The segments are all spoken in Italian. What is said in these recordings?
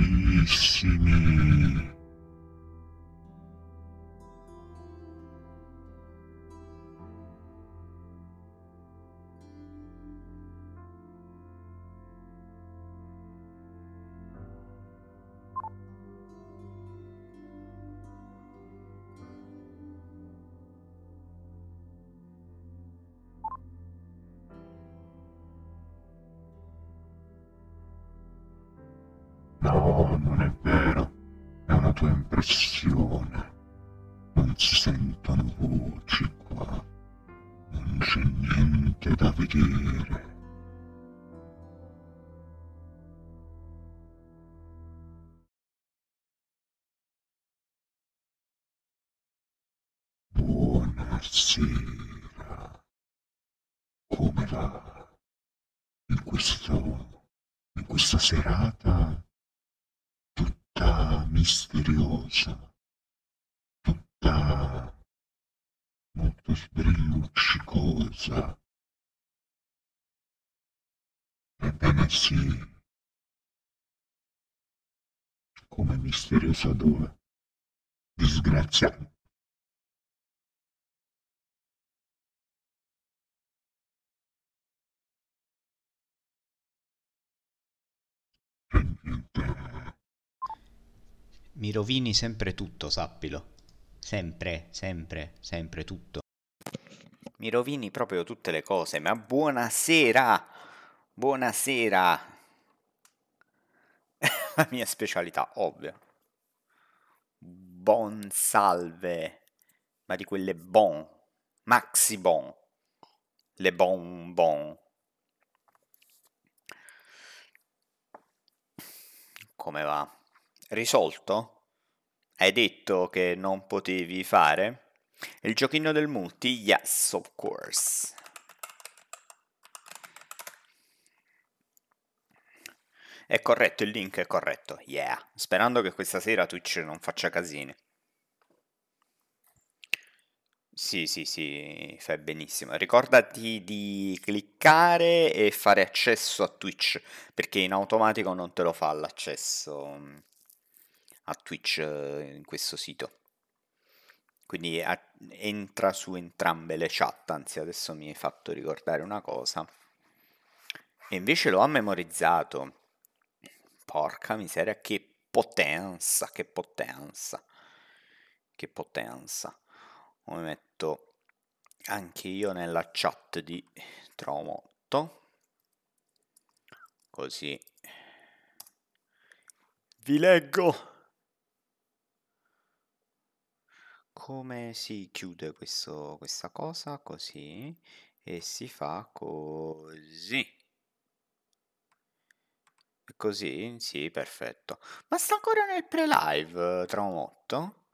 me. sera. Come va? In, questo, in questa serata tutta misteriosa, tutta molto sbrilluccicosa. Ebbene sì, come misteriosa dove? Disgraziato. Mi rovini sempre tutto, sappilo. Sempre, sempre, sempre tutto. Mi rovini proprio tutte le cose, ma buonasera! Buonasera! La mia specialità, ovvio. Bon salve! Ma di quelle bon, maxi bon, le bon bon. Come va? risolto? Hai detto che non potevi fare? Il giochino del multi? Yes, of course. È corretto, il link è corretto. Yeah. Sperando che questa sera Twitch non faccia casini. Sì, sì, sì, fai benissimo. Ricordati di cliccare e fare accesso a Twitch, perché in automatico non te lo fa l'accesso a Twitch eh, in questo sito. Quindi a, entra su entrambe le chat, anzi adesso mi hai fatto ricordare una cosa. E invece lo ha memorizzato. Porca miseria, che potenza, che potenza, che potenza. Come metto anche io nella chat di Tromotto. Così vi leggo. come si chiude questo, questa cosa così e si fa così così sì perfetto ma sta ancora nel pre-live traumotto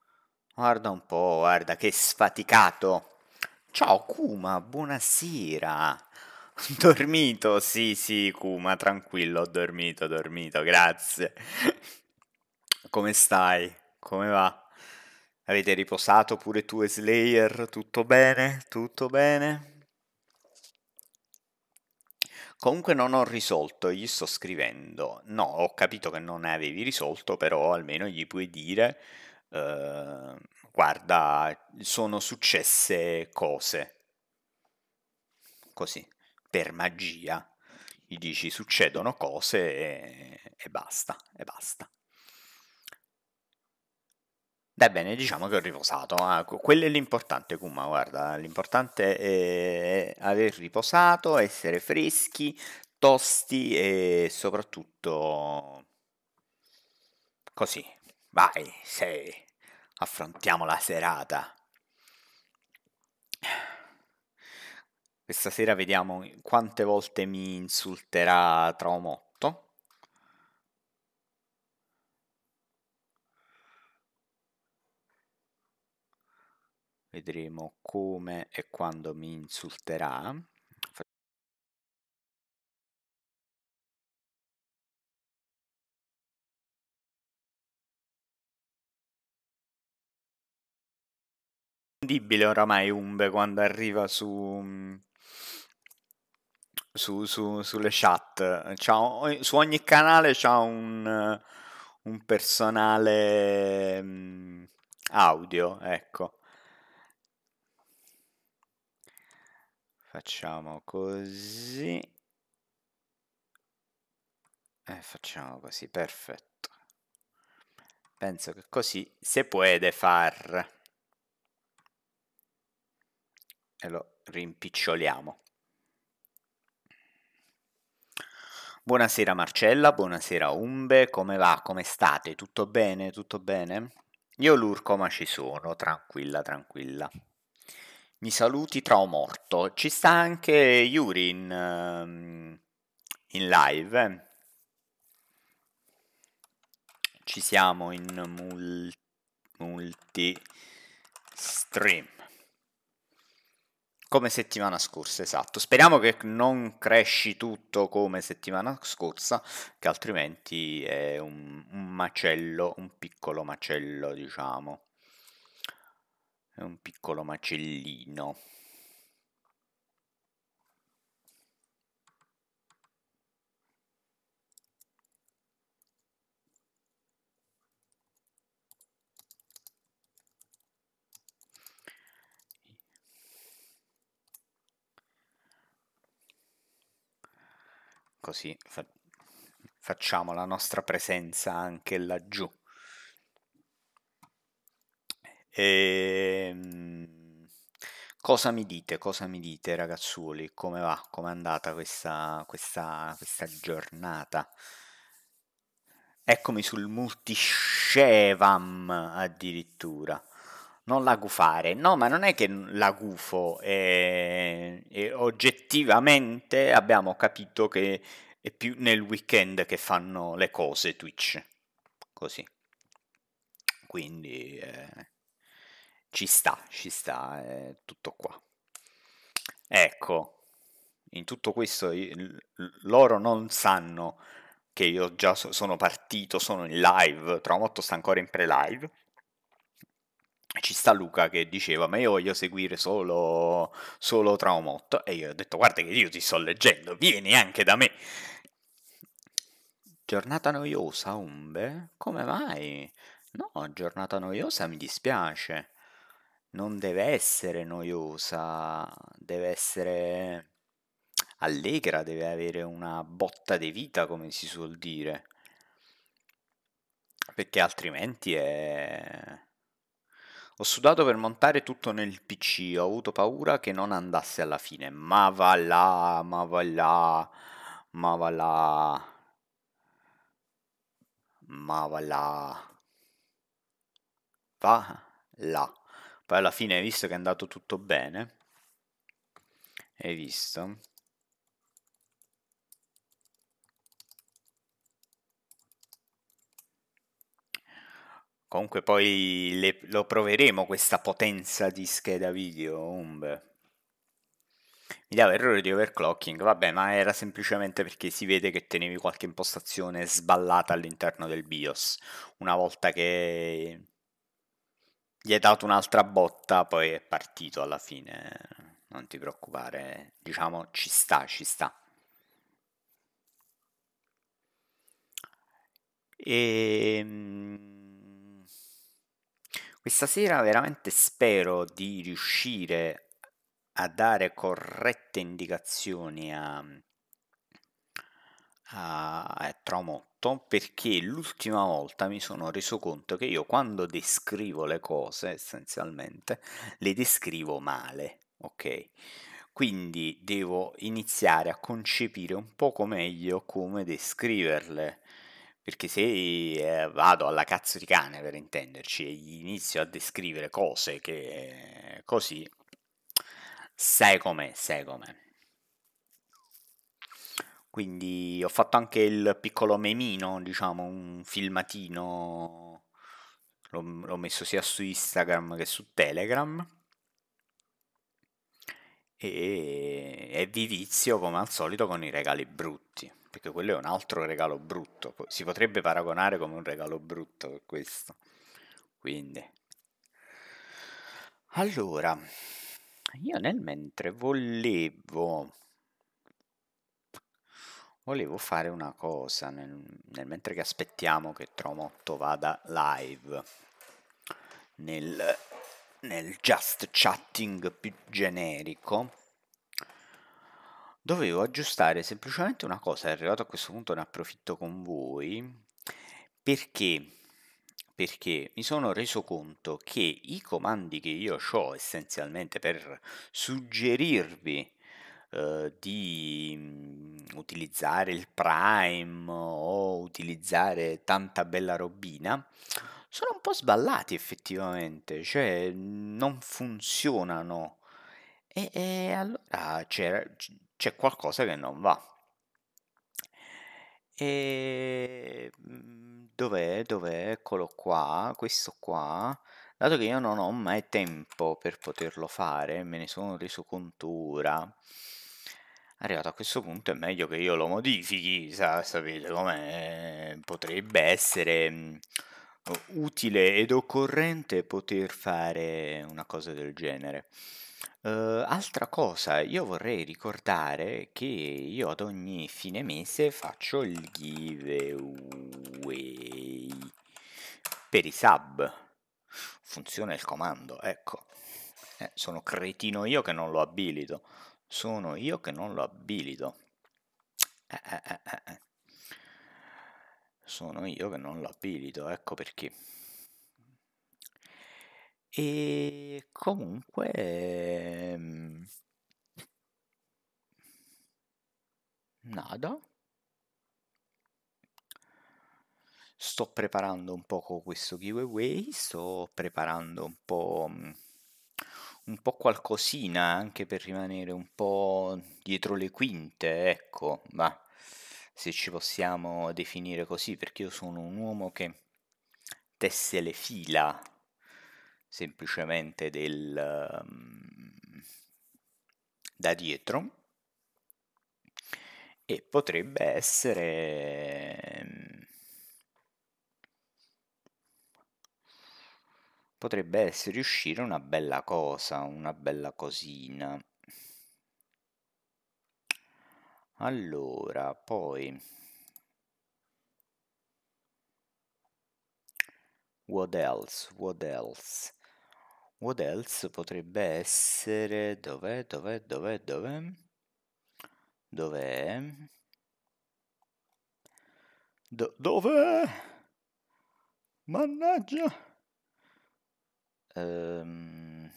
guarda un po' guarda che sfaticato ciao Kuma buonasera dormito sì sì Kuma tranquillo ho dormito ho dormito grazie come stai come va Avete riposato pure tu e Slayer? Tutto bene? Tutto bene? Comunque non ho risolto, gli sto scrivendo. No, ho capito che non ne avevi risolto, però almeno gli puoi dire, eh, guarda, sono successe cose. Così, per magia. Gli dici succedono cose e, e basta, e basta bene, diciamo che ho riposato. Ah, quello è l'importante, Kuma, guarda, l'importante è aver riposato, essere freschi, tosti e soprattutto così. Vai, sei. Affrontiamo la serata. Questa sera vediamo quante volte mi insulterà Traumotto. vedremo come e quando mi insulterà. Incredibile oramai Umbe quando arriva su, mm, su, su, sulle chat. C'ha, su ogni canale c'ha un, un personale mm, audio, ecco. facciamo così e eh, facciamo così, perfetto. Penso che così si puede far e lo rimpiccioliamo. Buonasera Marcella, buonasera Umbe, come va? Come state? Tutto bene? Tutto bene? Io l'urco ma ci sono, tranquilla, tranquilla. Mi saluti tra o morto. Ci sta anche Yuri in, ehm, in live. Eh. Ci siamo in mul- multi stream. Come settimana scorsa, esatto. Speriamo che non cresci tutto come settimana scorsa, che altrimenti è un, un macello, un piccolo macello, diciamo è un piccolo macellino. Così fa facciamo la nostra presenza anche laggiù. E, ehm, cosa mi dite, cosa mi dite ragazzuoli? Come va? Come è andata questa, questa, questa giornata? Eccomi sul multiscevam addirittura. Non la gufare, no, ma non è che la gufo, e, eh, e oggettivamente abbiamo capito che è più nel weekend che fanno le cose Twitch, così. Quindi eh, ci sta, ci sta, è tutto qua. Ecco, in tutto questo loro non sanno che io già sono partito, sono in live, Traumotto sta ancora in pre-live. Ci sta Luca che diceva ma io voglio seguire solo, solo Traumotto e io ho detto guarda che io ti sto leggendo, vieni anche da me. Giornata noiosa, Umbe? Come mai? No, giornata noiosa mi dispiace non deve essere noiosa, deve essere allegra, deve avere una botta di vita, come si suol dire. Perché altrimenti è... Ho sudato per montare tutto nel PC, ho avuto paura che non andasse alla fine. Ma va là, ma va là, ma va là. Ma va là. Va là. Poi alla fine hai visto che è andato tutto bene. Hai visto? Comunque poi le, lo proveremo questa potenza di scheda video, umbe. Mi dava errore di overclocking, vabbè, ma era semplicemente perché si vede che tenevi qualche impostazione sballata all'interno del BIOS. Una volta che gli hai dato un'altra botta, poi è partito alla fine, non ti preoccupare, diciamo ci sta, ci sta. E ehm, questa sera veramente spero di riuscire a dare corrette indicazioni a, ah, è tramotto perché l'ultima volta mi sono reso conto che io quando descrivo le cose essenzialmente le descrivo male, ok? Quindi devo iniziare a concepire un poco meglio come descriverle. Perché se eh, vado alla cazzo di cane, per intenderci, e inizio a descrivere cose che eh, così, sai com'è, sai com'è. Quindi ho fatto anche il piccolo memino, diciamo, un filmatino, l'ho, l'ho messo sia su Instagram che su Telegram. E, e vi vizio come al solito con i regali brutti, perché quello è un altro regalo brutto, si potrebbe paragonare come un regalo brutto per questo. Quindi... Allora, io nel mentre volevo Volevo fare una cosa nel, nel mentre che aspettiamo che Tromotto vada live nel, nel just chatting più generico. Dovevo aggiustare semplicemente una cosa, è arrivato a questo punto ne approfitto con voi perché perché mi sono reso conto che i comandi che io ho essenzialmente per suggerirvi Uhm, di, mhmm, utilizzare il Prime o utilizzare tanta bella robina, sono un po' sballati effettivamente, cioè non funzionano. E e allora c'era c'è qualcosa che non va. Ehm, dov'è, dov'è? Eccolo qua, questo qua. Dato che io non ho mai tempo per poterlo fare, me ne sono reso contura. Arrivato a questo punto è meglio che io lo modifichi, sa, sapete com'è? Potrebbe essere utile ed occorrente poter fare una cosa del genere. Uh, altra cosa, io vorrei ricordare che io ad ogni fine mese faccio il giveaway per i sub funziona il comando, ecco. Eh, sono cretino io che non lo abilito. Sono io che non lo abilito. Eh, eh, eh, eh, eh. sono io che non lo abilito, ecco perché. E comunque... Ehm... Nada. sto preparando un poco questo giveaway, sto preparando un po', mm, un po' qualcosina anche per rimanere un po' dietro le quinte, ecco, ma se ci possiamo definire così, perché io sono un uomo che tesse le fila semplicemente del, mm, da dietro e potrebbe essere mm, potrebbe essere uscire una bella cosa, una bella cosina. Allora, poi... What else? What else? What else potrebbe essere... Dov'è? Dov'è? Dov'è? Dov'è? Dov'è? Do dov'è? Mannaggia! Ehm,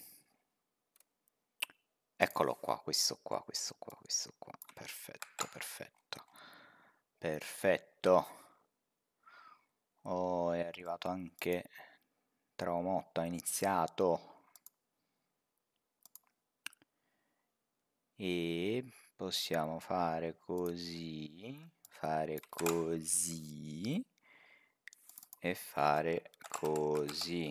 eccolo qua, questo qua, questo qua, questo qua. Perfetto, perfetto. Perfetto. Oh, è arrivato anche Traumotto, ha iniziato. E possiamo fare così, fare così e fare così.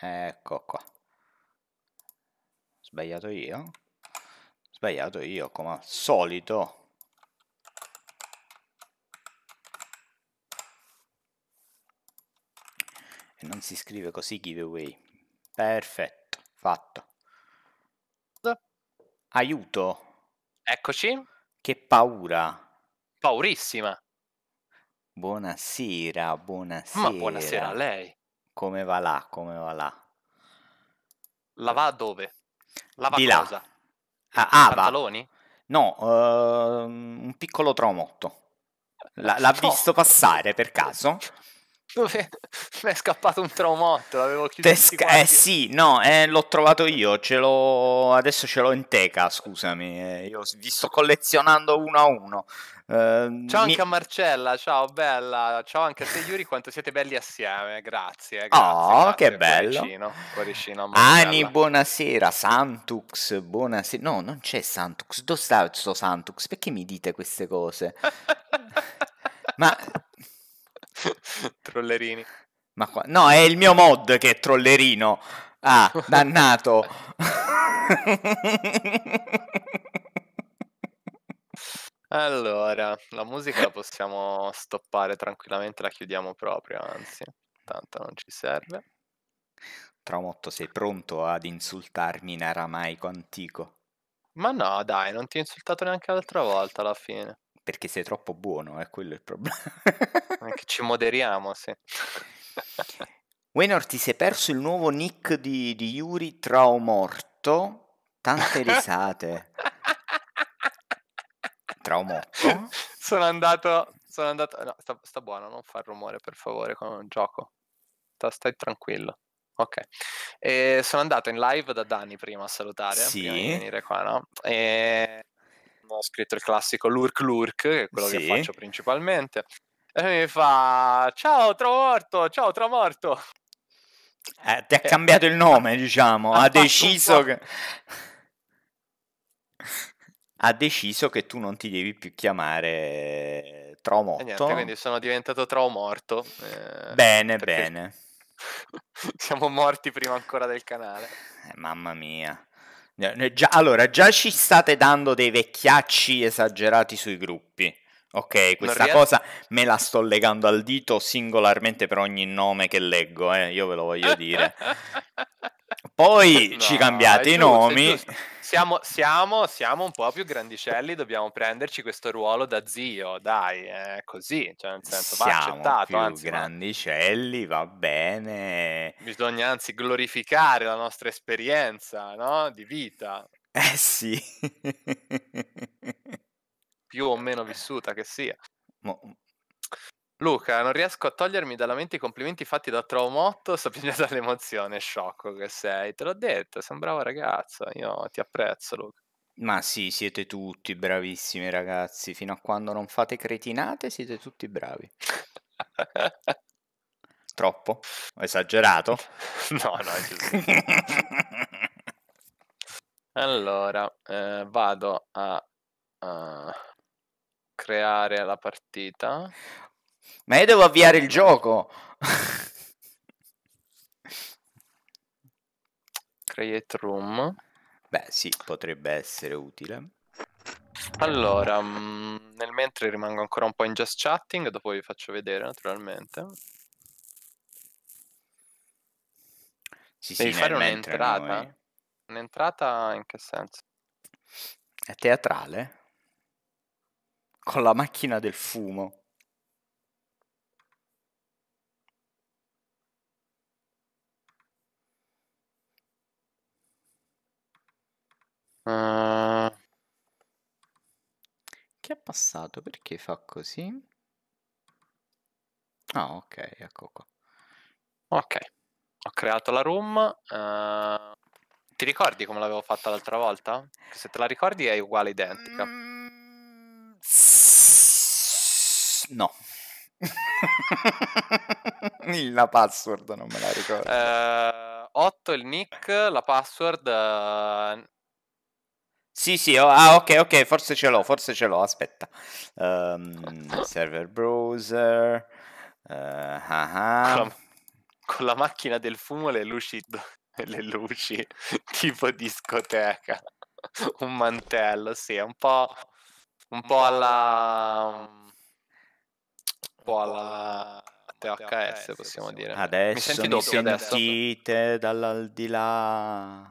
ecco qua sbagliato io sbagliato io come al solito e non si scrive così giveaway perfetto fatto aiuto eccoci che paura paurissima buonasera buonasera ma buonasera a lei come va là? Come va là? La va dove? La va Di là. Ah, ah, pantaloni? No, uh, un piccolo tromotto. L- l'ha no. visto passare per caso? Dove mi è scappato un traumotto? L'avevo chiuso. Sca- eh sì, no, eh, l'ho trovato io. Ce l'ho... Adesso ce l'ho in teca. Scusami, eh, io vi sto collezionando uno a uno. Uh, ciao anche a Marcella, ciao bella, ciao anche a te Yuri, quanto siete belli assieme, grazie. grazie oh, grazie, che bello. Cuoricino, cuoricino Ani, buonasera, Santux, buonasera. No, non c'è Santux, dove sta sto Santux? Perché mi dite queste cose? Ma... Trollerini. Ma qua... No, è il mio mod che è trollerino. Ah, dannato. Allora, la musica possiamo stoppare tranquillamente, la chiudiamo proprio, anzi, tanto non ci serve. Tramotto, sei pronto ad insultarmi in aramaico antico? Ma no, dai, non ti ho insultato neanche l'altra volta alla fine. Perché sei troppo buono, eh, è quello il problema. Anche eh, ci moderiamo, sì. Waynor, ti sei perso il nuovo nick di, di Yuri Traumorto? Tante risate. Traumotto. sono andato. Sono andato. No, sta, sta, buono, non far rumore per favore con un gioco. Sta, stai tranquillo. Ok, e sono andato in live da Dani prima a salutare, sì. prima di venire qua, no? E ho scritto il classico lurk lurk, che è quello sì. che faccio principalmente. E mi fa, ciao Tramorto, ciao Tramorto. Eh, ti ha cambiato il nome, diciamo, ha, ha deciso che ha deciso che tu non ti devi più chiamare Traumorto. Eh, niente, quindi sono diventato Traumorto. Eh, bene, bene. Siamo morti prima ancora del canale. Eh, mamma mia. Già, allora, già ci state dando dei vecchiacci esagerati sui gruppi. Ok, questa L'Orient... cosa me la sto legando al dito singolarmente per ogni nome che leggo, eh, io ve lo voglio dire. Poi no, ci cambiate i nomi. Siamo, siamo, siamo, un po' più grandicelli, dobbiamo prenderci questo ruolo da zio, dai, è così, cioè nel senso siamo va accettato. Più anzi, grandicelli, va bene. Bisogna anzi glorificare la nostra esperienza, no? Di vita. Eh sì. più o meno vissuta che sia. Mo... Luca, non riesco a togliermi dalla mente i complimenti fatti da Traumotto, sapendo dall'emozione, sciocco che sei. Te l'ho detto, sei un bravo ragazzo, io ti apprezzo Luca. Ma sì, siete tutti bravissimi ragazzi, fino a quando non fate cretinate siete tutti bravi. Troppo? Ho esagerato? no, no, è giusto. Allora, eh, vado a, a eh, creare la partita. Ma io devo avviare il gioco. Create room. Beh, sì, potrebbe essere utile. Allora, mm, nel mentre rimango ancora un po' in just chatting, dopo vi faccio vedere naturalmente. Sì, Devi sì, fare un'entrata. Noi... Un'entrata in che senso? È teatrale? Con la macchina del fumo. Uh... Che è passato? Perché fa così? Ah, oh, ok, ecco qua. Ok, ho creato la room. Uh... Ti ricordi come l'avevo fatta l'altra volta? se te la ricordi è uguale identica. Mm... No. la password non me la ricordo. Uh, eh, 8 il nick, la password uh, sì, sì, oh, ah, ok, ok, forse ce l'ho, forse ce l'ho, aspetta. Um, server browser. Uh, ah, ah. Con, la, con, la, macchina del fumo le luci, le luci tipo discoteca. Un mantello, sì, è un po', un po' alla... Un po' alla... THS possiamo dire. Adesso mi, senti mi doppio, sentite dall'aldilà.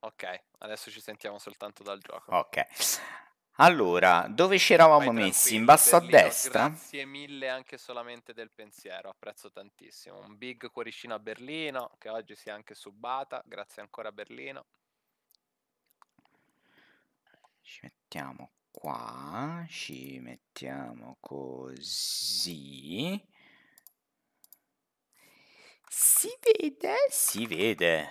Ok. Adesso ci sentiamo soltanto dal gioco. Ok. Allora, dove ci eravamo messi? In basso a destra? Grazie mille anche solamente del pensiero, apprezzo tantissimo. Un big cuoricino a Berlino, che oggi si è anche subata, grazie ancora a Berlino. Ci mettiamo qua, ci mettiamo così. Si vede? Si vede.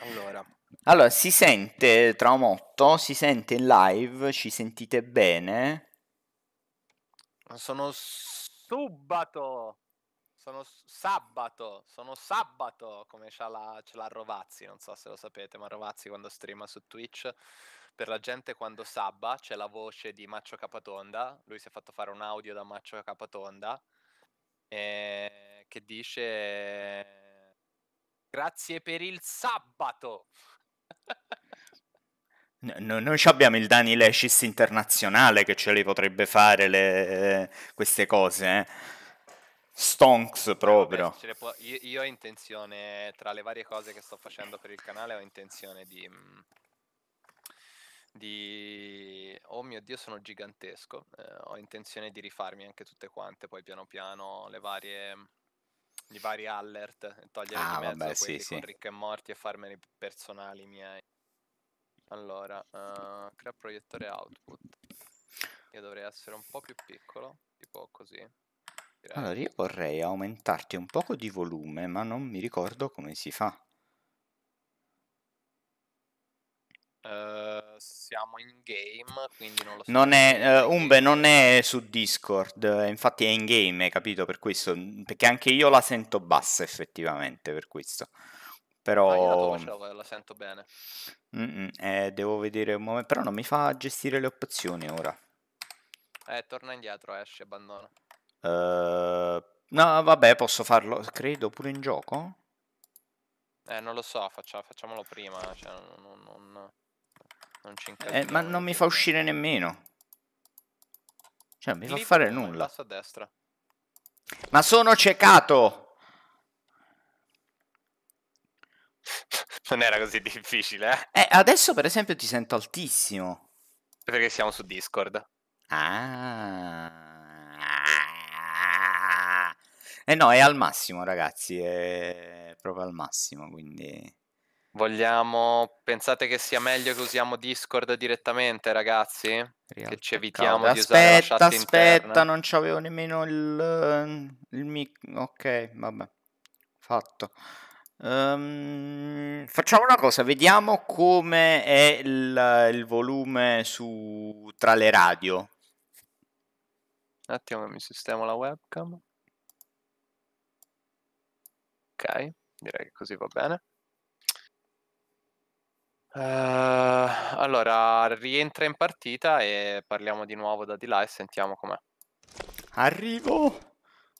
Allora. allora, si sente Traumotto, si sente in live, ci sentite bene? Sono subato, sono sabato, sono sabato come ce la, ce l'ha Rovazzi, non so se lo sapete, ma Rovazzi quando streama su Twitch per la gente quando sabba c'è la voce di Maccio Capatonda, lui si è fatto fare un audio da Maccio Capatonda eh, che dice Grazie per il sabato. no, noi abbiamo il Dani Lescis internazionale che ce le potrebbe fare le, eh, queste cose. Eh. Stonks proprio. Vabbè, può... io, io, ho intenzione, tra le varie cose che sto facendo per il canale, ho intenzione di... Mm, di... Oh mio Dio, sono gigantesco. Eh, ho intenzione di rifarmi anche tutte quante, poi piano piano le varie di vari alert, togliere ah, di mezzo vabbè, quelli sì, con sì. ricche e morti e farmeli personali miei. Allora, uh, crea proiettore output. Io dovrei essere un po' più piccolo, tipo così. Direi. Allora, io vorrei aumentarti un poco di volume, ma non mi ricordo come si fa. Ehm, siamo in game, quindi non lo so. Non è, uh, Umbe non è su Discord, eh, infatti è in game, hai capito? Per questo, perché anche io la sento bassa effettivamente, per questo. Però... Ah, la, la, sento bene. Eh, devo vedere un momento, però non mi fa gestire le opzioni ora. Eh, torna indietro, esci, abbandona. Uh, no, vabbè, posso farlo, credo, pure in gioco. Eh, non lo so, faccia, facciamolo prima. Cioè, non, non, non... Non ci eh, ma non mi fa uscire nemmeno. Cioè, mi Clip fa fare nulla. A destra. Ma sono ciecato! non era così difficile, eh? eh? Adesso, per esempio, ti sento altissimo. Perché siamo su Discord. Ah. Eh no, è al massimo, ragazzi. È proprio al massimo, quindi... Vogliamo. Pensate che sia meglio che usiamo Discord direttamente, ragazzi? Rialto che ci evitiamo di usare aspetta, la chat Aspetta, aspetta, non c'avevo nemmeno il, eh, il mic. Ok, vabbè. Fatto. Um, facciamo una cosa, vediamo come è il, il volume su, tra le radio. Un attimo, mi sistemo la webcam. Ok, direi che così va bene. Uh, allora, rientra in partita e parliamo di nuovo da di là e sentiamo com'è. Arrivo!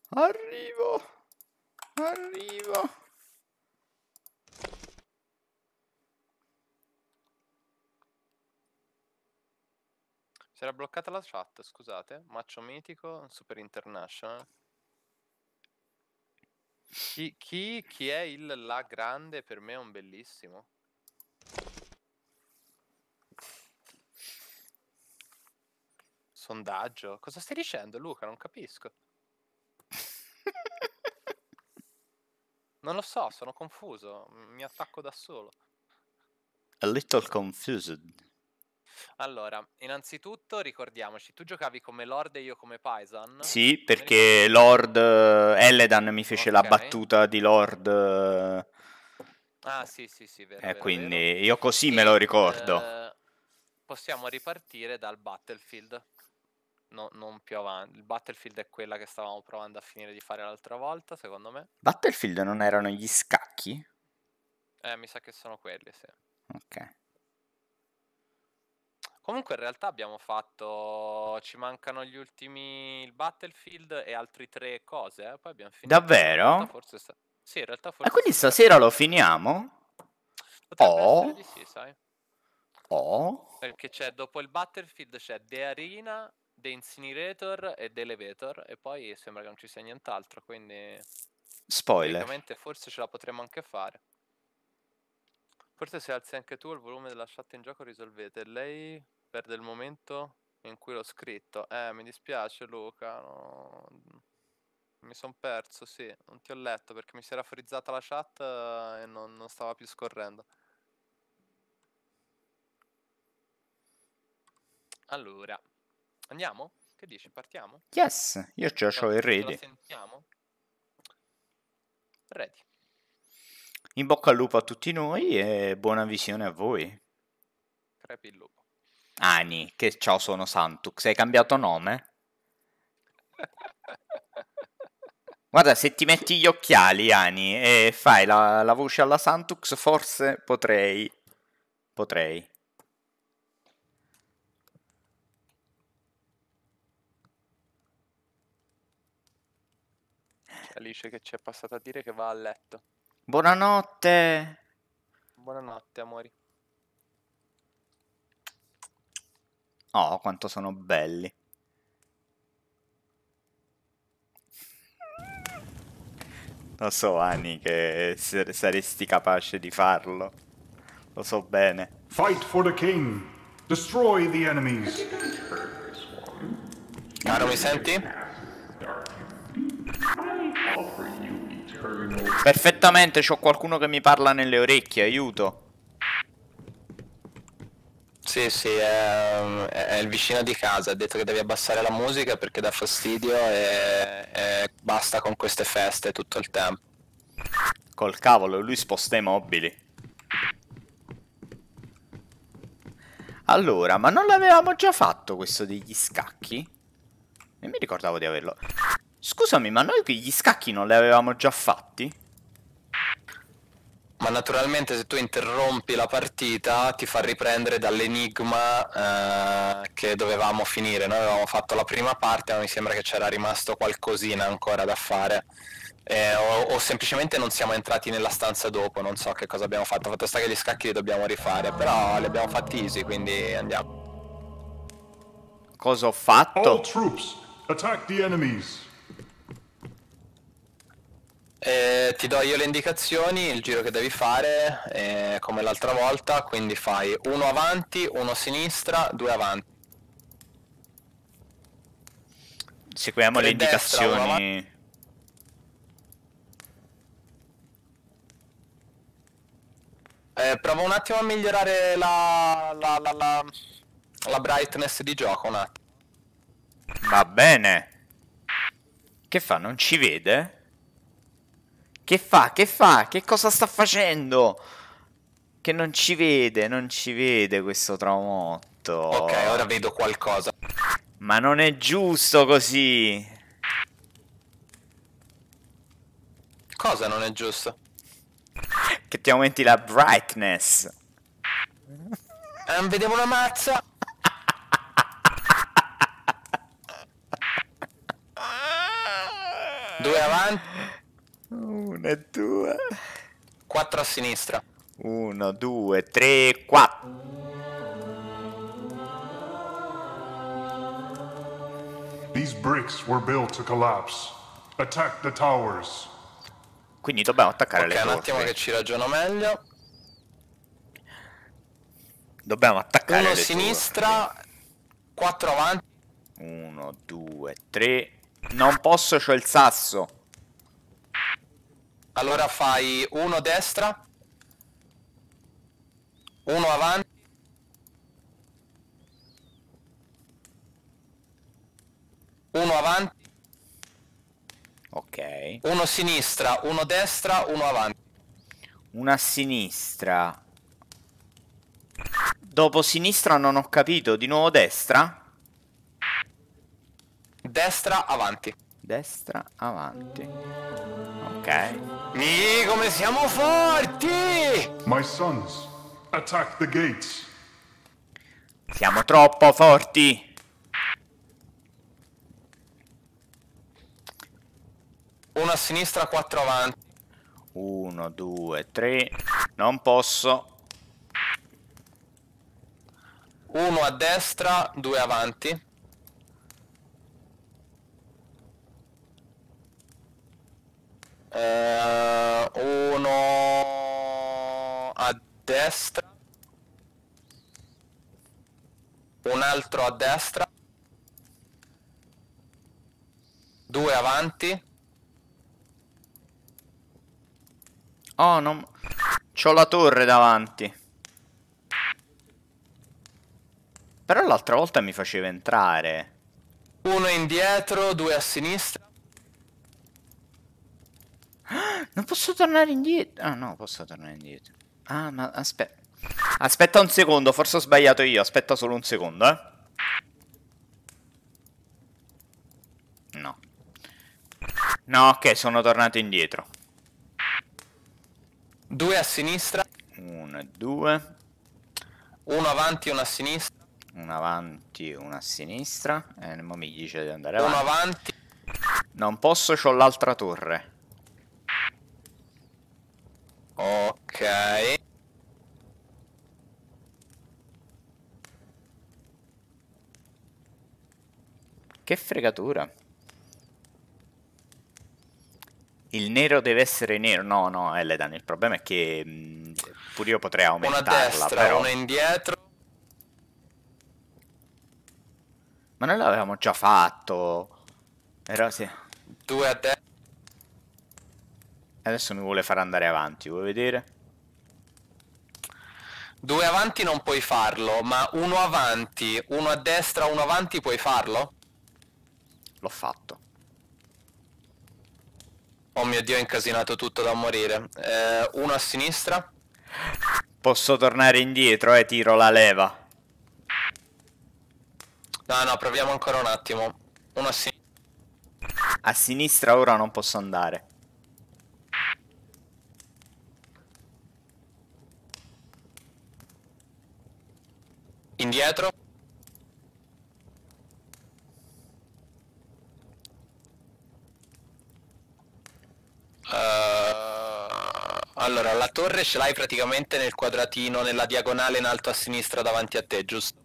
Arrivo! Arrivo! Si era bloccata la chat, scusate. Maccio mitico, super international. Chi, chi, chi è il La Grande? Per me è un bellissimo. sondaggio. Cosa stai dicendo, Luca? Non capisco. non lo so, sono confuso. Mi attacco da solo. A little confused. Allora, innanzitutto ricordiamoci, tu giocavi come Lord e io come Paisan? Sì, perché Lord eh, Eledan mi fece okay. la battuta di Lord. Eh, ah, sì, sì, sì, vero. Eh, quindi vero. io così e, me lo ricordo. Eh, possiamo ripartire dal Battlefield no, non più avanti. Il Battlefield è quella che stavamo provando a finire di fare l'altra volta, secondo me. Battlefield non erano gli scacchi? Eh, mi sa che sono quelli, sì. Ok. Comunque in realtà abbiamo fatto. Ci mancano gli ultimi. Il Battlefield e altri tre cose. Eh? Poi abbiamo finito. Davvero? Forse sta... Sì, in realtà forse. Ma ah, quindi stasera lo finiamo? Potrebbe oh. Di sì, sai. Oh. Perché c'è dopo il Battlefield c'è The Arena The Incinerator e The Elevator e poi sembra che non ci sia nient'altro, quindi... Spoiler. Ovviamente Forse ce la potremmo anche fare. Forse se alzi anche tu il volume della chat in gioco risolvete. Lei perde il momento in cui l'ho scritto. Eh, mi dispiace Luca, no... mi sono perso, sì, non ti ho letto perché mi si era frizzata la chat eh, e non, non stava più scorrendo. Allora, Andiamo? Che dici? Partiamo? Yes, io ce l'ho il ready. sentiamo? Ready. In bocca al lupo a tutti noi e buona visione a voi. Crepi il lupo. Ani, che ciao sono Santux, hai cambiato nome? Guarda, se ti metti gli occhiali, Ani, e fai la, la voce alla Santux, forse potrei... Potrei. Alice che ci è passata a dire che va a letto. Buonanotte! Buonanotte, amori. Oh, quanto sono belli. Lo so, Ani, che saresti capace di farlo. Lo so bene. Fight for the king! Destroy the enemies! Caro, mi senti? Perfettamente, c'ho qualcuno che mi parla nelle orecchie, aiuto. Sì, sì, è, è, il vicino di casa, ha detto che devi abbassare la musica perché dà fastidio e, e basta con queste feste tutto il tempo. Col cavolo, lui sposta i mobili. Allora, ma non l'avevamo già fatto questo degli scacchi? Non mi ricordavo di averlo. Scusami, ma noi gli scacchi non li avevamo già fatti? Ma naturalmente se tu interrompi la partita ti fa riprendere dall'enigma eh, che dovevamo finire. Noi avevamo fatto la prima parte, ma mi sembra che c'era rimasto qualcosina ancora da fare. Eh, o, o, semplicemente non siamo entrati nella stanza dopo, non so che cosa abbiamo fatto. Fatto sta che gli scacchi li dobbiamo rifare, però li abbiamo fatti easy, quindi andiamo. Cosa ho fatto? All troops, attack the enemies. Eh, ti do io le indicazioni, il giro che devi fare eh, come l'altra volta, quindi fai uno avanti, uno a sinistra, due avanti. Seguiamo le indicazioni. Destra, avanti. Eh, provo un attimo a migliorare la, la, la, la, la brightness di gioco un attimo. Va bene. Che fa? Non ci vede? Che fa? Che fa? Che cosa sta facendo? Che non ci vede, non ci vede questo traumotto. Ok, ora vedo qualcosa. Ma non è giusto così. Cosa non è giusto? Che ti aumenti la brightness. Eh, non vediamo una mazza. Due avanti. Una, due. Quattro a sinistra. Uno, due, tre, quattro. These bricks were built to collapse. Attack the towers. Quindi dobbiamo attaccare okay, le torri. Ok, un attimo che ci ragiono meglio. Dobbiamo attaccare Uno le sinistra, torri. quattro avanti. Uno, due, tre. Non posso, c'ho il sasso. Allora fai uno destra, uno avanti. Uno avanti. Ok. Uno sinistra, uno destra, uno avanti. Una sinistra. Dopo sinistra non ho capito, di nuovo destra? Destra avanti. Destra avanti. Ok. Mi, come siamo forti! My sons, attack the gates. Siamo troppo forti. Uno a sinistra, quattro avanti. Uno, due, tre. Non posso. Uno a destra, due avanti. eh, uno a destra un altro a destra due avanti oh non... c'ho la torre davanti però l'altra volta mi faceva entrare uno indietro due a sinistra non posso tornare indietro. Ah, no, posso tornare indietro. Ah, ma aspetta. Aspetta un secondo, forse ho sbagliato io. Aspetta solo un secondo, eh. No. No, ok, sono tornato indietro. Due a sinistra. Uno e due. Uno avanti, uno a sinistra. Uno avanti, uno a sinistra. E eh, mi dice di andare avanti. Uno avanti. Non posso, ho l'altra torre. Ok. Che fregatura. Il nero deve essere nero. No, no, Eledan, il problema è che mh, mm, pure io potrei aumentarla. Una destra, però... una indietro. Ma noi l'avevamo già fatto. Era sì. Due a destra. Adesso mi vuole far andare avanti, vuoi vedere? Due avanti non puoi farlo, ma uno avanti, uno a destra, uno avanti puoi farlo? L'ho fatto. Oh mio dio, ho incasinato tutto da morire. Eh, uno a sinistra. Posso tornare indietro e eh? tiro la leva. No, no, proviamo ancora un attimo. Uno a sinistra. A sinistra ora non posso andare. Indietro. Uh, allora, la torre ce l'hai praticamente nel quadratino, nella diagonale in alto a sinistra davanti a te, giusto?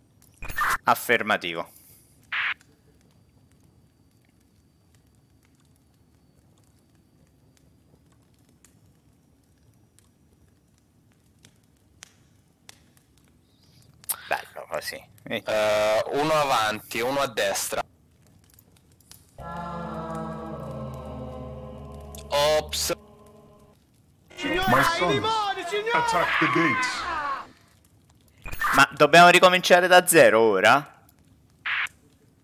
Affermativo. Allora, ah, sì. Uh, uno avanti, uno a destra. Ops. Signora, son... limone, signora! Ma dobbiamo ricominciare da zero ora?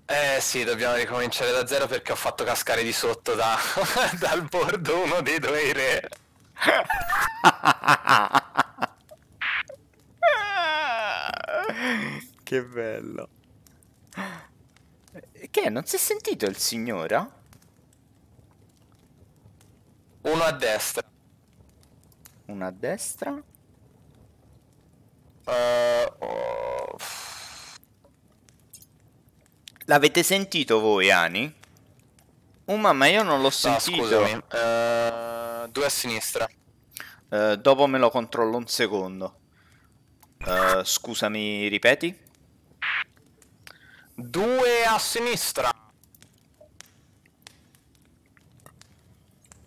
Eh sì, dobbiamo ricominciare da zero perché ho fatto cascare di sotto da... dal bordo uno dei due re. bello. Che? Non si è sentito il signora? Uno a destra. Uno a destra. Uh, oh. L'avete sentito voi, Ani? Oh mamma, io non l'ho no, sentito. Scusami. Uh, due a sinistra. Uh, dopo me lo controllo un secondo. scusami, ripeti? Due a sinistra.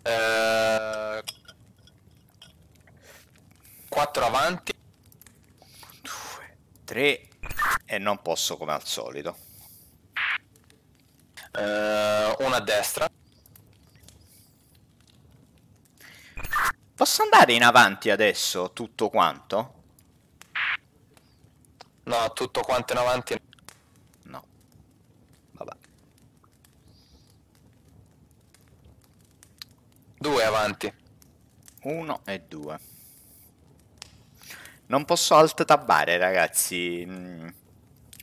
Eh, quattro avanti. Due, tre. E non posso come al solito. Eh, una a destra. Posso andare in avanti adesso tutto quanto? No, tutto quanto in avanti Due avanti. Uno e due. Non posso alt tabbare, ragazzi. Mm.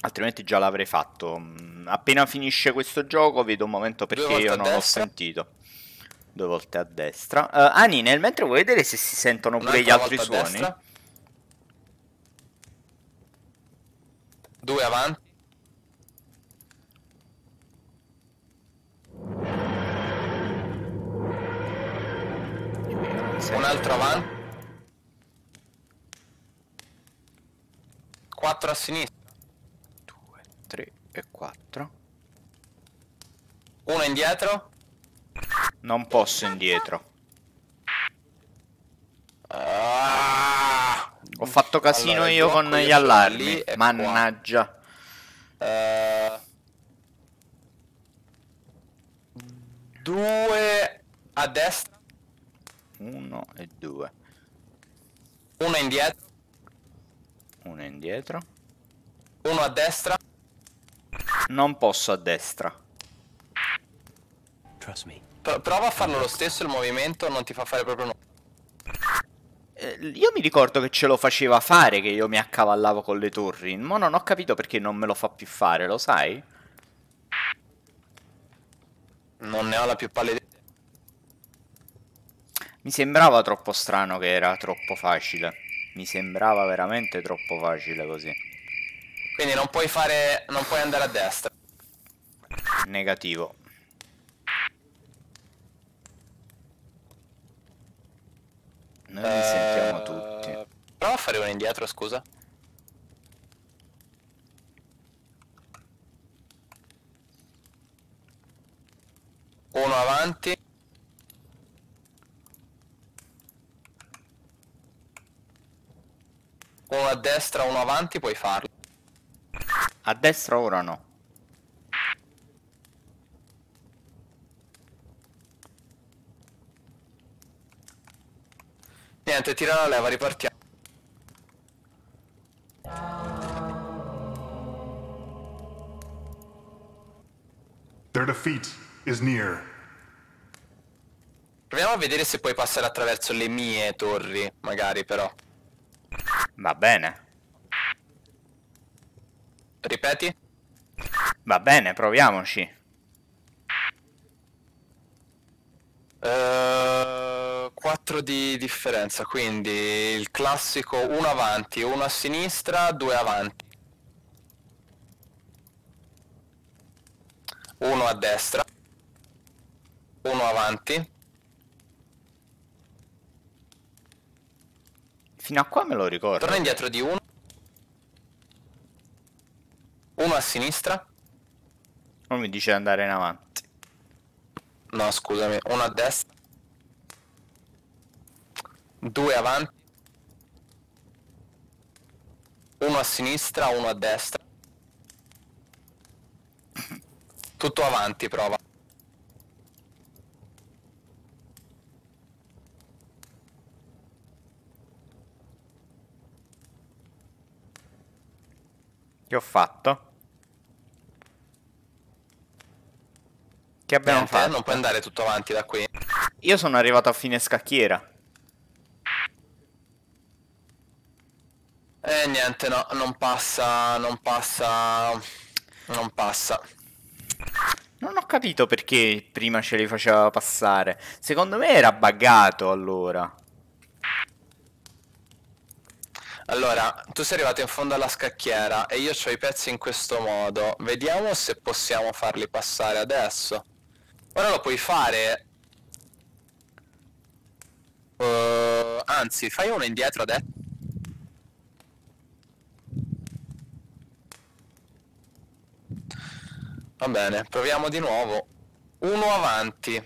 Altrimenti già l'avrei fatto. Mm, appena finisce questo gioco vedo un momento perché io non l'ho sentito. Due volte a destra. Uh, Ani, nel mentre vuoi vedere se si sentono pure gli altri suoni? Due avanti. Un altro avanti. 4 a sinistra. 2, 3 e 4. Uno indietro. Non posso indietro. Ah, Ho fatto casino allora, io con gli allarmi. Mannaggia. Uh, eh, 2 a destra. 1 e 2 1 indietro 1 indietro 1 a destra non posso a destra Trust me. prova a farlo lo stesso il movimento non ti fa fare proprio nulla eh, io mi ricordo che ce lo faceva fare che io mi accavallavo con le torri, ma non ho capito perché non me lo fa più fare, lo sai? Non ne ho la più pallida mi sembrava troppo strano che era troppo facile. Mi sembrava veramente troppo facile così. Quindi non puoi fare... non puoi andare a destra. Negativo. Noi li sentiamo eh, tutti. Prova a fare uno indietro, scusa. Uno avanti. O a destra o uno avanti puoi farlo. A destra ora no. Niente, tira la leva, ripartiamo. Their defeat is near. Proviamo a vedere se puoi passare attraverso le mie torri, magari però. Va bene. Ripeti? Va bene, proviamoci. Uh, eh, 4 di differenza, quindi il classico 1 avanti, 1 a sinistra, 2 avanti. 1 a destra, 1 avanti, Fino a qua me lo ricordo. Torna indietro di uno. Uno a sinistra. Non mi dice andare in avanti. No, scusami, uno a destra. Due avanti. Uno a sinistra, uno a destra. Tutto avanti, prova. che ho fatto? Che abbiamo Niente, eh, fatto? Non puoi andare tutto avanti da qui. Io sono arrivato a fine scacchiera. E eh, niente, no, non passa, non passa, non passa. Non ho capito perché prima ce li faceva passare. Secondo me era buggato allora. Allora, tu sei arrivato in fondo alla scacchiera e io ho i pezzi in questo modo. Vediamo se possiamo farli passare adesso. Ora lo puoi fare. Uh, anzi, fai uno indietro adesso. Va bene, proviamo di nuovo. Uno avanti.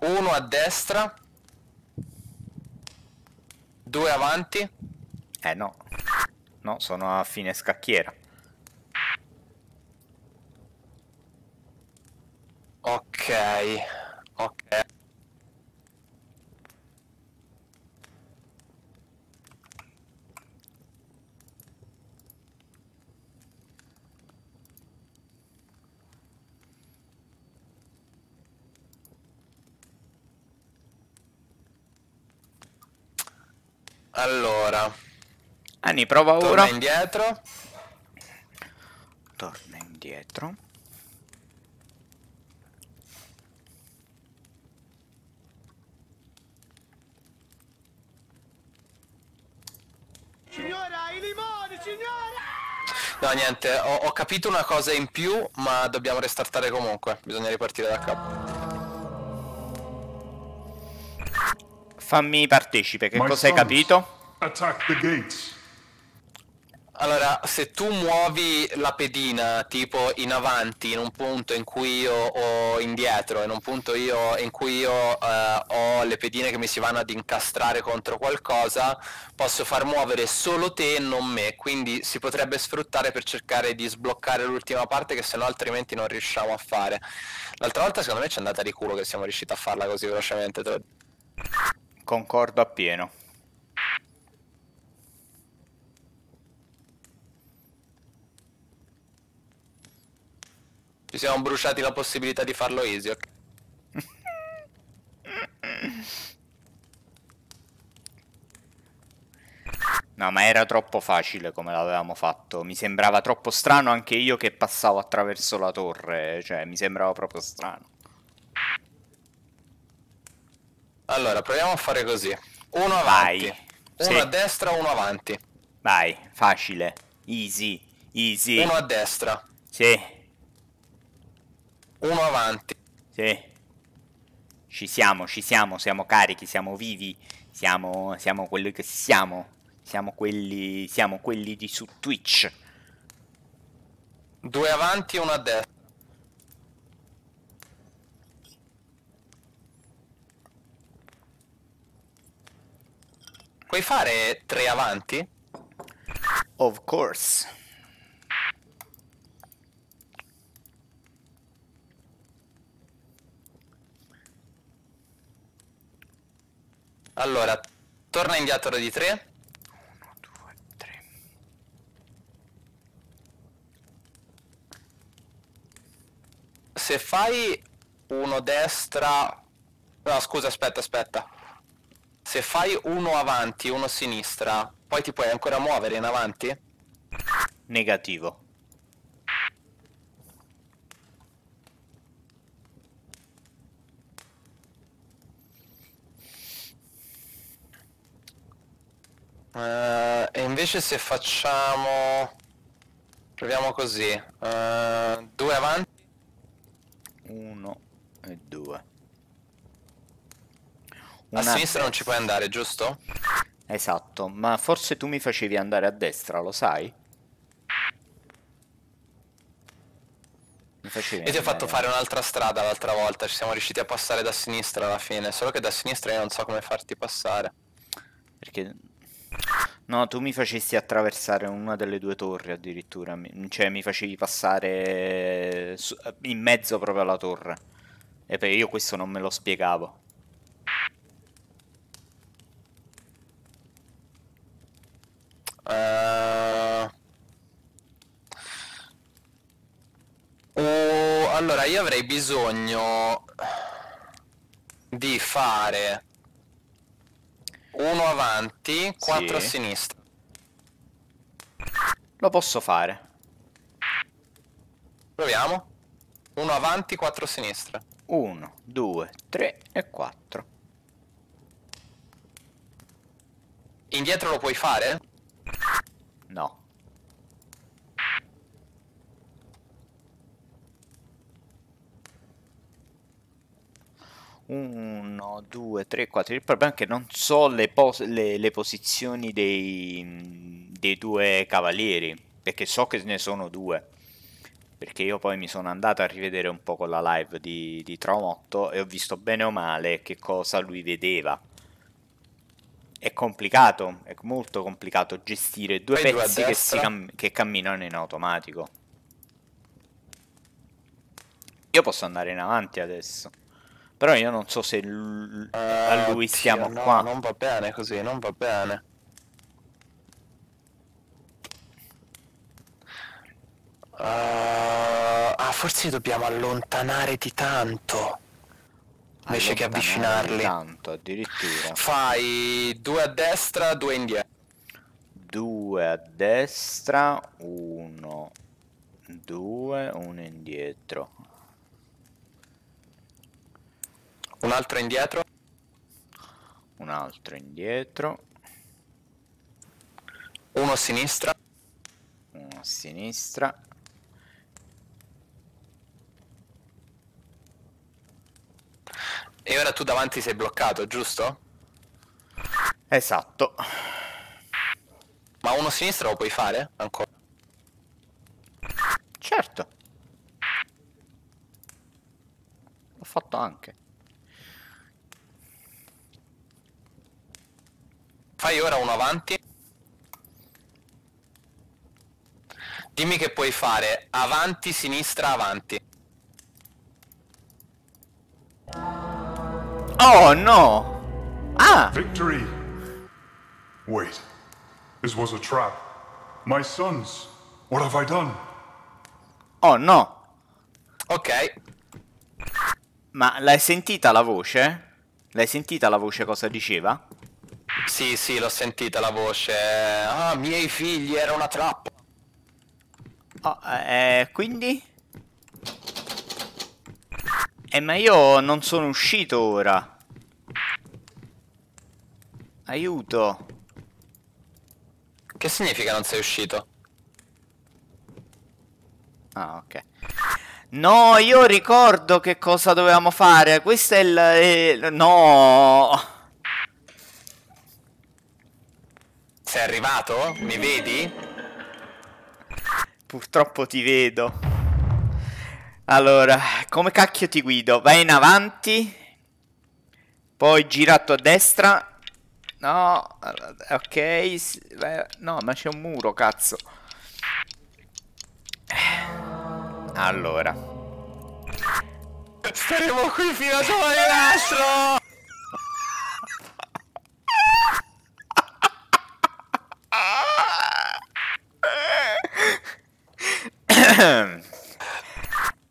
Uno a destra. Due avanti? Eh no. No, sono a fine scacchiera. Ok. Ok. Allora. Anni, prova ora. Torna indietro. Torna indietro. Signora, i limoni, signora! No, niente, ho, ho capito una cosa in più, ma dobbiamo restartare comunque. Bisogna ripartire da capo. Fammi partecipe, che cosa hai capito? Allora, se tu muovi la pedina tipo in avanti in un punto in cui io o indietro, in un punto io, in cui io eh, ho le pedine che mi si vanno ad incastrare contro qualcosa, posso far muovere solo te e non me, quindi si potrebbe sfruttare per cercare di sbloccare l'ultima parte che sennò altrimenti non riusciamo a fare. L'altra volta secondo me ci è andata di culo che siamo riusciti a farla così velocemente. Te lo... Concordo appieno. Ci siamo bruciati la possibilità di farlo easy, ok? No, ma era troppo facile come l'avevamo fatto. Mi sembrava troppo strano anche io che passavo attraverso la torre. Cioè, mi sembrava proprio strano. Allora, proviamo a fare così. Uno avanti. Vai. Uno sì. a destra, uno avanti. Vai, facile. Easy, easy. Uno a destra. Sì. Uno avanti. Sì. Ci siamo, ci siamo, siamo carichi, siamo vivi. Siamo, siamo quelli che siamo. Siamo quelli, siamo quelli di su Twitch. Due avanti, uno a destra. Puoi fare tre avanti? Of course. Allora, torna indietro di tre. 1, 2, 3. Se fai uno destra... No, scusa, aspetta, aspetta. Se fai uno avanti, uno a sinistra, poi ti puoi ancora muovere in avanti? Negativo. Uh, e invece se facciamo... Proviamo così. Uh, due avanti. Uno e due. Una a sinistra non ci puoi andare, giusto? Esatto, ma forse tu mi facevi andare a destra, lo sai? Mi facevi Io ti ho fatto fare un'altra strada l'altra volta, ci siamo riusciti a passare da sinistra alla fine, solo che da sinistra io non so come farti passare. Perché... No, tu mi facesti attraversare una delle due torri addirittura, cioè mi facevi passare in mezzo proprio alla torre. E io questo non me lo spiegavo. allora io avrei bisogno di fare uno avanti, quattro sì. a sinistra. Lo posso fare. Proviamo. Uno avanti, quattro a sinistra. Uno, due, tre e quattro. Indietro lo puoi fare? No. 1, 2, 3, 4. Il problema è che non so le, pos- le, le posizioni dei, dei, due cavalieri, perché so che ne sono due. Perché io poi mi sono andato a rivedere un po' con la live di, di Tromotto e ho visto bene o male che cosa lui vedeva. È complicato, è molto complicato gestire due poi pezzi due che, cam- che camminano in automatico. Io posso andare in avanti adesso. Però io non so se uh, a eh, lui stiamo oddio, qua. No, non va bene così, non va bene. Uh, ah, forse dobbiamo allontanare di tanto. Invece che avvicinarli. Tanto, addirittura. Fai due a destra, due indietro. Due a destra, uno, due, uno indietro. Un altro indietro. Un altro indietro. Uno a sinistra. Uno a sinistra. E ora tu davanti sei bloccato, giusto? Esatto. Ma uno a sinistra lo puoi fare ancora? Certo. L'ho fatto anche. Fai ora uno avanti. Dimmi che puoi fare avanti, sinistra, avanti. Oh no! Ah! Victory! Wait. This was a trap. My sons, what have I done? Oh no! Ok. Ma l'hai sentita la voce? L'hai sentita la voce cosa diceva? Sì, sì, l'ho sentita la voce. Ah, miei figli, era una trappola. Oh, eh, quindi? Eh, ma io non sono uscito ora. Aiuto. Che significa non sei uscito? Ah, ok. No, io ricordo che cosa dovevamo fare. Questo è il... Eh, no... Sei arrivato? Mi vedi? Purtroppo ti vedo. Allora, come cacchio ti guido? Vai in avanti. Poi girato a destra. No, ok. No, ma c'è un muro, cazzo. Allora. Staremo qui fino a domani nastro!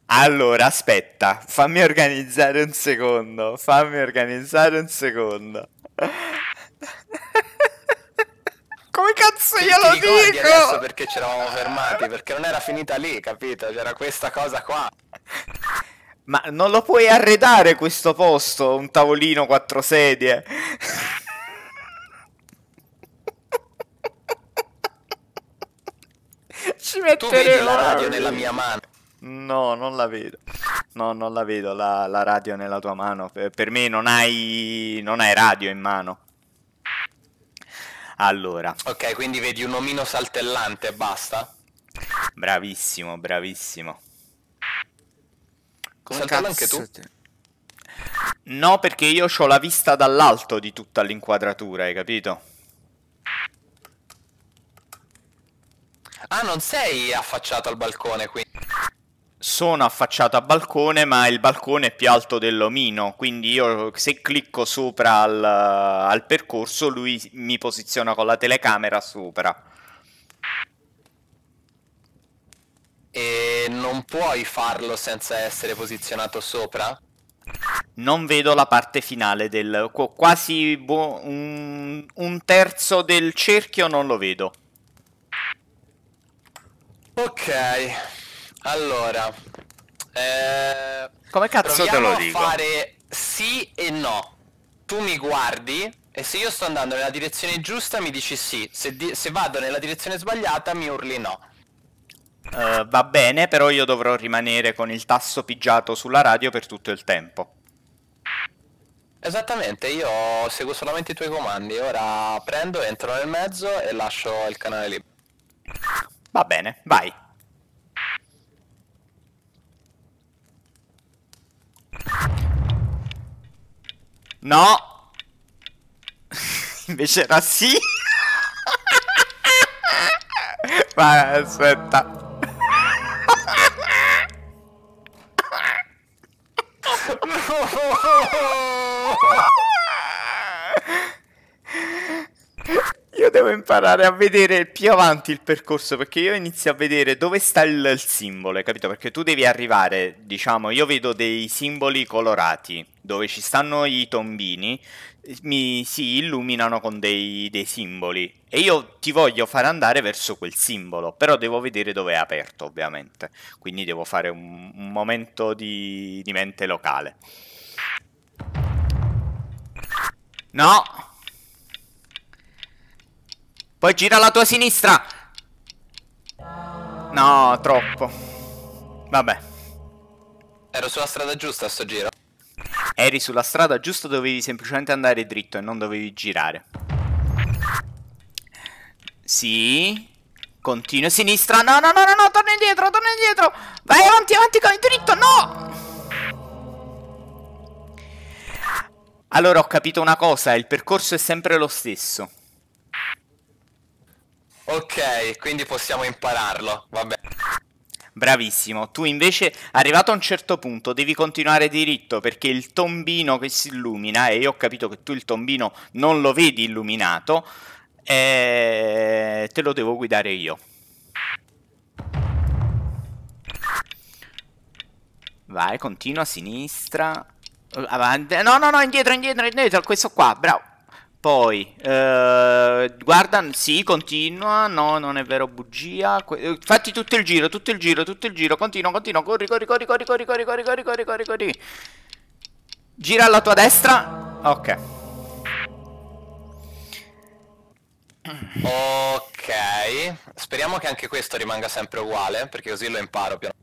Allora, aspetta, fammi organizzare un secondo, fammi organizzare un secondo. Come cazzo glielo ti dico? Adesso perché ci eravamo fermati, perché non era finita lì, capito? C'era questa cosa qua. Ma non lo puoi arredare questo posto, un tavolino, quattro sedie. Ci metteremo la radio nella mia mano. No, non la vedo. No, non la vedo la, la radio nella tua mano. Per, per me non hai, non hai radio in mano. Allora. Ok, quindi vedi un omino saltellante e basta? Bravissimo, bravissimo. Come Saltalo anche tu? Te. No, perché io ho la vista dall'alto di tutta l'inquadratura, hai capito? Ah, non sei affacciato al balcone, qui. Sono affacciato al balcone, ma il balcone è più alto dell'omino, quindi io se clicco sopra al, al percorso lui mi posiziona con la telecamera sopra. E non puoi farlo senza essere posizionato sopra? Non vedo la parte finale del... quasi boh, un, un terzo del cerchio non lo vedo. Ok, allora... Eh, Come cazzo te lo dico? fare sì e no. Tu mi guardi e se io sto andando nella direzione giusta mi dici sì. Se, di se vado nella direzione sbagliata mi urli no. Uh, va bene, però io dovrò rimanere con il tasso pigiato sulla radio per tutto il tempo. Esattamente, io seguo solamente i tuoi comandi. Ora prendo, entro nel mezzo e lascio il canale libero. Va bene, vai. No! Invece era sì! Ma aspetta. No! io devo imparare a vedere più avanti il percorso perché io inizio a vedere dove sta il, il simbolo, capito? Perché tu devi arrivare, diciamo, io vedo dei simboli colorati dove ci stanno i tombini, mi si illuminano con dei, dei simboli e io ti voglio far andare verso quel simbolo, però devo vedere dove è aperto ovviamente, quindi devo fare un, un momento di, di mente locale. No! Poi gira alla tua sinistra. No, troppo. Vabbè. Ero sulla strada giusta a sto giro. Eri sulla strada giusta, dovevi semplicemente andare dritto e non dovevi girare. Sì. Continua sinistra. No, no, no, no, no, torna indietro, torna indietro. Vai avanti, avanti, con il dritto, no! Allora ho capito una cosa, il percorso è sempre lo stesso. Ok, quindi possiamo impararlo, vabbè. Bravissimo, tu invece arrivato a un certo punto devi continuare diritto perché il tombino che si illumina, e io ho capito che tu il tombino non lo vedi illuminato, eh, te lo devo guidare io. Vai, continua a sinistra. Avanti. No, no, no, indietro, indietro, indietro, questo qua, bravo. Poi, eh, guarda, sì, continua, no, non è vero, bugia. Que- fatti tutto il giro, tutto il giro, tutto il giro, continua, continua, corri, corri, corri, corri, corri, corri, corri, corri, corri, corri, corri. Gira alla tua destra. Ok. Ok, speriamo che anche questo rimanga sempre uguale, perché così lo imparo piano.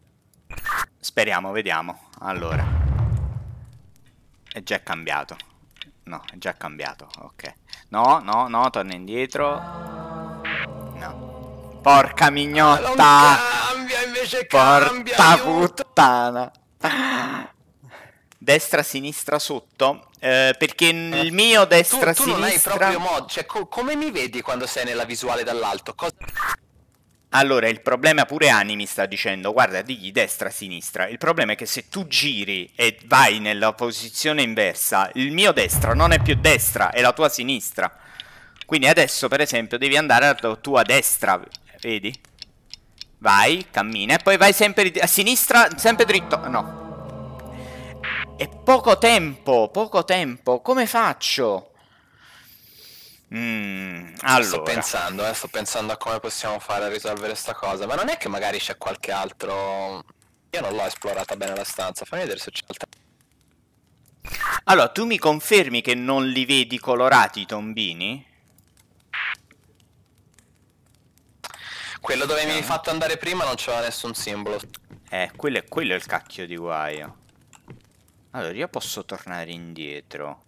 Speriamo, vediamo. Allora. È già cambiato. No, è già cambiato, ok. No, no, no, torna indietro. No. Porca mignotta! Non cambia, invece Porta cambia, puttana! destra, sinistra, sotto. Eh, perché il eh, mio destra, tu, tu sinistra... Tu non hai proprio mod, cioè co come mi vedi quando sei nella visuale dall'alto? Cosa... Allora, il problema pure Animi sta dicendo, guarda, digli destra, sinistra. Il problema è che se tu giri e vai nella posizione inversa, il mio destra non è più destra, è la tua sinistra. Quindi adesso, per esempio, devi andare alla tua destra, vedi? Vai, cammina e poi vai sempre a sinistra, sempre dritto. No. E poco tempo, poco tempo, come faccio? Mm, allora. sto, pensando, eh, sto pensando a come possiamo fare a risolvere questa cosa, ma non è che magari c'è qualche altro... Io non l'ho esplorata bene la stanza, fammi vedere se c'è altra... Allora, tu mi confermi che non li vedi colorati i tombini? Quello dove mi hai fatto andare prima non c'era nessun simbolo. Eh, quello è, quello è il cacchio di guaio. Allora, io posso tornare indietro.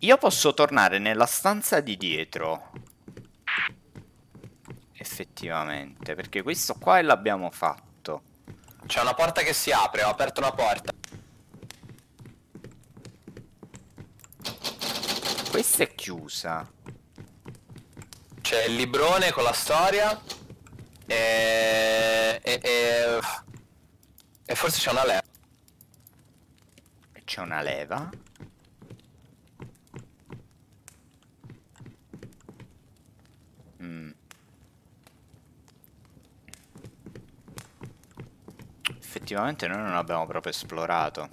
Io posso tornare nella stanza di dietro. Effettivamente, perché questo qua l'abbiamo fatto. C'è una porta che si apre, ho aperto una porta. Questa è chiusa. C'è il librone con la storia. E, e, e... e forse c'è una leva. C'è una leva. effettivamente noi non abbiamo proprio esplorato.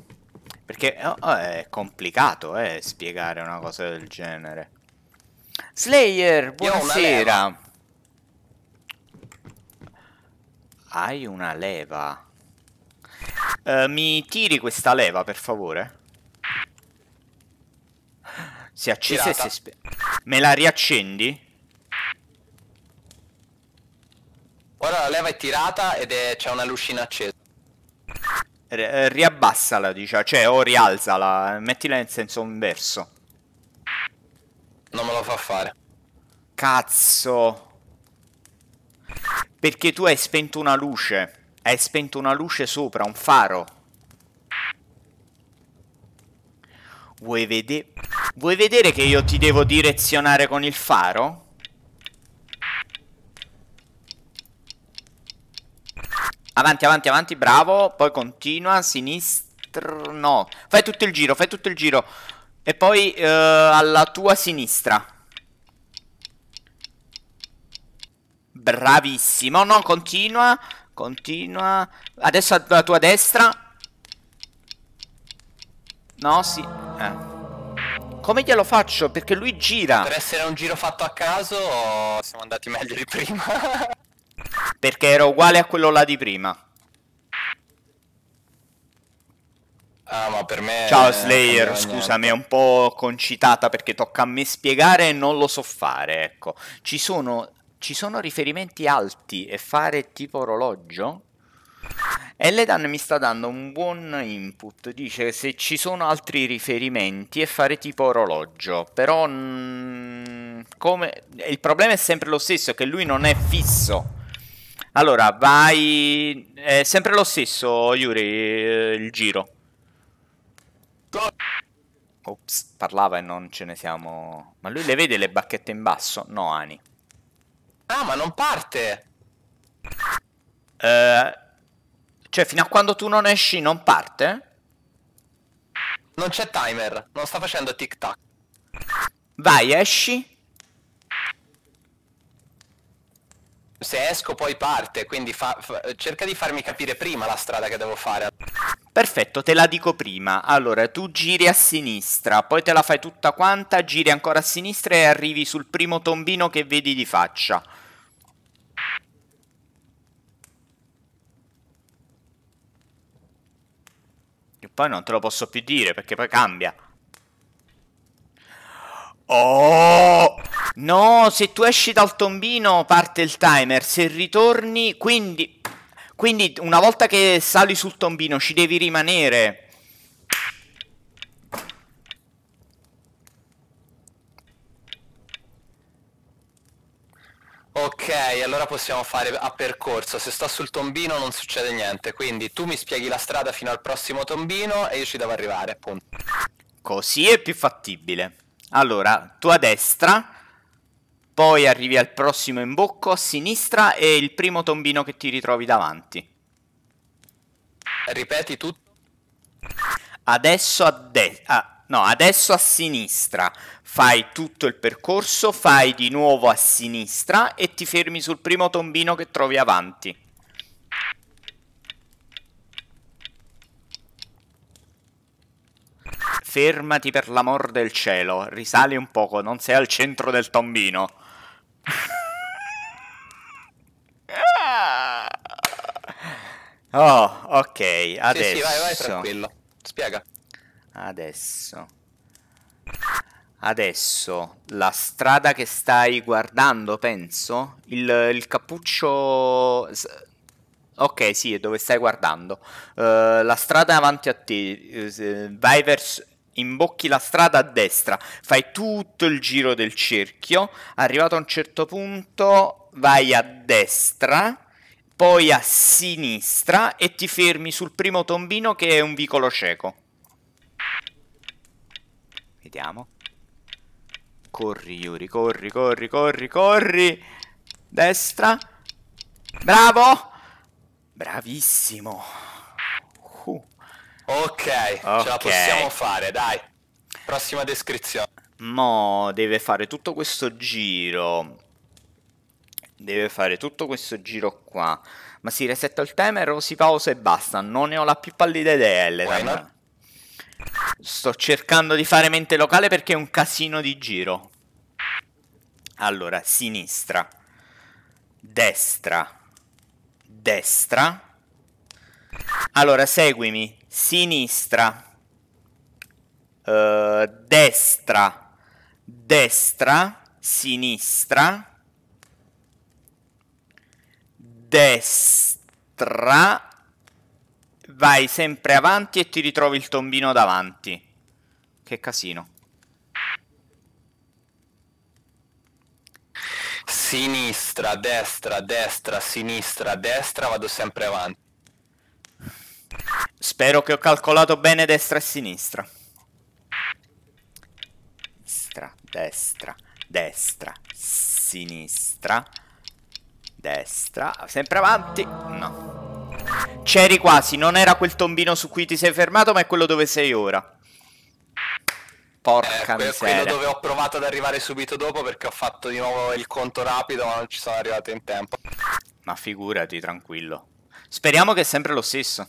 Perché eh, oh, è complicato eh, spiegare una cosa del genere. Slayer, buonasera. Hai una leva. Uh, mi tiri questa leva, per favore? Si accende e si spe... Me la riaccendi? Ora la leva è tirata ed è... c'è una lucina accesa. Eh, riabbassala, diciamo, cioè o rialzala, mettila nel senso inverso. Non me lo fa fare. Cazzo. Perché tu hai spento una luce. Hai spento una luce sopra, un faro. Vuoi, vede- Vuoi vedere che io ti devo direzionare con il faro? Avanti, avanti, avanti, bravo. Poi continua, sinistra... No, fai tutto il giro, fai tutto il giro. E poi eh, alla tua sinistra. Bravissimo, no, continua, continua. Adesso alla tua destra. No, sì. Eh. Come glielo faccio? Perché lui gira. Per essere un giro fatto a caso, siamo andati meglio di prima. Perché era uguale a quello là di prima. Ah, ma per me... Ciao Slayer, scusami, è un po' concitata perché tocca a me spiegare e non lo so fare, ecco. Ci sono, ci sono riferimenti alti e fare tipo orologio? Eledan mi sta dando un buon input, dice se ci sono altri riferimenti e fare tipo orologio, però mh, mm, come... il problema è sempre lo stesso, che lui non è fisso. Allora, vai... È sempre lo stesso, Yuri, eh, il giro. Ops, parlava e non ce ne siamo... Ma lui le vede le bacchette in basso? No, Ani. Ah, ma non parte! Eh, cioè, fino a quando tu non esci non parte? Non c'è timer, non sta facendo tic tac. Vai, esci. se esco poi parte, quindi fa, fa, cerca di farmi capire prima la strada che devo fare. Perfetto, te la dico prima. Allora, tu giri a sinistra, poi te la fai tutta quanta, giri ancora a sinistra e arrivi sul primo tombino che vedi di faccia. E poi non te lo posso più dire perché poi cambia. Oh! No, se tu esci dal tombino parte il timer, se ritorni, quindi... Quindi una volta che sali sul tombino ci devi rimanere. Ok, allora possiamo fare a percorso. Se sto sul tombino non succede niente, quindi tu mi spieghi la strada fino al prossimo tombino e io ci devo arrivare, appunto. Così è più fattibile. Allora, tu a destra, poi arrivi al prossimo imbocco a sinistra e il primo tombino che ti ritrovi davanti. Ripeti tutto. Adesso a destra. no, adesso a sinistra. Fai tutto il percorso, fai di nuovo a sinistra e ti fermi sul primo tombino che trovi avanti. fermati per l'amor del cielo, risali un poco, non sei al centro del tombino. Ah. Oh, ok, adesso. Sì, sì, vai, vai, tranquillo. Spiega. Adesso. Adesso, la strada che stai guardando, penso, il, il cappuccio... Ok, sì, è dove stai guardando. Uh, la strada avanti a te, eh, vai verso imbocchi la strada a destra, fai tutto il giro del cerchio, arrivato a un certo punto vai a destra, poi a sinistra e ti fermi sul primo tombino che è un vicolo cieco. Vediamo. Corri Yuri, corri, corri, corri, corri. Destra. Bravo! Bravissimo. Ok, okay. ce la possiamo fare, dai. Prossima descrizione. Mo deve fare tutto questo giro. Deve fare tutto questo giro qua. Ma si resetta il timer o si pausa e basta? Non ne ho la più pallida idea. Well, Sto cercando di fare mente locale perché è un casino di giro. Allora, sinistra, destra, destra. Allora, seguimi sinistra, uh, destra, destra, sinistra, destra, vai sempre avanti e ti ritrovi il tombino davanti. Che casino. Sinistra, destra, destra, sinistra, destra, vado sempre avanti. Spero che ho calcolato bene destra e sinistra. Destra, destra, destra, sinistra, destra, sempre avanti, no. C'eri quasi, non era quel tombino su cui ti sei fermato, ma è quello dove sei ora. Porca eh, miseria. È quello dove ho provato ad arrivare subito dopo perché ho fatto di nuovo il conto rapido, ma non ci sono arrivato in tempo. Ma figurati, tranquillo. Speriamo che è sempre lo stesso.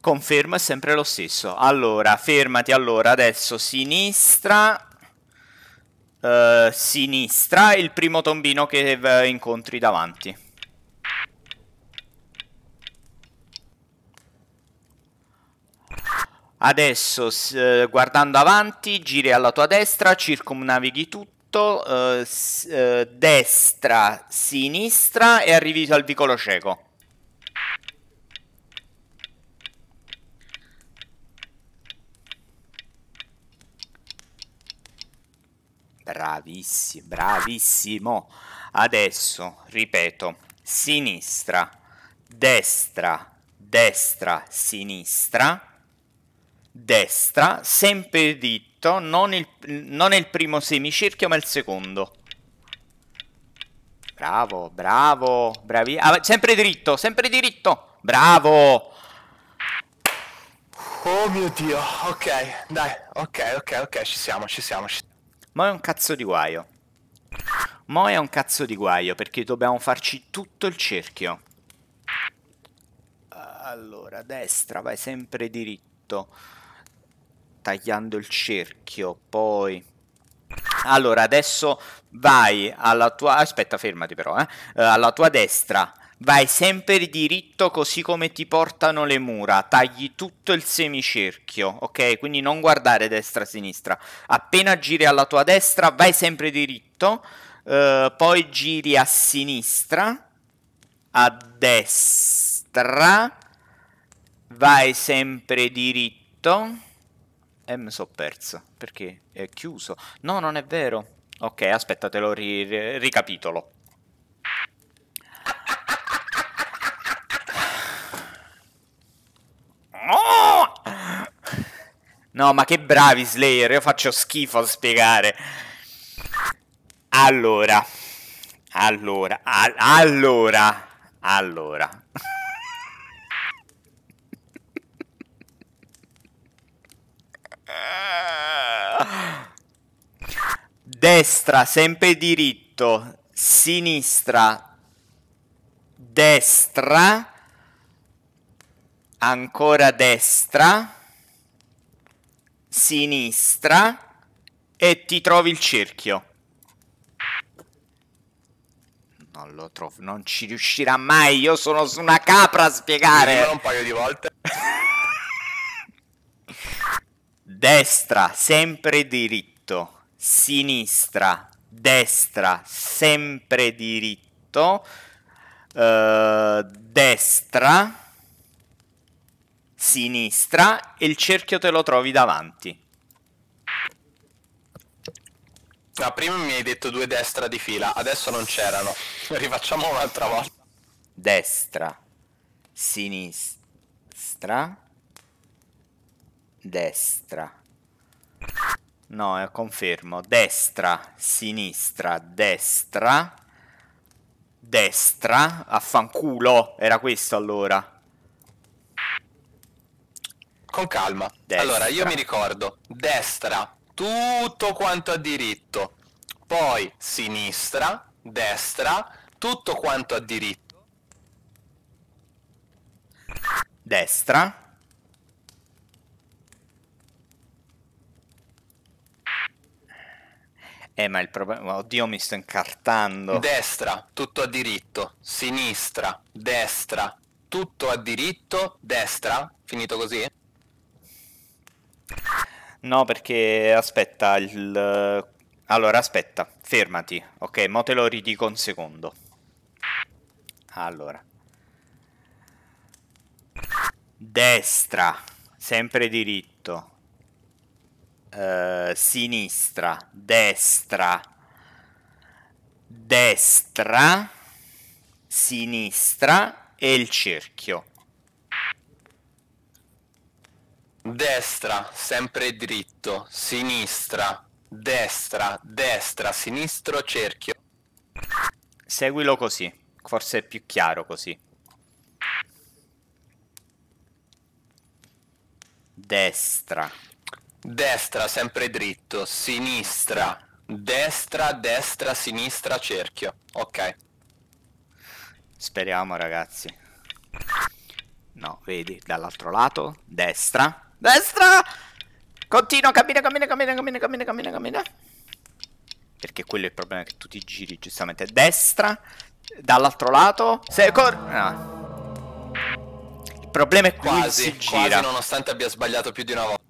Confermo è sempre lo stesso. Allora, fermati allora, adesso sinistra, Uh, sinistra il primo tombino che incontri davanti. Adesso uh, guardando avanti, giri alla tua destra, circumnavighi tutto, uh, destra, sinistra e arrivi al vicolo cieco. Bravissimo, bravissimo. Adesso, ripeto, sinistra, destra, destra, sinistra, destra, sempre il dito, non il, non il primo semicerchio ma il secondo. Bravo, bravo, bravi. Ah, sempre dritto, sempre dritto. Bravo. Oh mio Dio, ok, dai, ok, ok, ok, ci siamo, ci siamo, ci siamo. Mo è un cazzo di guaio. Mo è un cazzo di guaio perché dobbiamo farci tutto il cerchio. Allora, destra, vai sempre diritto. Tagliando il cerchio, poi... Allora, adesso vai alla tua... Aspetta, fermati però, eh. eh alla tua destra, Vai sempre diritto così come ti portano le mura, tagli tutto il semicerchio, ok? Quindi non guardare destra-sinistra. Appena giri alla tua destra, vai sempre diritto, eh, poi giri a sinistra, a destra, vai sempre diritto. E eh, mi sono perso, perché è chiuso. No, non è vero. Ok, aspetta, te lo ri- ricapitolo. No, ma che bravi Slayer, io faccio schifo a spiegare. Allora, allora, all allora, allora. Destra, sempre diritto, sinistra, destra, ancora destra sinistra e ti trovi il cerchio. Non lo trovo, non ci riuscirà mai, io sono su una capra a spiegare. Un paio di volte. destra, sempre diritto. Sinistra, destra, sempre diritto. Uh, destra sinistra e il cerchio te lo trovi davanti. No, prima mi hai detto due destra di fila, adesso non c'erano. Rifacciamo un'altra volta. Destra, sinistra, destra. No, confermo. Destra, sinistra, destra, destra. Affanculo, era questo allora con calma. Destra. Allora, io mi ricordo, destra, tutto quanto a diritto, poi sinistra, destra, tutto quanto a diritto. Destra. Eh, ma il problema... Oddio, mi sto incartando. Destra, tutto a diritto. Sinistra, destra, tutto a diritto. Destra, finito così? No, perché aspetta, il... Allora, aspetta, fermati. Ok, mo te lo ridico un secondo. Allora. Destra, sempre diritto. Uh, sinistra, destra, destra, sinistra e il cerchio. destra, sempre dritto, sinistra, destra, destra, sinistro, cerchio. Seguilo così, forse è più chiaro così. Destra. Destra, sempre dritto, sinistra, destra, destra, sinistra, cerchio. Ok. Speriamo ragazzi. No, vedi, dall'altro lato, destra, Destra! Continua, cammina, cammina, cammina, cammina, cammina, cammina, cammina. Perché quello è il problema, che tu ti giri giustamente destra, dall'altro lato, se cor... No. Il problema è qua, quasi, si gira. Quasi, nonostante abbia sbagliato più di una volta.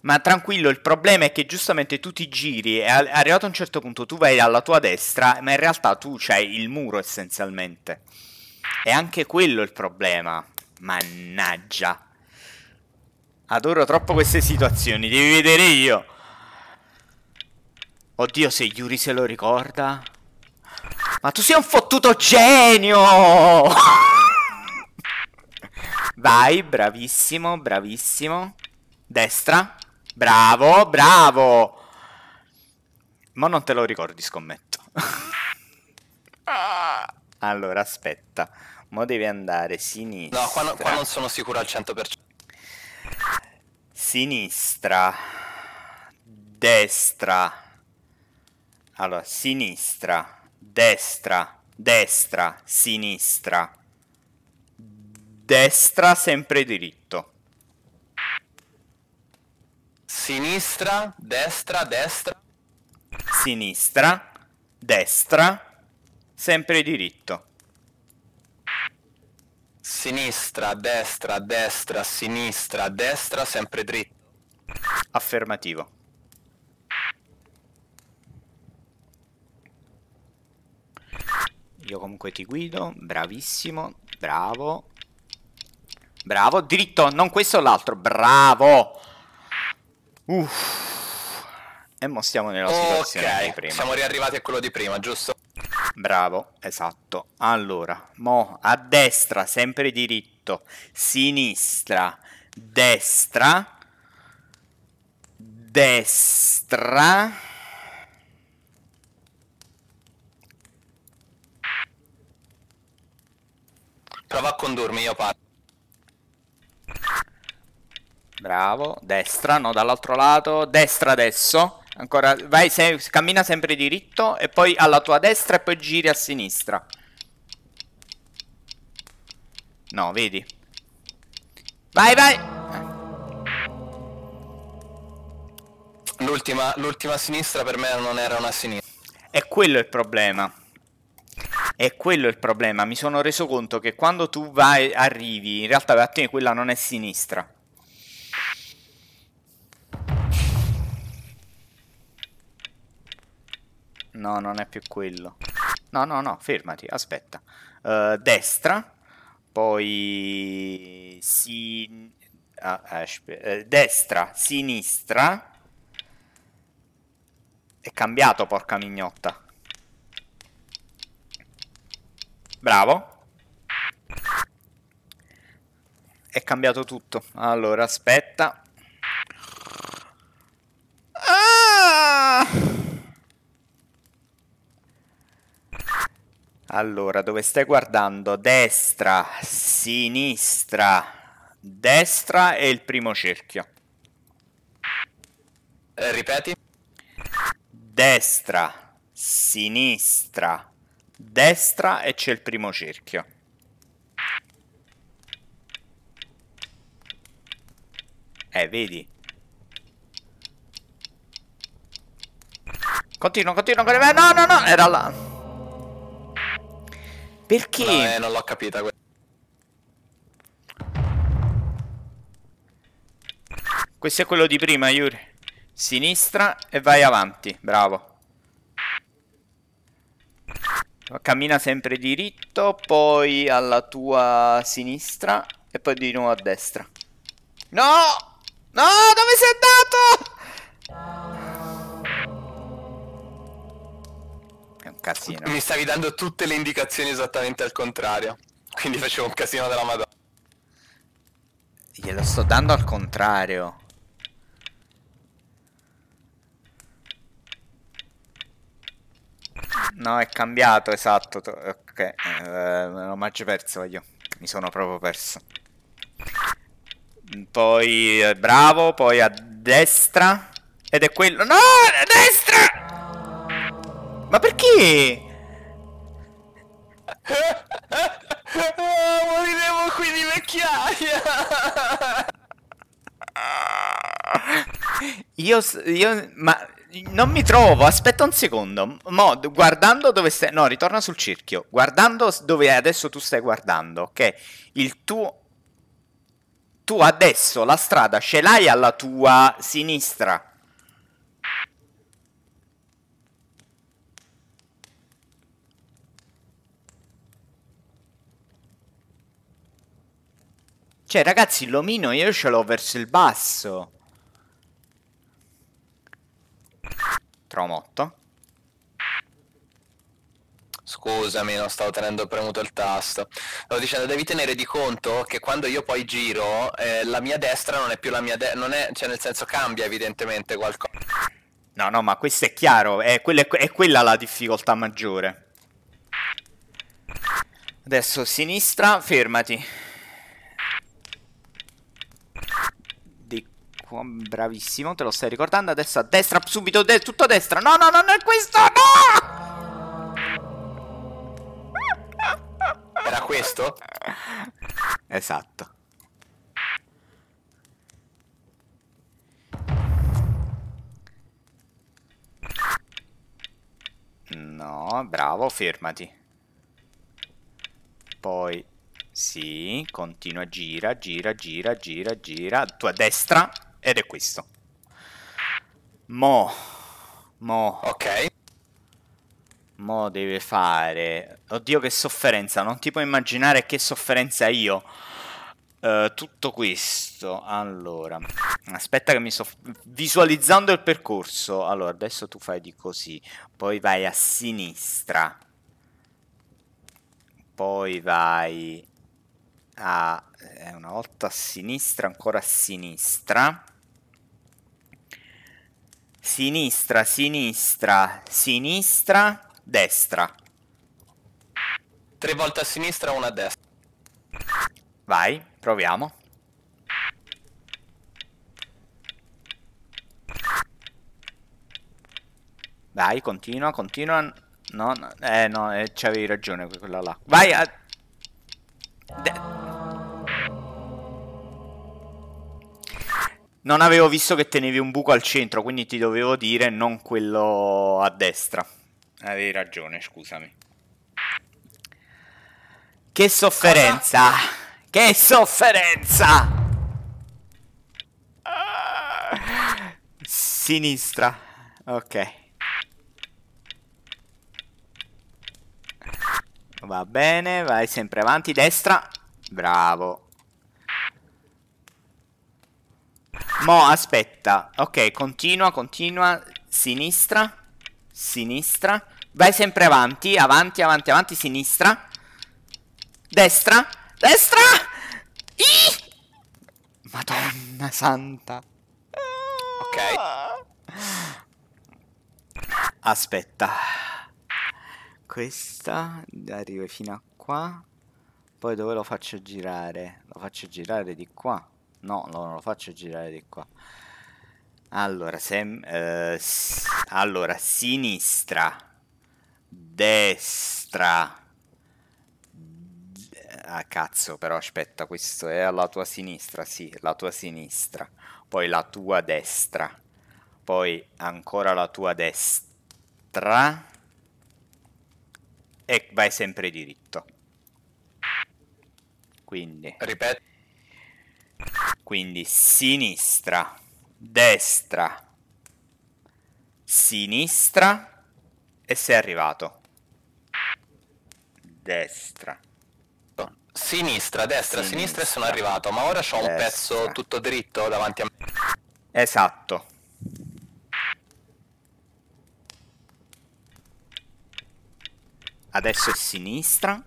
Ma tranquillo, il problema è che giustamente tu ti giri e arrivato a un certo punto tu vai alla tua destra, ma in realtà tu c'hai il muro essenzialmente. E anche quello è il problema. Mannaggia. Adoro troppo queste situazioni, devi vedere io. Oddio, se Yuri se lo ricorda. Ma tu sei un fottuto genio! Vai, bravissimo, bravissimo. Destra. Bravo, bravo. Ma non te lo ricordi, scommetto. allora, aspetta. Mo' devi andare sinistra. No, qua, no, qua non sono sicuro al 100%. Sinistra. Destra. Allora, sinistra, destra, destra, sinistra. Destra sempre diritto. Sinistra, destra, destra. Sinistra, destra, sempre diritto. Sinistra, destra, destra, sinistra, destra, sempre dritto. Affermativo. Io comunque ti guido, bravissimo, bravo. Bravo, dritto, non questo o l'altro, bravo. Uff. E mo stiamo nella situazione di prima. Siamo riarrivati a quello di prima, giusto? Bravo, esatto. Allora, mo a destra, sempre diritto, sinistra, destra, destra. Prova a condurmi, io parlo. Bravo, destra, no, dall'altro lato, destra adesso. Ancora, vai, se, cammina sempre diritto e poi alla tua destra e poi giri a sinistra. No, vedi. Vai, vai! L'ultima, l'ultima sinistra per me non era una sinistra. E quello è il problema. E quello è il problema. Mi sono reso conto che quando tu vai, arrivi, in realtà per te quella non è sinistra. No, non è più quello. No, no, no, fermati, aspetta. Uh, destra, poi si... ah, eh, destra, sinistra. È cambiato, porca mignotta. Bravo. È cambiato tutto. Allora, aspetta. Ah! Allora, dove stai guardando? Destra, sinistra, destra e il primo cerchio. Eh, ripeti. Destra, sinistra, destra e c'è il primo cerchio. Eh, vedi? Continua, continua, eh, no, no, no, era là. Perché? eh, non l'ho capita questa. Questo è quello di prima, Yuri. Sinistra e vai avanti, bravo. Cammina sempre diritto, poi alla tua sinistra e poi di nuovo a destra. No! No, dove sei andato? casino. Mi stavi dando tutte le indicazioni esattamente al contrario. Quindi facevo un casino della madonna. Glielo sto dando al contrario. No, è cambiato, esatto. Ok, uh, eh, l'ho mangio perso io. Mi sono proprio perso. Poi eh, bravo, poi a destra. Ed è quello. No, a destra! Ma perché? Moriremo qui di vecchiaia! io, io... Ma... Non mi trovo, aspetta un secondo. Mo, guardando dove stai... No, ritorna sul cerchio. Guardando dove adesso tu stai guardando, ok? Il tuo... Tu adesso la strada ce l'hai alla tua sinistra. Cioè, ragazzi, l'omino io ce l'ho verso il basso. Tromotto. Scusami, non stavo tenendo premuto il tasto. Stavo dicendo, devi tenere di conto che quando io poi giro, eh, la mia destra non è più la mia destra, cioè nel senso cambia evidentemente qualcosa. No, no, ma questo è chiaro, è, quella, è quella la difficoltà maggiore. Adesso sinistra, fermati. Ecco, bravissimo, te lo stai ricordando. Adesso a destra, subito, de tutto a destra. No, no, no, non è questo, no! Era questo? Esatto. No, bravo, fermati. Poi, sì, continua, gira, gira, gira, gira, gira. Tu a destra, ed è questo. Mo. Mo. Ok. Mo deve fare... Oddio che sofferenza, non ti puoi immaginare che sofferenza io. Uh, tutto questo, allora... Aspetta che mi sto visualizzando il percorso. Allora, adesso tu fai di così, poi vai a sinistra, poi vai a... Eh, una volta a sinistra, ancora a sinistra. Sinistra, sinistra, sinistra, destra. Tre volte a sinistra, una a destra. Vai, proviamo. Vai, continua, continua. No, no eh no, eh, c'avevi ragione quella là. Vai a... De Non avevo visto che tenevi un buco al centro, quindi ti dovevo dire non quello a destra. Avevi ragione, scusami. Che sofferenza! Cosa? Che sofferenza! Ah. Sinistra. Ok. Va bene, vai sempre avanti, destra. Bravo. Mo aspetta. Ok, continua, continua. Sinistra. Sinistra. Vai sempre avanti, avanti, avanti, avanti, sinistra. Destra. Destra. Ih! Madonna santa. Ok. Aspetta. Questa arriva fino a qua. Poi dove lo faccio girare? Lo faccio girare di qua. No, no, non lo faccio girare di qua. Allora, sem, eh, allora, sinistra, destra. Ah, cazzo, però aspetta, questo è alla tua sinistra, sì, la tua sinistra. Poi la tua destra. Poi ancora la tua destra. E vai sempre diritto. Quindi... Ripeto. Quindi sinistra, destra, sinistra e sei arrivato. Destra. Sinistra, destra, sinistra, sinistra e sono arrivato, ma ora ho un pezzo tutto dritto davanti a me. Esatto. Adesso è sinistra.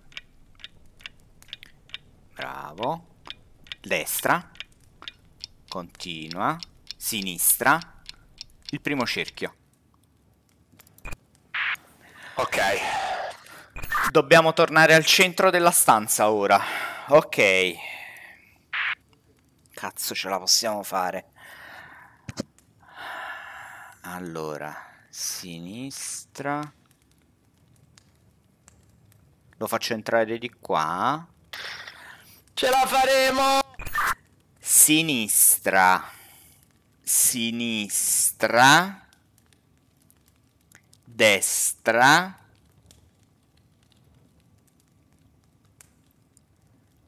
Bravo destra, continua, sinistra, il primo cerchio. Ok. Dobbiamo tornare al centro della stanza ora. Ok. Cazzo, ce la possiamo fare. Allora, sinistra. Lo faccio entrare di qua. Ce la faremo! sinistra, sinistra, destra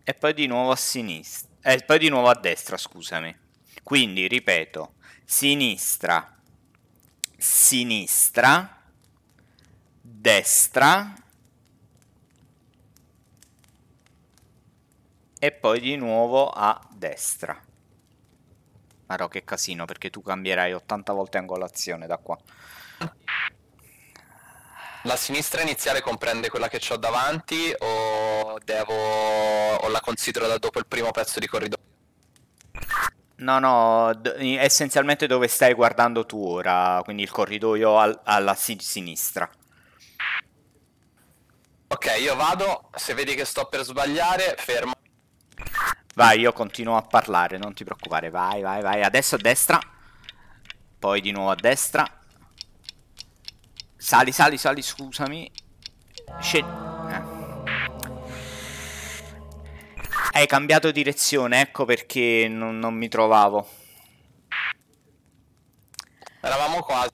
e poi di nuovo a sinistra, e eh, poi di nuovo a destra, scusami. Quindi ripeto, sinistra, sinistra, destra e poi di nuovo a destra. Marò che casino perché tu cambierai 80 volte angolazione da qua. La sinistra iniziale comprende quella che ho davanti o devo o la considero da dopo il primo pezzo di corridoio? No, no, essenzialmente dove stai guardando tu ora, quindi il corridoio al alla si sinistra. Ok, io vado, se vedi che sto per sbagliare, fermo Vai, io continuo a parlare, non ti preoccupare. Vai, vai, vai. Adesso a destra. Poi di nuovo a destra. Sali, sali, sali, scusami. Scendi. Eh. Hai cambiato direzione, ecco perché non, non mi trovavo. Eravamo quasi.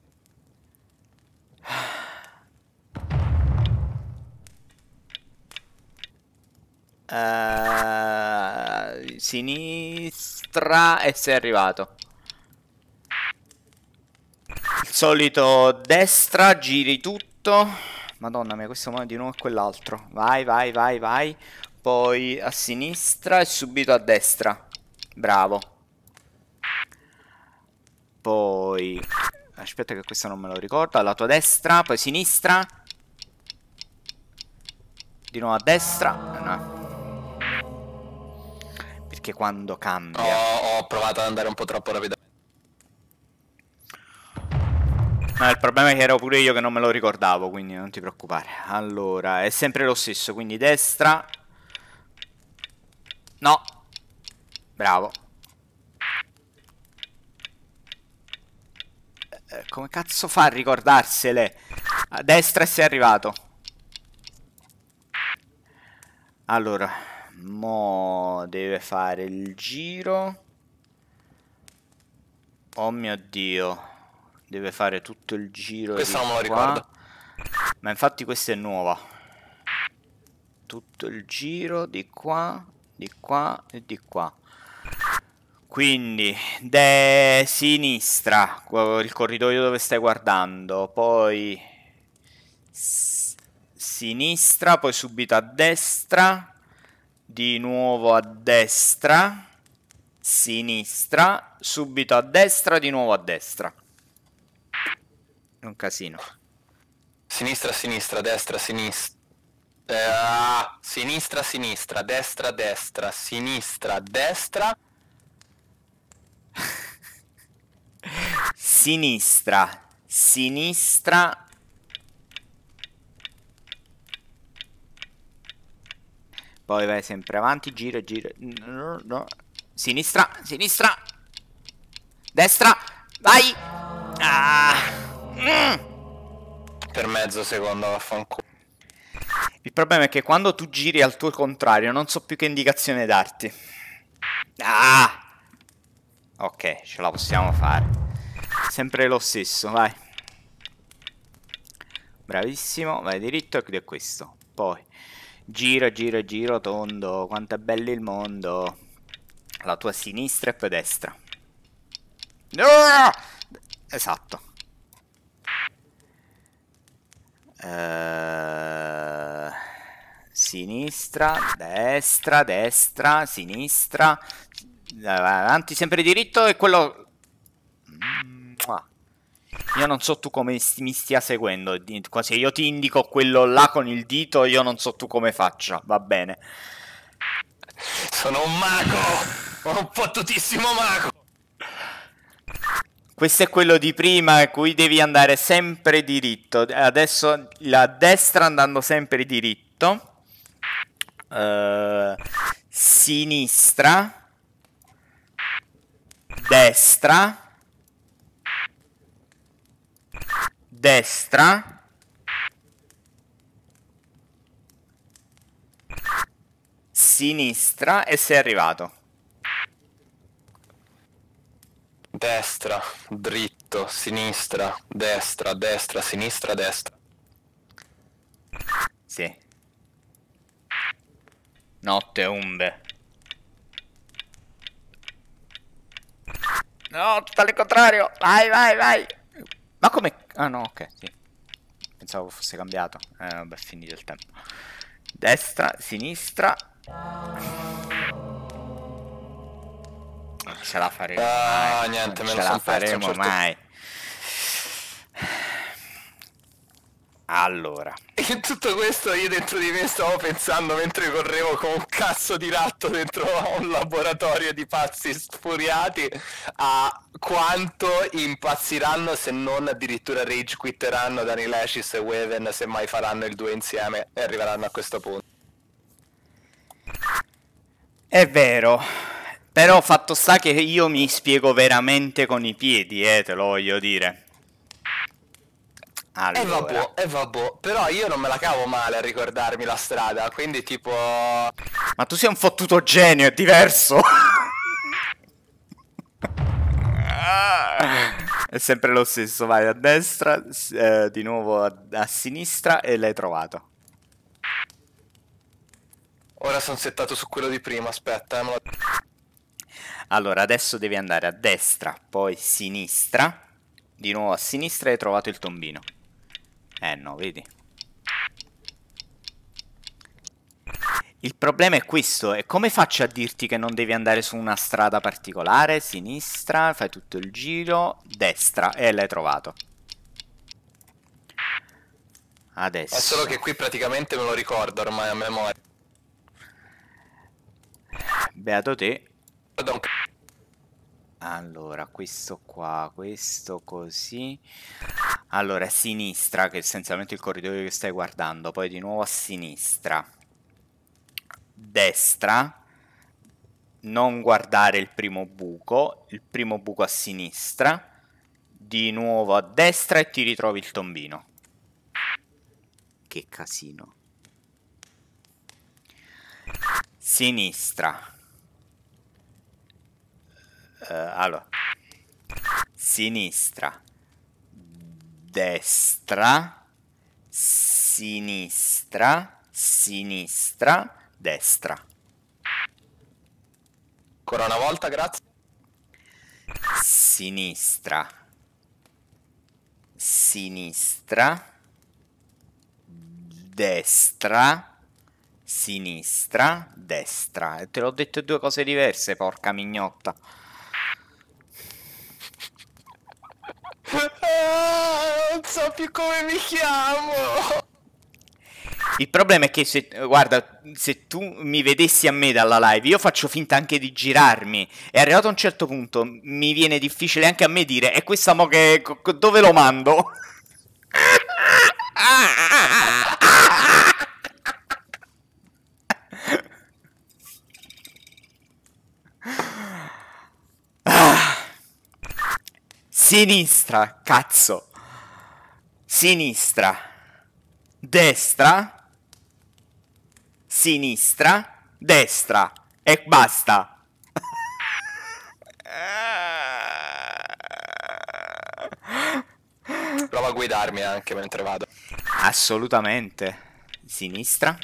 Uh, sinistra e sei arrivato. Il solito destra, giri tutto. Madonna mia, questo muove di nuovo e quell'altro. Vai, vai, vai, vai. Poi a sinistra e subito a destra. Bravo. Poi... Aspetta che questo non me lo ricordo. Alla tua destra, poi sinistra. Di nuovo a destra. No anche quando cambia. Ho, ho provato ad andare un po' troppo rapidamente. No, il problema è che ero pure io che non me lo ricordavo, quindi non ti preoccupare. Allora, è sempre lo stesso, quindi destra. No. Bravo. Eh, come cazzo fa a ricordarsele? A destra e sei arrivato. Allora. Mo deve fare il giro. Oh mio dio. Deve fare tutto il giro Questa non me ricordo. Ma infatti questa è nuova. Tutto il giro di qua, di qua e di qua. Quindi, de sinistra, il corridoio dove stai guardando, poi sinistra, poi subito a destra, di nuovo a destra, sinistra, subito a destra, di nuovo a destra. È un casino. Sinistra, sinistra, destra, sinistra. Eh, sinistra, sinistra, destra, destra, sinistra, destra. sinistra, sinistra, Poi vai sempre avanti, gira, gira. No, no. Sinistra, sinistra. Destra. Vai. Ah. Mm. Per mezzo secondo, vaffanculo. Il problema è che quando tu giri al tuo contrario non so più che indicazione darti. Ah! Ok, ce la possiamo fare. Sempre lo stesso, vai. Bravissimo, vai diritto ed è questo. Poi Giro, giro, giro, tondo, quanto è bello il mondo. La tua sinistra e poi destra. Ah! Esatto. Uh, sinistra, destra, destra, sinistra. Avanti sempre diritto e quello... Mua. Io non so tu come mi stia seguendo. Se io ti indico quello là con il dito, io non so tu come faccia. Va bene. Sono un mago! Un fottutissimo mago! Questo è quello di prima, cui devi andare sempre diritto. Adesso la destra andando sempre diritto. Uh, sinistra. Destra destra sinistra e sei arrivato destra dritto sinistra destra destra sinistra destra sì notte umbe no tutto al contrario vai vai vai ma come... Ah no, ok, sì. Pensavo fosse cambiato. Eh, vabbè, finito il tempo. Destra, sinistra. Non ce la faremo ah, mai. Niente, non ce la faremo certo mai. Allora. In tutto questo io dentro di me stavo pensando mentre correvo con un cazzo di ratto dentro a un laboratorio di pazzi sfuriati a quanto impazziranno se non addirittura rage quitteranno Dani e Waven se mai faranno il due insieme e arriveranno a questo punto. È vero. Però fatto sta che io mi spiego veramente con i piedi, eh, te lo voglio dire. Allora. E eh vabbè, e eh vabbè, però io non me la cavo male a ricordarmi la strada, quindi tipo... Ma tu sei un fottuto genio, è diverso! è sempre lo stesso, vai a destra, eh, di nuovo a, a sinistra e l'hai trovato. Ora sono settato su quello di prima, aspetta. Eh, allora, adesso devi andare a destra, poi sinistra, di nuovo a sinistra e hai trovato il tombino. Eh no, vedi. Il problema è questo, è come faccio a dirti che non devi andare su una strada particolare, sinistra, fai tutto il giro, destra, e l'hai trovato. Adesso. È solo che qui praticamente me lo ricordo ormai a memoria. Beato te. Pardon. Allora, questo qua, questo così. Allora, a sinistra, che è essenzialmente il corridoio che stai guardando, poi di nuovo a sinistra. Destra. Non guardare il primo buco, il primo buco a sinistra. Di nuovo a destra e ti ritrovi il tombino. Che casino. Sinistra eh, allora, sinistra, destra, sinistra, sinistra, destra. Ancora una volta, grazie. Sinistra, sinistra, destra, sinistra, destra. E te l'ho detto due cose diverse, porca mignotta. Ah, non so più come mi chiamo. Il problema è che se, guarda, se tu mi vedessi a me dalla live, io faccio finta anche di girarmi. E arrivato a un certo punto mi viene difficile anche a me dire, e questa mo che... dove lo mando? Ah, ah, Sinistra, cazzo. Sinistra. Destra. Sinistra. Destra. E basta. Prova a guidarmi anche mentre vado. Assolutamente. Sinistra.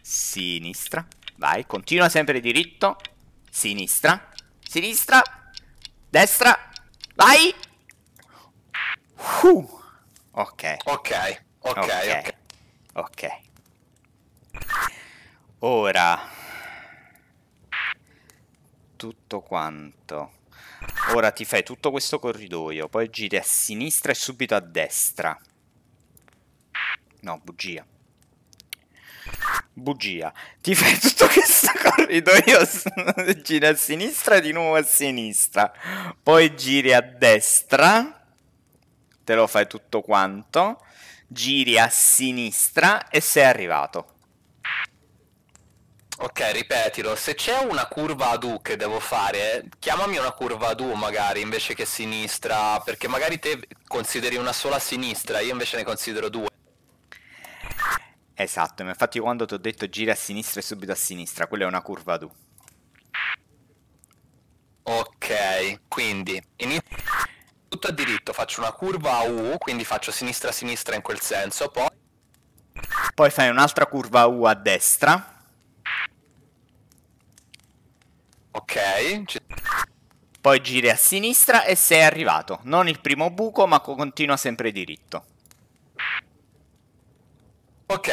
Sinistra. Vai, continua sempre diritto. Sinistra. Sinistra. Destra. Vai. Uh. Ok. Ok. Ok. Ok. Ok. Ora. Tutto quanto. Ora ti fai tutto questo corridoio, poi giri a sinistra e subito a destra. No, bugia bugia. Ti fai tutto questo corridoio giri a sinistra, di nuovo a sinistra, poi giri a destra, te lo fai tutto quanto, giri a sinistra e sei arrivato. Ok, ripetilo. Se c'è una curva ad U che devo fare, chiamami una curva ad U magari invece che sinistra, perché magari te consideri una sola sinistra, io invece ne considero due. Esatto, ma infatti quando ti ho detto gira a sinistra e subito a sinistra, quella è una curva tu. Ok, quindi inizio tutto a diritto, faccio una curva a U, quindi faccio sinistra sinistra in quel senso, poi... Poi fai un'altra curva a U a destra. Ok. Poi giri a sinistra e sei arrivato. Non il primo buco, ma continua sempre diritto. Ok,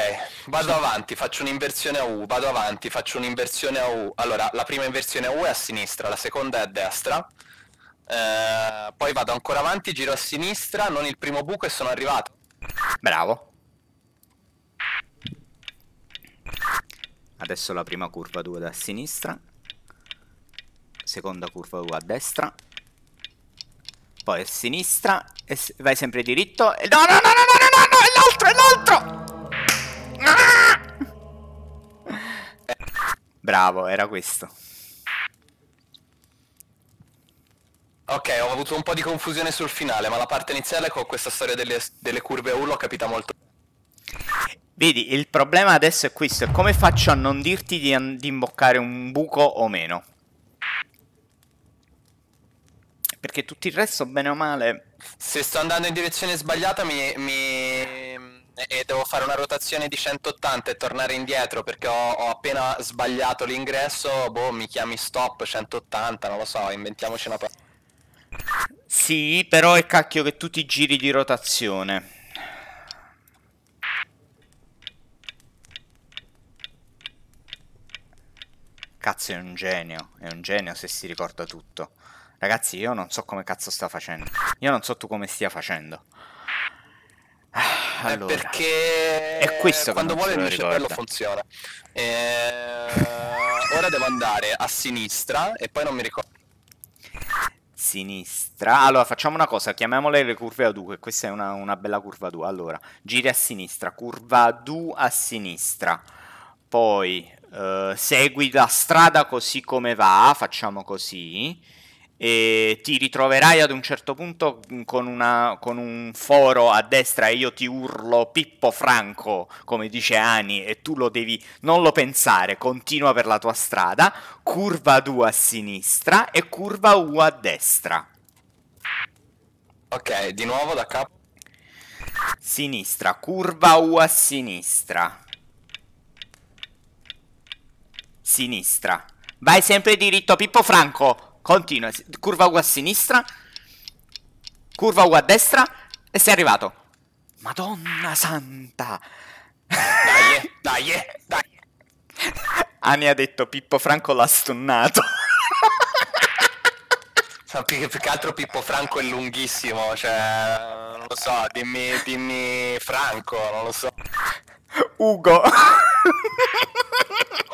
vado avanti, faccio un'inversione a U, vado avanti, faccio un'inversione a U. Allora, la prima inversione a U è a sinistra, la seconda è a destra. Eh, poi vado ancora avanti, giro a sinistra, non il primo buco e sono arrivato. Bravo. Adesso la prima curva 2 da sinistra, seconda curva 2 a destra, poi a sinistra, vai sempre diritto e... no, no, no, no, no, no, no, è l'altro, è l'altro! Ah! Bravo, era questo. Ok, ho avuto un po' di confusione sul finale, ma la parte iniziale con questa storia delle, delle curve 1 l'ho capita molto Vedi, il problema adesso è questo, come faccio a non dirti di, di, imboccare un buco o meno. Perché tutto il resto, bene o male... Se sto andando in direzione sbagliata mi, mi e devo fare una rotazione di 180 e tornare indietro perché ho, ho appena sbagliato l'ingresso, boh, mi chiami stop 180, non lo so, inventiamoci una parola. Sì, però è cacchio che tu ti giri di rotazione. Cazzo è un genio, è un genio se si ricorda tutto. Ragazzi, io non so come cazzo sta facendo. Io non so tu come stia facendo. Ah, eh, allora, perché è questo quando vuole il mio ricorda. cervello funziona. Eh, ora devo andare a sinistra e poi non mi ricordo. Sinistra. Allora facciamo una cosa, chiamiamole le curve a 2. Questa è una, una bella curva 2. Allora, giri a sinistra, curva 2 a sinistra. Poi eh, segui la strada così come va, facciamo così e ti ritroverai ad un certo punto con, una, con, un foro a destra e io ti urlo Pippo Franco, come dice Ani, e tu lo devi non lo pensare, continua per la tua strada, curva 2 a sinistra e curva U a destra. Ok, di nuovo da capo. Sinistra, curva U a sinistra. Sinistra. Vai sempre diritto, Pippo Franco. Continua. Curva U a sinistra. Curva U a destra. E sei arrivato. Madonna santa. Dai, dai, dai. Ani ha detto Pippo Franco l'ha stunnato. No, più, più, che altro Pippo Franco è lunghissimo, cioè... Non lo so, dimmi, dimmi Franco, non lo so. Ugo.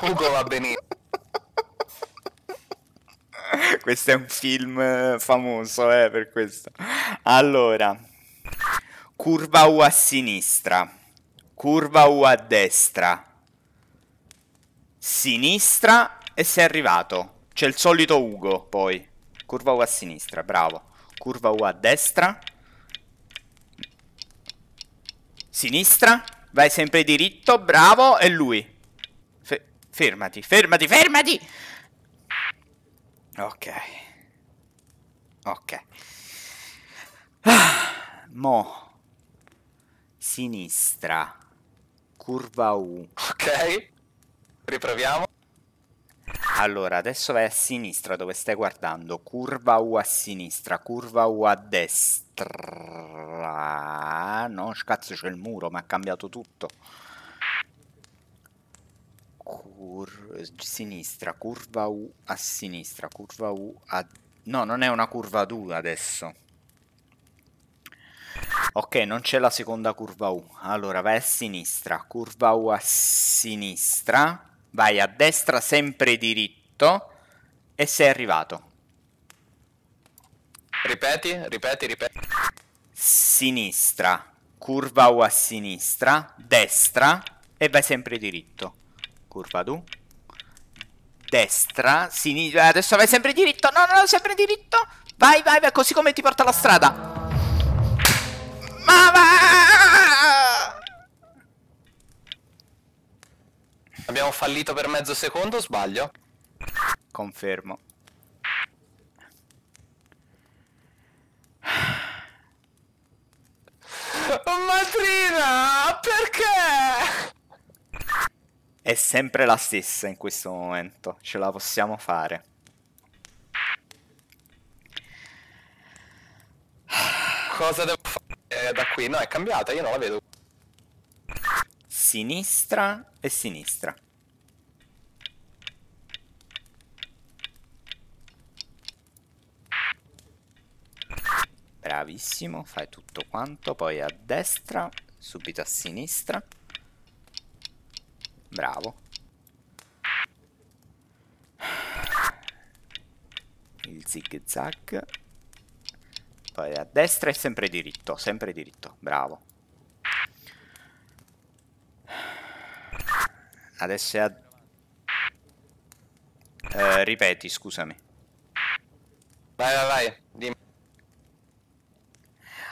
Ugo va benissimo. questo è un film eh, famoso eh, per questo. Allora, curva U a sinistra, curva U a destra, sinistra e sei arrivato. C'è il solito Ugo poi. Curva U a sinistra, bravo. Curva U a destra. Sinistra. Vai sempre diritto, bravo. E lui. fermati, fermati, fermati. Ok. Ok. mo. Sinistra. Curva U. Ok. Riproviamo. Allora, adesso vai a sinistra dove stai guardando. Curva U a sinistra, curva U a destra. No, cazzo, c'è il muro, ma ha cambiato tutto cur- eh, sinistra, curva U a sinistra, curva U a... No, non è una curva 2 adesso. Ok, non c'è la seconda curva U. Allora, vai a sinistra, curva U a sinistra, vai a destra sempre diritto e sei arrivato. Ripeti, ripeti, ripeti. Sinistra, curva U a sinistra, destra e vai sempre diritto curva tu. Destra, sinistra. Adesso vai sempre diritto. No, no, no, sempre diritto. Vai, vai, vai, così come ti porta la strada. Ma va! Abbiamo fallito per mezzo secondo, sbaglio? Confermo. Matrina, perché? è sempre la stessa in questo momento, ce la possiamo fare. Cosa devo fare da qui? No, è cambiata, io non la vedo. Sinistra e sinistra. Bravissimo, fai tutto quanto, poi a destra, subito a sinistra. Bravo. Il zig zag. Poi a destra è sempre diritto, sempre diritto. Bravo. Adesso è a... Eh, ripeti, scusami. Vai, vai, vai. Dimmi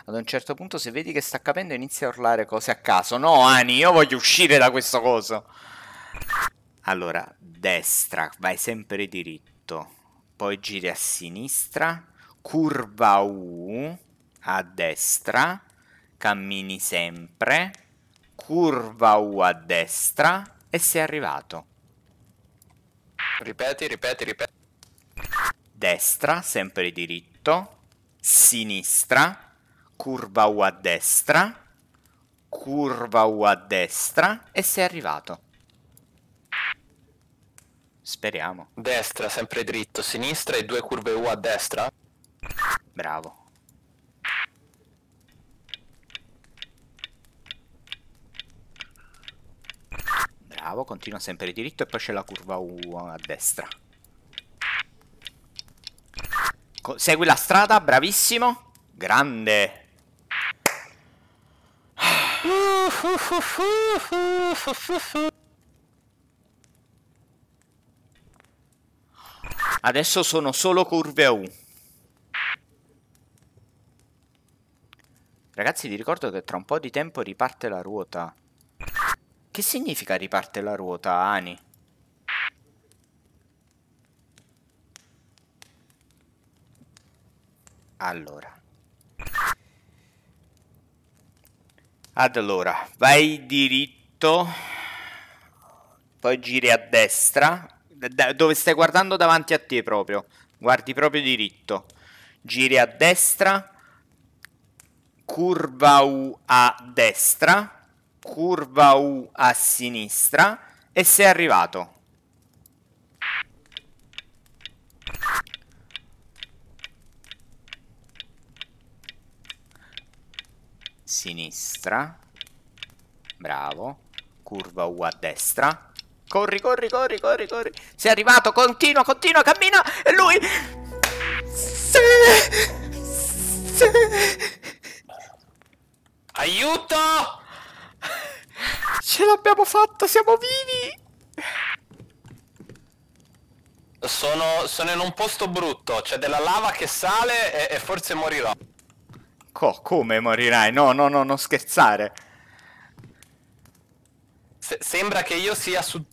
ad un certo punto se vedi che sta capendo inizia a urlare cose a caso. No, Ani, io voglio uscire da questo coso. Allora, destra, vai sempre diritto, poi giri a sinistra, curva U a destra, cammini sempre, curva U a destra e sei arrivato. Ripeti, ripeti, ripeti. Destra, sempre diritto, sinistra, curva U a destra, curva U a destra e sei arrivato. Speriamo. Destra, sempre dritto, sinistra e due curve U a destra. Bravo. Bravo, continua sempre dritto e poi c'è la curva U a destra. segui la strada, bravissimo. Grande. Adesso sono solo curve a U. Ragazzi, vi ricordo che tra un po' di tempo riparte la ruota. Che significa riparte la ruota, Ani? Allora. Allora, vai diritto, poi giri a destra, da, dove stai guardando davanti a te proprio, guardi proprio diritto, giri a destra, curva U a destra, curva U a sinistra e sei arrivato. sinistra, bravo, curva U a destra, corri, corri, corri, corri, corri, sei arrivato, continua, continua, cammina, e lui... Sì, sì. Aiuto! Ce l'abbiamo fatta, siamo vivi! Sono, sono, in un posto brutto, c'è della lava che sale e, e forse morirò. Co- come morirai? No, no, no, non scherzare. Se- sembra che io sia su...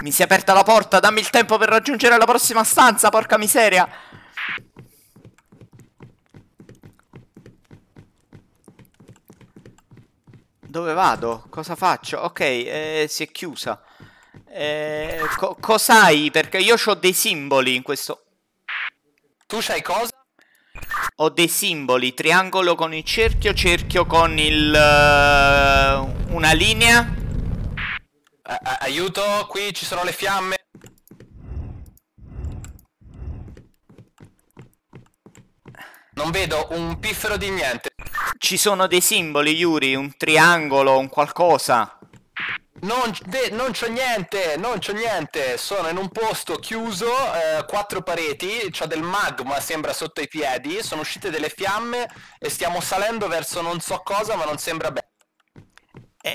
Mi si è aperta la porta, dammi il tempo per raggiungere la prossima stanza, porca miseria! Dove vado? Cosa faccio? Ok, eh, si è chiusa. Eh, co- cos'hai? Perché io ho dei simboli in questo... Tu sai cosa? Ho dei simboli, triangolo con il cerchio, cerchio con il... Uh, una linea. A eh, eh, aiuto, qui ci sono le fiamme. Non vedo un piffero di niente. Ci sono dei simboli, Yuri, un triangolo, un qualcosa. Non, de, non c'ho niente, non c'ho niente. Sono in un posto chiuso, eh, quattro pareti, c'ho del magma sembra sotto i piedi, sono uscite delle fiamme e stiamo salendo verso non so cosa, ma non sembra bene. Eh,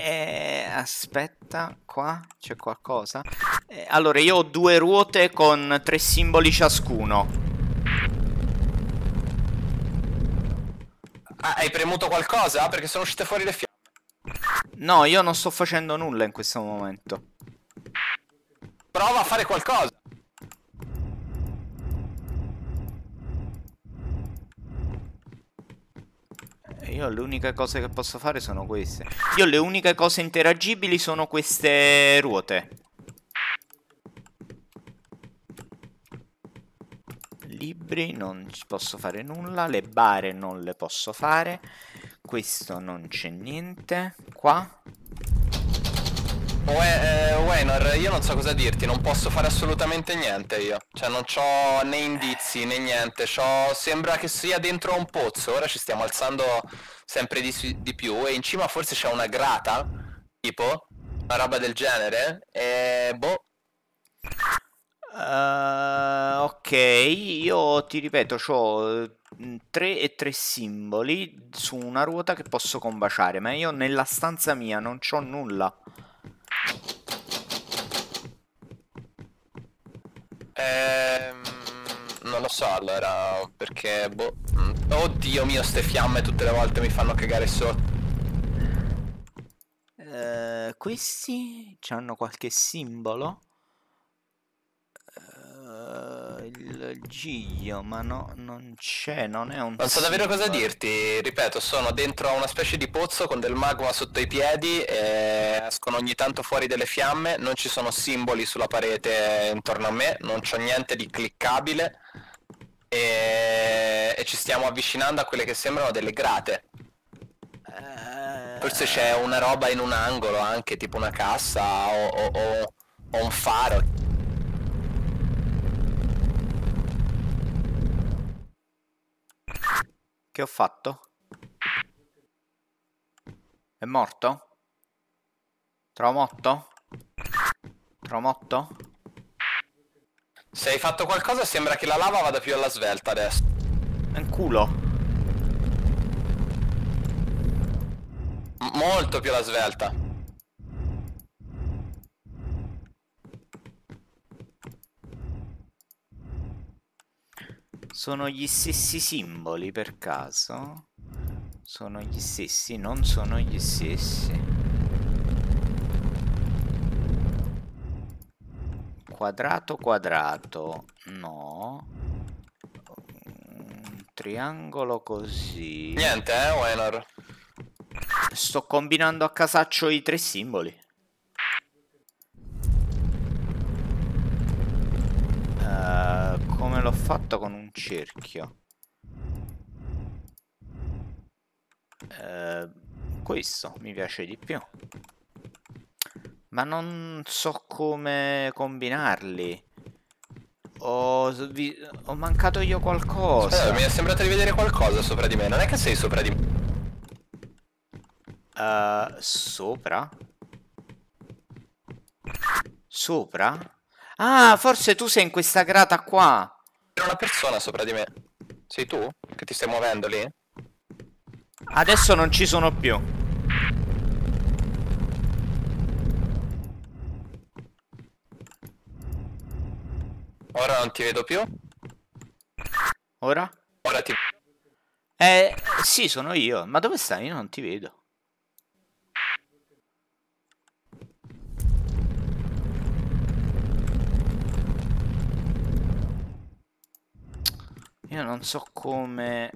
eh, aspetta, qua c'è qualcosa. Eh, allora, io ho due ruote con tre simboli ciascuno. Ah, hai premuto qualcosa? Perché sono uscite fuori le fiamme. No, io non sto facendo nulla in questo momento. Prova a fare qualcosa. Eh, io le uniche cose che posso fare sono queste. Io le uniche cose interagibili sono queste ruote. libri non posso fare nulla, le bare non le posso fare, questo non c'è niente, qua... Uè, eh, Waynor, io non so cosa dirti, non posso fare assolutamente niente io. Cioè non ho né indizi né niente, sembra che sia dentro un pozzo, ora ci stiamo alzando sempre di, di più e in cima forse c'è una grata, tipo, una roba del genere, e boh... Uh, ok, io ti ripeto, ho mm, tre e tre simboli su una ruota che posso combaciare, ma io nella stanza mia non ho nulla. Ehm, non lo so allora, perché boh. Mm, oddio mio, ste fiamme tutte le volte mi fanno cagare sotto. Uh, eh, questi hanno qualche simbolo? Eh, il Giglio, ma no, non c'è, non è un... Non so davvero cosa dirti, ripeto, sono dentro una specie di pozzo con del magma sotto i piedi, escono ogni tanto fuori delle fiamme, non ci sono simboli sulla parete intorno a me, non c'è niente di cliccabile e... e ci stiamo avvicinando a quelle che sembrano delle grate. Eh. Forse c'è una roba in un angolo anche, tipo una cassa o, o, o un faro. Che ho fatto? È morto? Traumotto? Traumotto? Se hai fatto qualcosa sembra che la lava vada più alla svelta adesso. È un culo. molto più alla svelta. Sono gli stessi simboli per caso? Sono gli stessi, non sono gli stessi. Quadrato, quadrato, no. triangolo così. Niente, eh, Weller. Sto combinando a casaccio i tre simboli. Eh, come l'ho fatto con un cerchio? Uh, questo mi piace di più. Ma non so come combinarli. Ho, vi, ho mancato io qualcosa. Aspetta, mi è sembrato di vedere qualcosa sopra di me. Non è che sei sopra di me. Uh, sopra? Sopra? Ah, forse tu sei in questa grata qua. C'è una persona sopra di me. Sei tu? Che ti stai muovendo lì? Adesso non ci sono più. Ora non ti vedo più. Ora? Ora ti... Eh, sì, sono io. Ma dove stai? Io non ti vedo. Io non so come...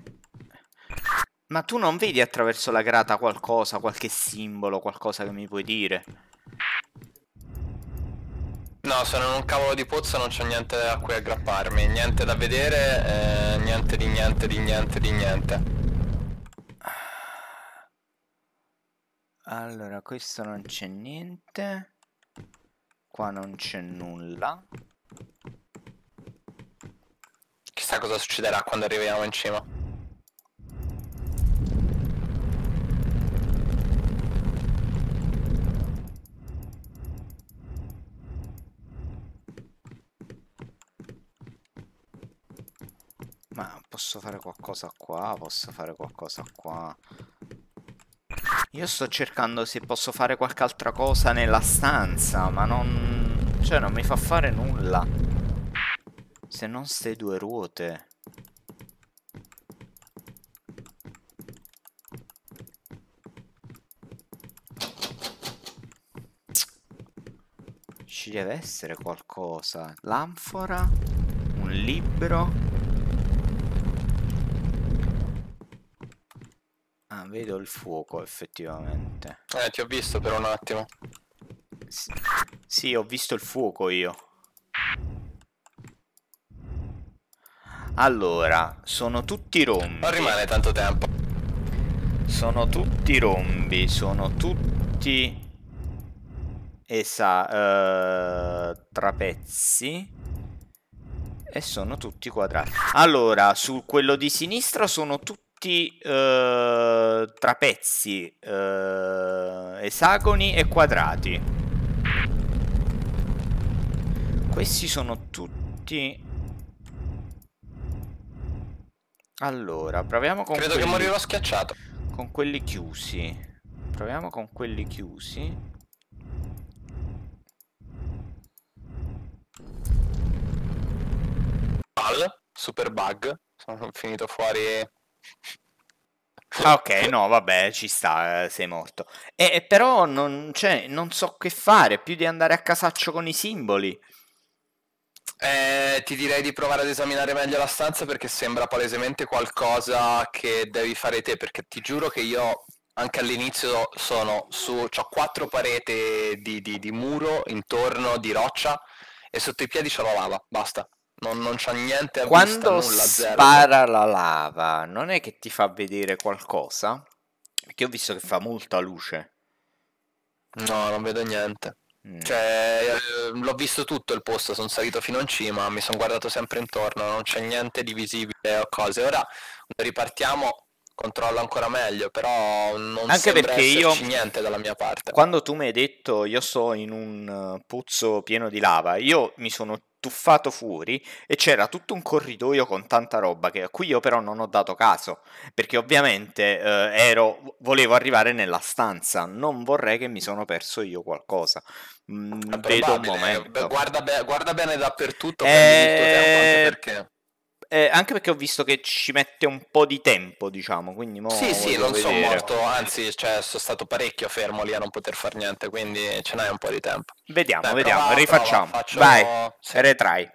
Ma tu non vedi attraverso la grata qualcosa, qualche simbolo, qualcosa che mi puoi dire? No, sono in un cavolo di pozzo non c'è niente a cui aggrapparmi, niente da vedere, eh, niente di niente di niente di niente. Allora, questo non c'è niente. Qua non c'è nulla. Chissà cosa succederà quando arriviamo in cima. Ma posso fare qualcosa qua, posso fare qualcosa qua. Io sto cercando se posso fare qualche altra cosa nella stanza, ma non... Cioè, non mi fa fare nulla. Se non ste due ruote. Ci deve essere qualcosa. L'anfora? Un libro? Ah, vedo il fuoco effettivamente. Eh, ti ho visto per un attimo. S sì, ho visto il fuoco io. Allora, sono tutti rombi. Non rimane tanto tempo. Sono tutti rombi, sono tutti... Esa, uh, eh, trapezzi. E sono tutti quadrati. Allora, su quello di sinistra sono tutti uh, trapezzi, uh, eh, esagoni e quadrati. Questi sono tutti allora, proviamo con Credo quelli... che morirò schiacciato. Con quelli chiusi. Proviamo con quelli chiusi. Pal, super bug. Sono finito fuori ah, ok, no, vabbè, ci sta, eh, sei morto. E, però non, cioè, non so che fare, più di andare a casaccio con i simboli. Eh, ti direi di provare ad esaminare meglio la stanza perché sembra palesemente qualcosa che devi fare te, perché ti giuro che io anche all'inizio sono su, ho quattro pareti di, di, di, muro intorno di roccia e sotto i piedi c'è la lava, basta. Non, non c'è niente a Quando vista, nulla, spara la lava, non è che ti fa vedere qualcosa? Perché ho visto che fa molta luce. No, non vedo niente. Mm. Cioè, ehm, l'ho visto tutto il posto, sono salito fino in cima, mi sono guardato sempre intorno, non c'è niente di visibile o cose. Ora ripartiamo, controllo ancora meglio, però non Anche perché io, niente dalla mia parte. Quando tu mi hai detto io sto in un eh, pozzo pieno di lava, io mi sono tuffato fuori e c'era tutto un corridoio con tanta roba che, a cui io però non ho dato caso, perché ovviamente eh, ero, volevo arrivare nella stanza, non vorrei che mi sono perso io qualcosa. Mm, vedo un momento. Guarda, be- guarda bene dappertutto, e... Eh, tempo, perché... Eh, anche perché ho visto che ci mette un po' di tempo, diciamo. Quindi sì, sì, non vedere. sono morto, anzi, cioè, sono stato parecchio fermo lì a non poter fare niente, quindi ce n'hai un po' di tempo. Vediamo, Dai, vediamo, prova, rifacciamo. Prova, faccio... Vai, sì. retrai.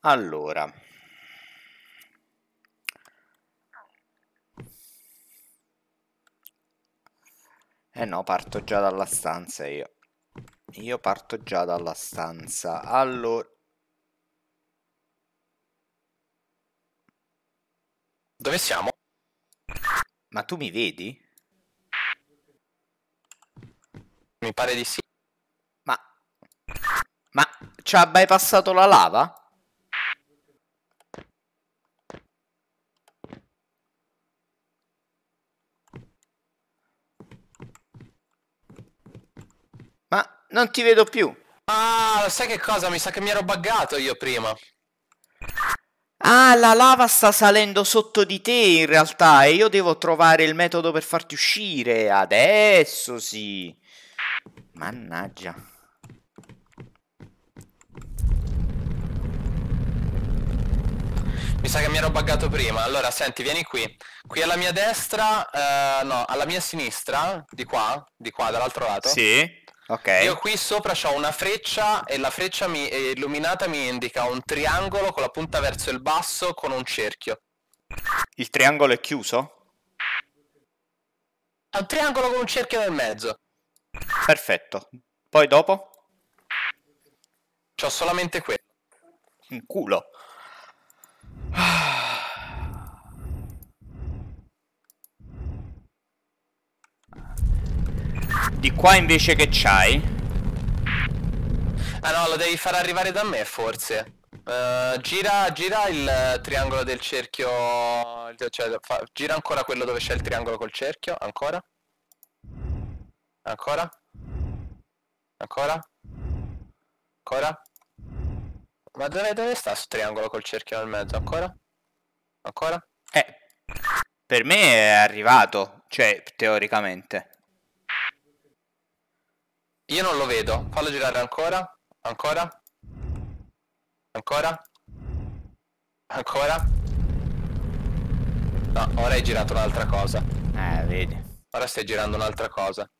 Allora. Eh no, parto già dalla stanza io. Io parto già dalla stanza. Allora... Dove siamo? Ma tu mi vedi? Mi pare di sì. Ma... Ma ci ha bypassato la lava? non ti vedo più. Ah, sai che cosa? Mi sa che mi ero buggato io prima. Ah, la lava sta salendo sotto di te in realtà e io devo trovare il metodo per farti uscire. Adesso sì. Mannaggia. Mi sa che mi ero buggato prima. Allora, senti, vieni qui. Qui alla mia destra, eh, no, alla mia sinistra, di qua, di qua, dall'altro lato. Sì. Okay. Io qui sopra ho una freccia e la freccia mi, eh, illuminata mi indica un triangolo con la punta verso il basso con un cerchio. Il triangolo è chiuso? È un triangolo con un cerchio nel mezzo. Perfetto. Poi dopo? C'ho solamente quello. Un culo. Di qua invece che c'hai? Ah no, lo devi far arrivare da me forse. Uh, gira, gira il triangolo del cerchio, cioè, fa, gira ancora quello dove c'è il triangolo col cerchio, ancora. Ancora. Ancora. Ancora. Ma dove, dove sta sto triangolo col cerchio nel mezzo? Ancora? Ancora? Eh, per me è arrivato, cioè teoricamente. Io non lo vedo. Fallo girare ancora. Ancora. Ancora. Ancora. No, ora hai girato un'altra cosa. Eh, vedi. Ora stai girando un'altra cosa.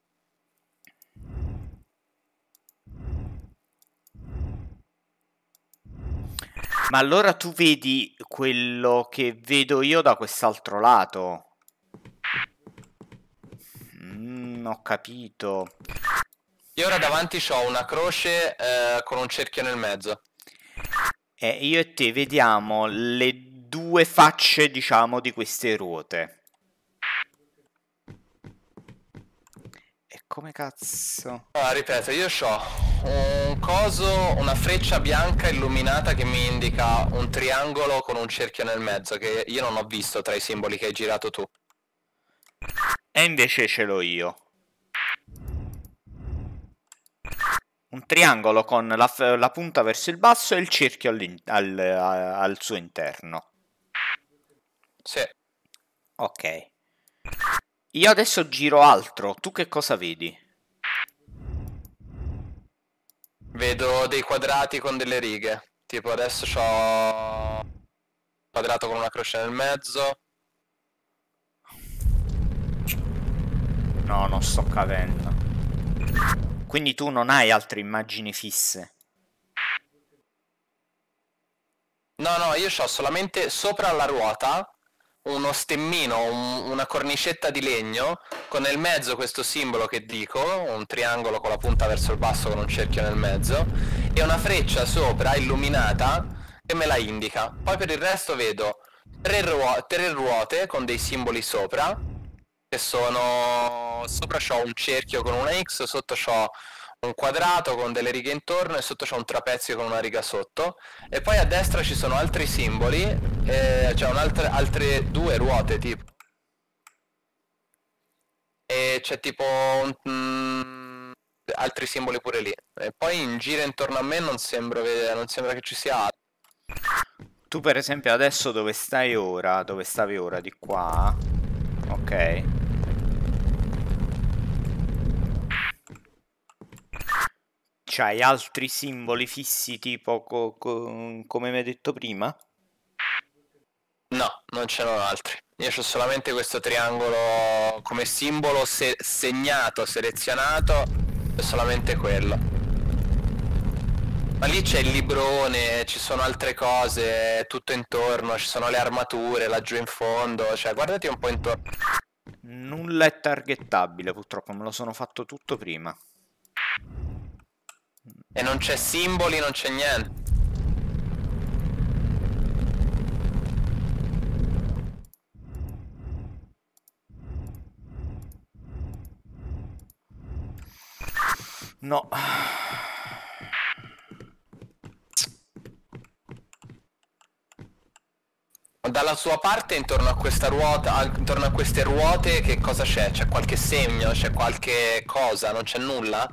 Ma allora tu vedi quello che vedo io da quest'altro lato. Mmm, ho capito. Io ora davanti ho una croce eh, con un cerchio nel mezzo. Eh, io e te vediamo le due facce, diciamo, di queste ruote. E come cazzo? Ah, ripeto, io ho un coso, una freccia bianca illuminata che mi indica un triangolo con un cerchio nel mezzo, che io non ho visto tra i simboli che hai girato tu. E invece ce l'ho io. Un triangolo con la, la punta verso il basso e il cerchio al, al suo interno. Sì. Ok. Io adesso giro altro, tu che cosa vedi? Vedo dei quadrati con delle righe. Tipo adesso ho un quadrato con una croce nel mezzo. No, non sto cadendo. Quindi tu non hai altre immagini fisse. No, no, io ho solamente sopra la ruota uno stemmino, un, una cornicetta di legno, con nel mezzo questo simbolo che dico, un triangolo con la punta verso il basso con un cerchio nel mezzo, e una freccia sopra illuminata che me la indica. Poi per il resto vedo tre, ruo- tre ruote con dei simboli sopra, sono sopra c'ho un cerchio con una X, sotto c'ho un quadrato con delle righe intorno e sotto c'è un trapezio con una riga sotto e poi a destra ci sono altri simboli eh, c'è altre, altre due ruote tipo e c'è tipo un, mh, mm, altri simboli pure lì e poi in giro intorno a me non sembra, non sembra che ci sia altro tu per esempio adesso dove stai ora dove stavi ora di qua ok C'hai cioè, altri simboli fissi tipo co- co- come mi hai detto prima? No, non ce n'ho altri. Io ho solamente questo triangolo come simbolo se- segnato, selezionato, è solamente quello. Ma lì c'è il librone, ci sono altre cose tutto intorno, ci sono le armature laggiù in fondo, cioè guardati un po' intorno. Nulla è targettabile purtroppo, me lo sono fatto tutto prima. E non c'è simboli, non c'è niente. No. Dalla sua parte intorno a questa ruota, intorno a queste ruote che cosa c'è? C'è qualche segno? C'è qualche cosa? Non c'è nulla?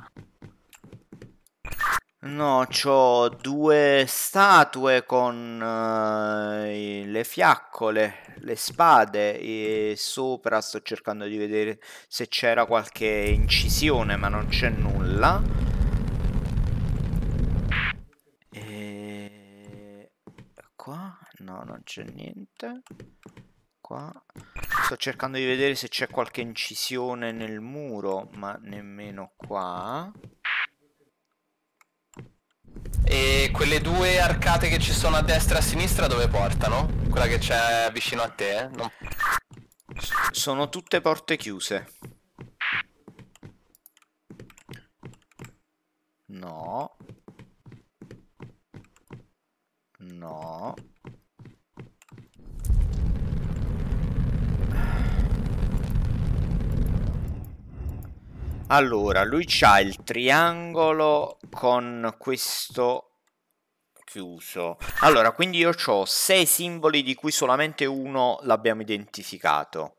No, ho due statue con eh, le fiaccole, le spade e sopra sto cercando di vedere se c'era qualche incisione, ma non c'è nulla. E... Qua? No, non c'è niente. Qua? Sto cercando di vedere se c'è qualche incisione nel muro, ma nemmeno qua. E quelle due arcate che ci sono a destra e a sinistra dove portano? Quella che c'è vicino a te, eh? Non... Sono tutte porte chiuse. No. No. Allora, lui c'ha il triangolo con questo chiuso. Allora, quindi io ho sei simboli di cui solamente uno l'abbiamo identificato.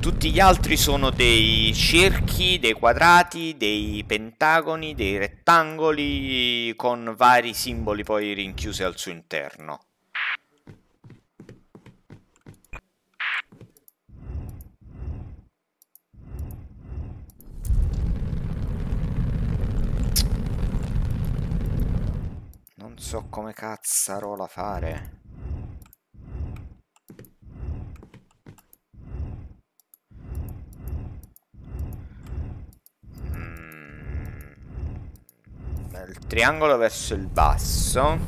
Tutti gli altri sono dei cerchi, dei quadrati, dei pentagoni, dei rettangoli con vari simboli poi rinchiusi al suo interno. Non so come cazzarola fare. il mm. triangolo verso il basso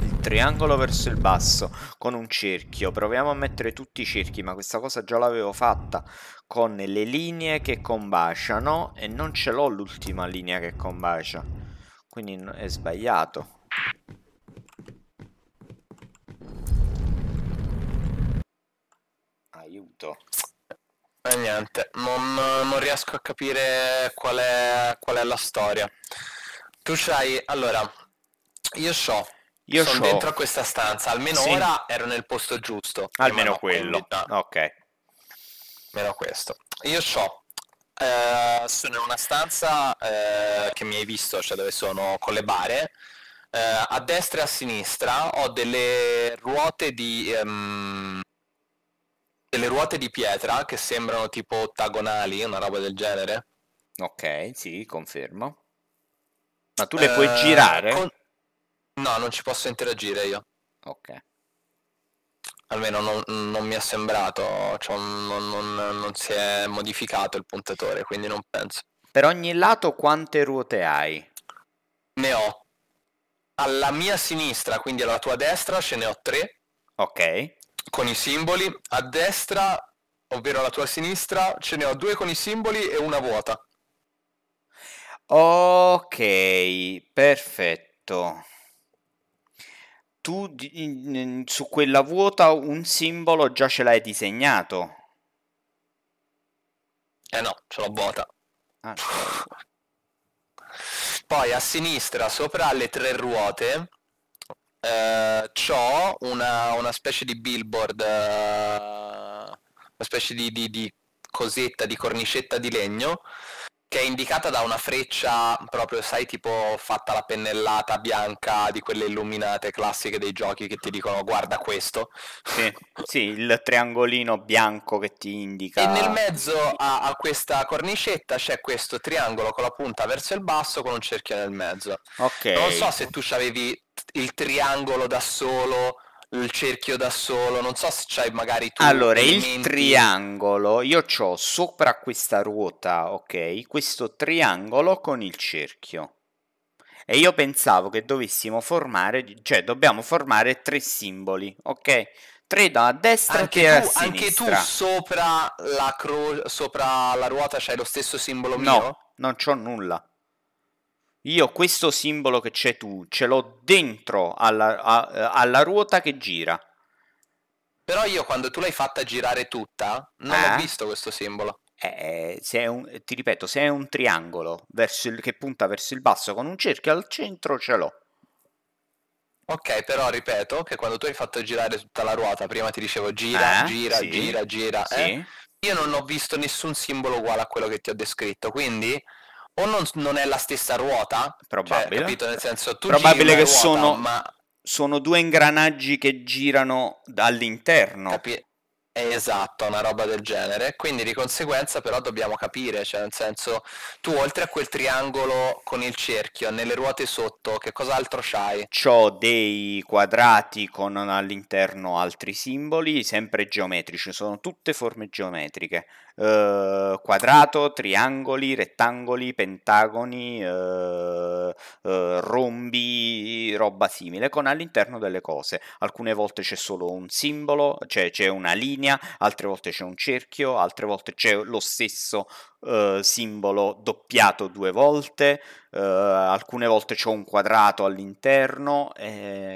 il triangolo verso il basso con un cerchio proviamo a mettere tutti i cerchi ma questa cosa già l'avevo fatta con le linee che combaciano e non ce l'ho l'ultima linea che combacia quindi è sbagliato. Aiuto. E eh, niente, non, non, riesco a capire qual è, qual è la storia. Tu sai Allora, io so io sono show. dentro questa stanza. Almeno sì. ora ero nel posto giusto. Almeno quello. Ok. Almeno questo. Io so eh, sono in una stanza eh, che mi hai visto, cioè dove sono con le bare. Eh, a destra e a sinistra ho delle ruote di... Ehm, delle ruote di pietra che sembrano tipo ottagonali, una roba del genere. Ok, sì, confermo. Ma tu le puoi eh, girare? Con... No, non ci posso interagire io. Ok almeno non, non, mi è sembrato, cioè non, non, non, si è modificato il puntatore, quindi non penso. Per ogni lato quante ruote hai? Ne ho. Alla mia sinistra, quindi alla tua destra, ce ne ho tre. Ok. Con i simboli. A destra, ovvero alla tua sinistra, ce ne ho due con i simboli e una vuota. Ok, perfetto tu su quella vuota un simbolo già ce l'hai disegnato. Eh no, ce l'ho vuota. Ah. Poi a sinistra, sopra le tre ruote, eh, c'ho una, una, specie di billboard, eh, una specie di, di, di cosetta, di cornicetta di legno che è indicata da una freccia proprio, sai, tipo fatta la pennellata bianca di quelle illuminate classiche dei giochi che ti dicono guarda questo. Sì, sì il triangolino bianco che ti indica. E nel mezzo a, a, questa cornicetta c'è questo triangolo con la punta verso il basso con un cerchio nel mezzo. Ok. Non so se tu avevi il triangolo da solo il cerchio da solo, non so se c'hai magari tu. Allora, il triangolo, io ho sopra questa ruota, ok, questo triangolo con il cerchio. E io pensavo che dovessimo formare, cioè dobbiamo formare tre simboli, ok? Tre da destra anche e tu, Anche tu sopra la, cro- sopra la ruota c'hai lo stesso simbolo no, mio? No, non c'ho nulla io questo simbolo che c'è tu ce l'ho dentro alla, a, alla ruota che gira. Però io quando tu l'hai fatta girare tutta, non ah. ho eh? visto questo simbolo. Eh, eh un, ti ripeto, se è un triangolo il, che punta verso il basso con un cerchio al centro, ce l'ho. Ok, però ripeto che quando tu hai fatto girare tutta la ruota, prima ti dicevo gira, eh, gira, sì, gira, gira, eh? sì. Eh, io non ho visto nessun simbolo uguale a quello che ti ho descritto, quindi o non, non, è la stessa ruota. Probabile. Cioè, capito? Nel senso, tu Probabile che ruota, sono, ma... sono due ingranaggi che girano dall'interno. Capi... Esatto, una roba del genere. Quindi di conseguenza però dobbiamo capire, cioè nel senso tu oltre a quel triangolo con il cerchio, nelle ruote sotto, che cos'altro c'hai? C'ho dei quadrati con all'interno altri simboli, sempre geometrici, sono tutte forme geometriche eh, quadrato, triangoli, rettangoli, pentagoni, eh, eh, rombi, roba simile, con all'interno delle cose. Alcune volte c'è solo un simbolo, cioè c'è una linea, altre volte c'è un cerchio, altre volte c'è lo stesso eh, simbolo doppiato due volte, eh, alcune volte c'ho un quadrato all'interno e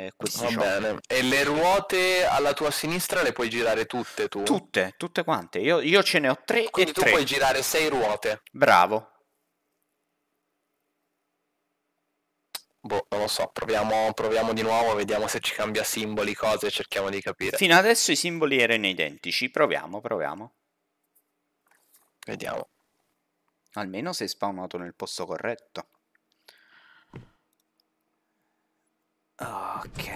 eh, questi oh, E le ruote alla tua sinistra le puoi girare tutte tu? Tutte, tutte quante. Io, io ce ne ho tre Quindi tu tre. puoi girare sei ruote. Bravo. Boh, non lo so, proviamo, proviamo, di nuovo, vediamo se ci cambia simboli, cose, cerchiamo di capire. Fino adesso i simboli erano identici, proviamo, proviamo. Vediamo. Almeno sei spawnato nel posto corretto. Ok.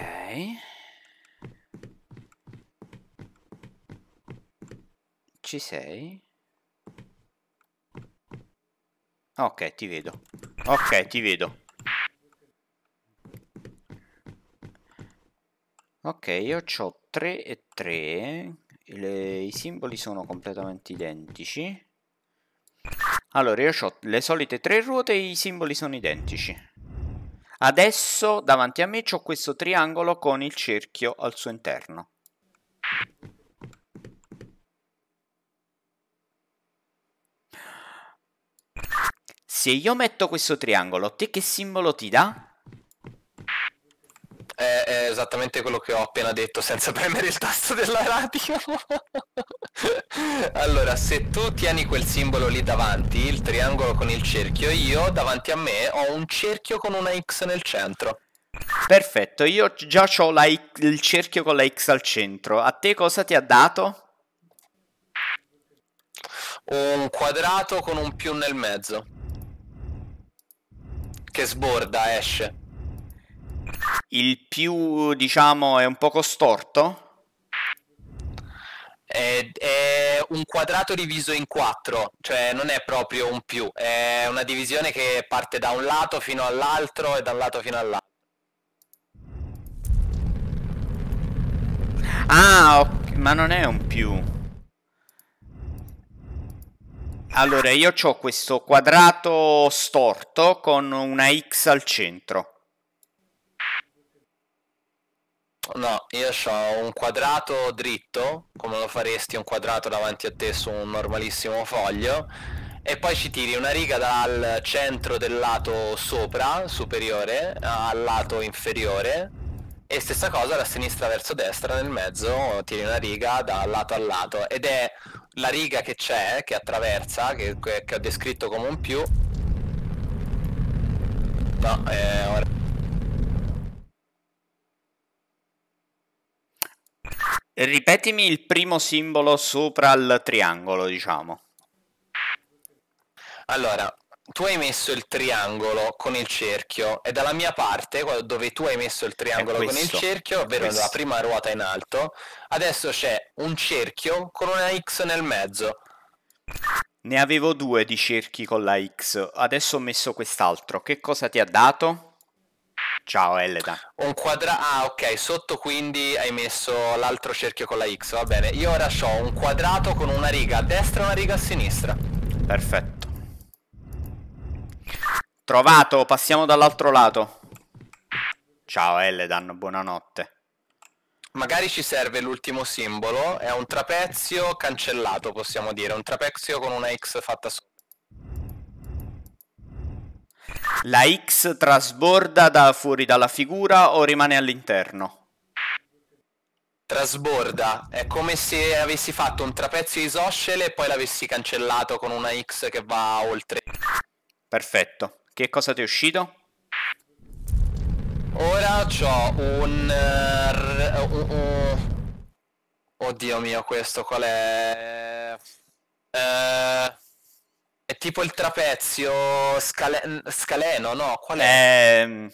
Ci sei? Ok, ti vedo. Ok, ti vedo. Ok, io ho 3 e 3. Le, I simboli sono completamente identici. Allora, io ho le solite tre ruote e i simboli sono identici. Adesso davanti a me ho questo triangolo con il cerchio al suo interno. Se io metto questo triangolo, te che simbolo ti dà? è, è, esattamente quello che ho appena detto senza premere il tasto della radio. allora, se tu tieni quel simbolo lì davanti, il triangolo con il cerchio, io davanti a me ho un cerchio con una X nel centro. Perfetto, io già ho il cerchio con la X al centro. A te cosa ti ha dato? Un quadrato con un più nel mezzo. Che sborda, esce. Il più, diciamo, è un poco storto? È, è, un quadrato diviso in quattro, cioè non è proprio un più, è una divisione che parte da un lato fino all'altro e da un lato fino all'altro. Ah, ok, ma non è un più. Allora, io ho questo quadrato storto con una X al centro. No, io ho un quadrato dritto, come lo faresti un quadrato davanti a te su un normalissimo foglio, e poi ci tiri una riga dal centro del lato sopra, superiore, al lato inferiore, e stessa cosa da sinistra verso destra, nel mezzo tiri una riga da lato a lato, ed è la riga che c'è, che attraversa, che, che ho descritto come un più. No, eh, ora... Ripetimi il primo simbolo sopra il triangolo, diciamo. Allora, tu hai messo il triangolo con il cerchio e dalla mia parte, dove tu hai messo il triangolo questo, con il cerchio, ovvero la prima ruota in alto, adesso c'è un cerchio con una X nel mezzo. Ne avevo due di cerchi con la X, adesso ho messo quest'altro. Che cosa ti ha dato? Ciao Eleta. Un quadrato. Ah, ok, sotto quindi hai messo l'altro cerchio con la X, va bene. Io ora ho un quadrato con una riga a destra e una riga a sinistra. Perfetto. Trovato, passiamo dall'altro lato. Ciao Elledan, buonanotte. Magari ci serve l'ultimo simbolo, è un trapezio cancellato, possiamo dire, un trapezio con una X fatta su. La X trasborda da fuori dalla figura o rimane all'interno? Trasborda, è come se avessi fatto un trapezio isoscele e poi l'avessi cancellato con una X che va oltre. Perfetto. Che cosa ti è uscito? Ora ho un... Uh, uh, uh. Oddio mio, questo qual è? Eh... eh tipo il trapezio scale... scaleno, no? Qual è? Eh,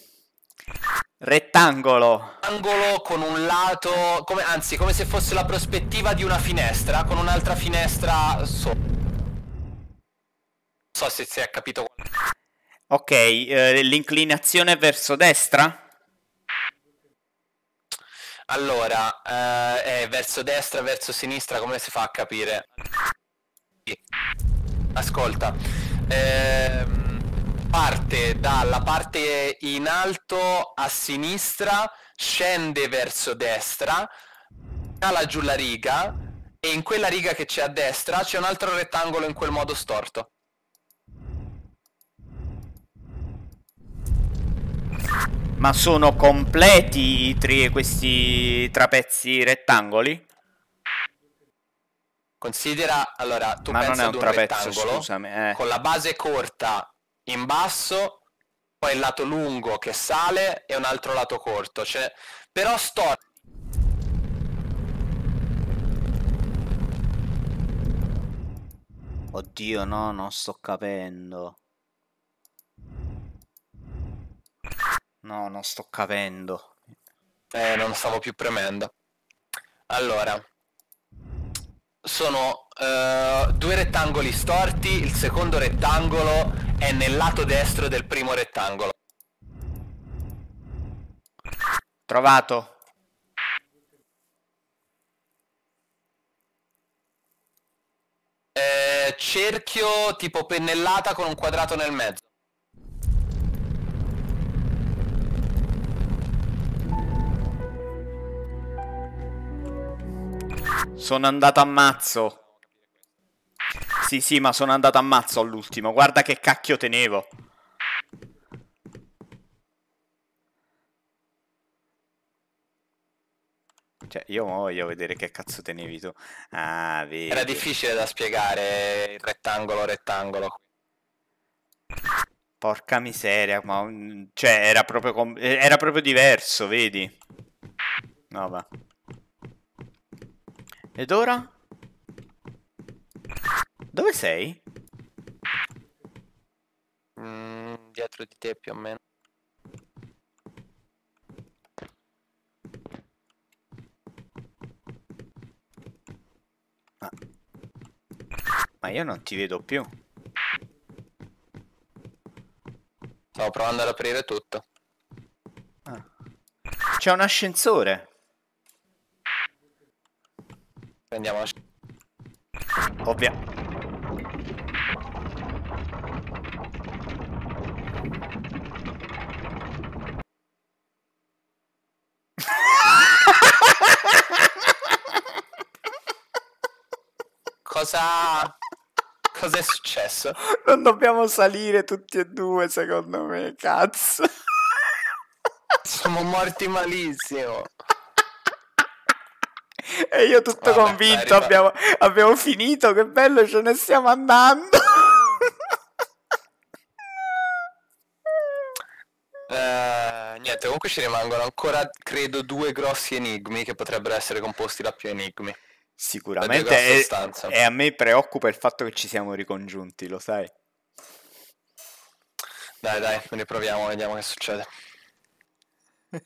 rettangolo. Rettangolo con un lato, come, anzi come se fosse la prospettiva di una finestra, con un'altra finestra sopra. Non so se si è capito. Ok, eh, l'inclinazione verso destra? Allora, eh, verso destra, verso sinistra, come si fa a capire? Sì. Ascolta, ehm, parte dalla parte in alto a sinistra, scende verso destra, cala giù la riga e in quella riga che c'è a destra c'è un altro rettangolo in quel modo storto. Ma sono completi tre, questi trapezzi rettangoli? Considera, allora, tu Ma pensa non è un, un trapezzo, scusami, eh. con la base corta in basso, poi il lato lungo che sale e un altro lato corto. Cioè, però sto... Oddio, no, non sto capendo. No, non sto capendo. Eh, non stavo più premendo. Allora, sono uh, due rettangoli storti, il secondo rettangolo è nel lato destro del primo rettangolo. Trovato. Eh, cerchio tipo pennellata con un quadrato nel mezzo. Sono andato a mazzo. Sì, sì, ma sono andato a mazzo all'ultimo. Guarda che cacchio tenevo. Cioè, io voglio vedere che cazzo tenevi tu. Ah, vedi. Era difficile da spiegare il rettangolo, rettangolo. Porca miseria, ma... Cioè, era proprio, eh, era proprio diverso, vedi? No, va. Ed ora? Dove sei? Mm, dietro di te più o meno. Ah. Ma io non ti vedo più. Stavo provando ad aprire tutto. Ah. C'è un ascensore. Prendiamo la Ovvia. Cosa... Cosa è successo? Non dobbiamo salire tutti e due, secondo me, cazzo. Siamo morti malissimo. E io tutto Vabbè, convinto, abbiamo, abbiamo finito, che bello, ce ne stiamo andando. Uh, niente, comunque ci rimangono ancora, credo, due grossi enigmi che potrebbero essere composti da più enigmi. Sicuramente. E, e a me preoccupa il fatto che ci siamo ricongiunti, lo sai. Dai, dai, riproviamo, vediamo che succede.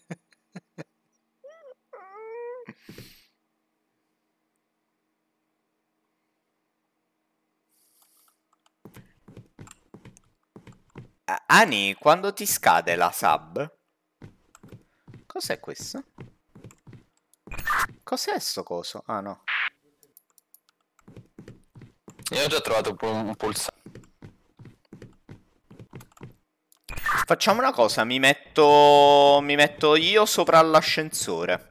Ani, quando ti scade la sub? Cos'è questo? Cos'è sto coso? Ah no. Io ho già trovato un pulsante. Facciamo una cosa, mi metto, mi metto io sopra l'ascensore.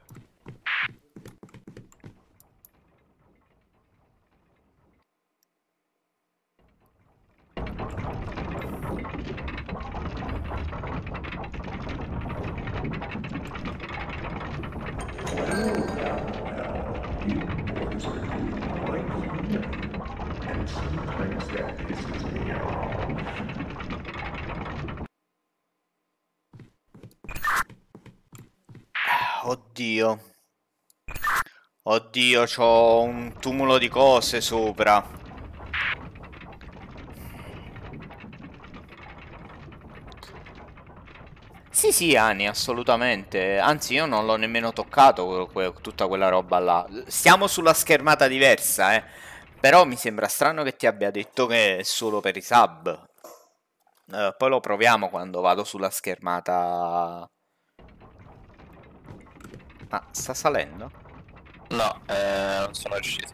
Oddio, c'ho un tumulo di cose sopra. Sì, sì, Ani, assolutamente. Anzi, io non l'ho nemmeno toccato tutta quella roba là. Siamo sulla schermata diversa, eh. Però mi sembra strano che ti abbia detto che è solo per i sub. Eh, poi lo proviamo quando vado sulla schermata... Ah, sta salendo? No, eh, non sono riuscito.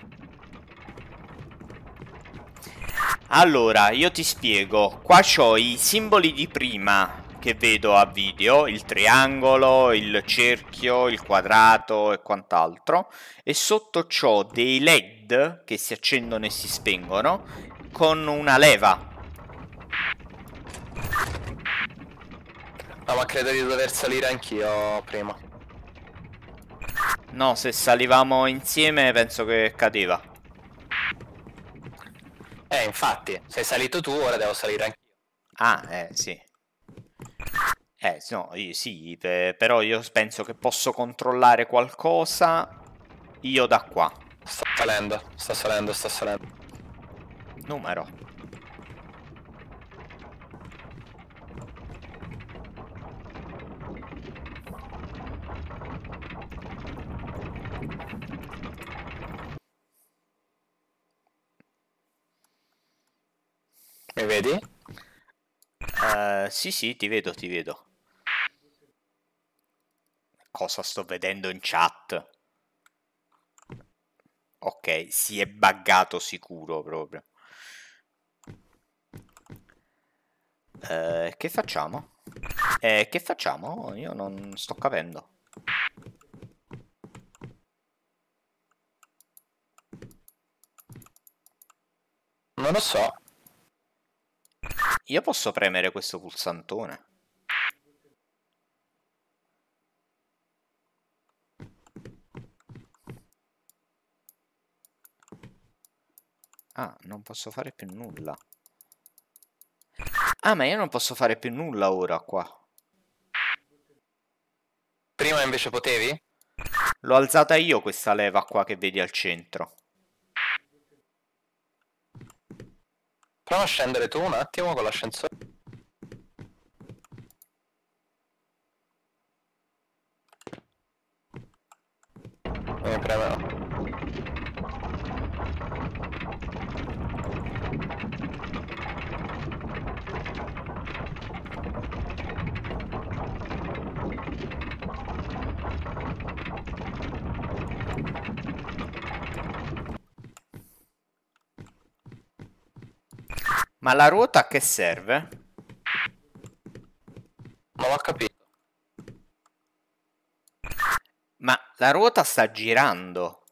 Allora, io ti spiego. Qua c'ho i simboli di prima che vedo a video, il triangolo, il cerchio, il quadrato e quant'altro. E sotto c'ho dei LED che si accendono e si spengono con una leva. No, ma credo di dover salire anch'io prima. No, se salivamo insieme penso che cadeva. Eh, infatti, sei salito tu, ora devo salire anch'io. Ah, eh, sì. Eh, no, io, sì, però io penso che posso controllare qualcosa io da qua. Sto salendo, sto salendo, sto salendo. Numero. vedi? Uh, sì, sì, ti vedo, ti vedo. Cosa sto vedendo in chat? Ok, si è buggato sicuro proprio. Uh, che facciamo? Eh, che facciamo? Io non sto capendo. Non lo so. Io posso premere questo pulsantone. Ah, non posso fare più nulla. Ah, ma io non posso fare più nulla ora qua. Prima invece potevi? L'ho alzata io questa leva qua che vedi al centro. Prova a scendere tu un attimo con l'ascensore. Mi preme Ma la ruota a che serve? Non ho capito. Ma la ruota sta girando.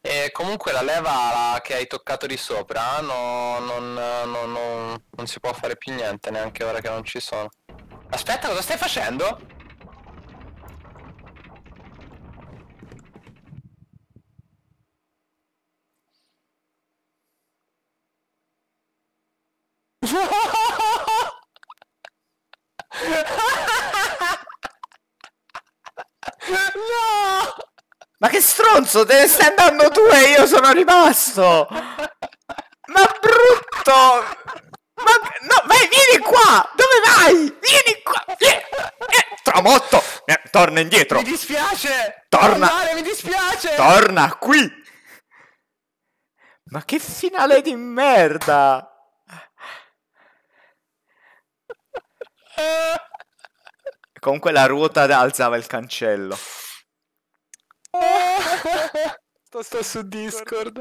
E comunque la leva che hai toccato di sopra eh, no, non, no, no, non si può fare più niente neanche ora che non ci sono. Aspetta, cosa stai facendo? stronzo, te ne stai andando tu e io sono rimasto. Ma brutto! Ma no, vai, vieni qua! Dove vai? Vieni qua! Vieni. Eh, tramotto! Eh, torna indietro! Mi dispiace! Torna! Andare, mi dispiace! Torna qui! Ma che finale di merda! Comunque la ruota alzava il cancello sto, sto su Discord.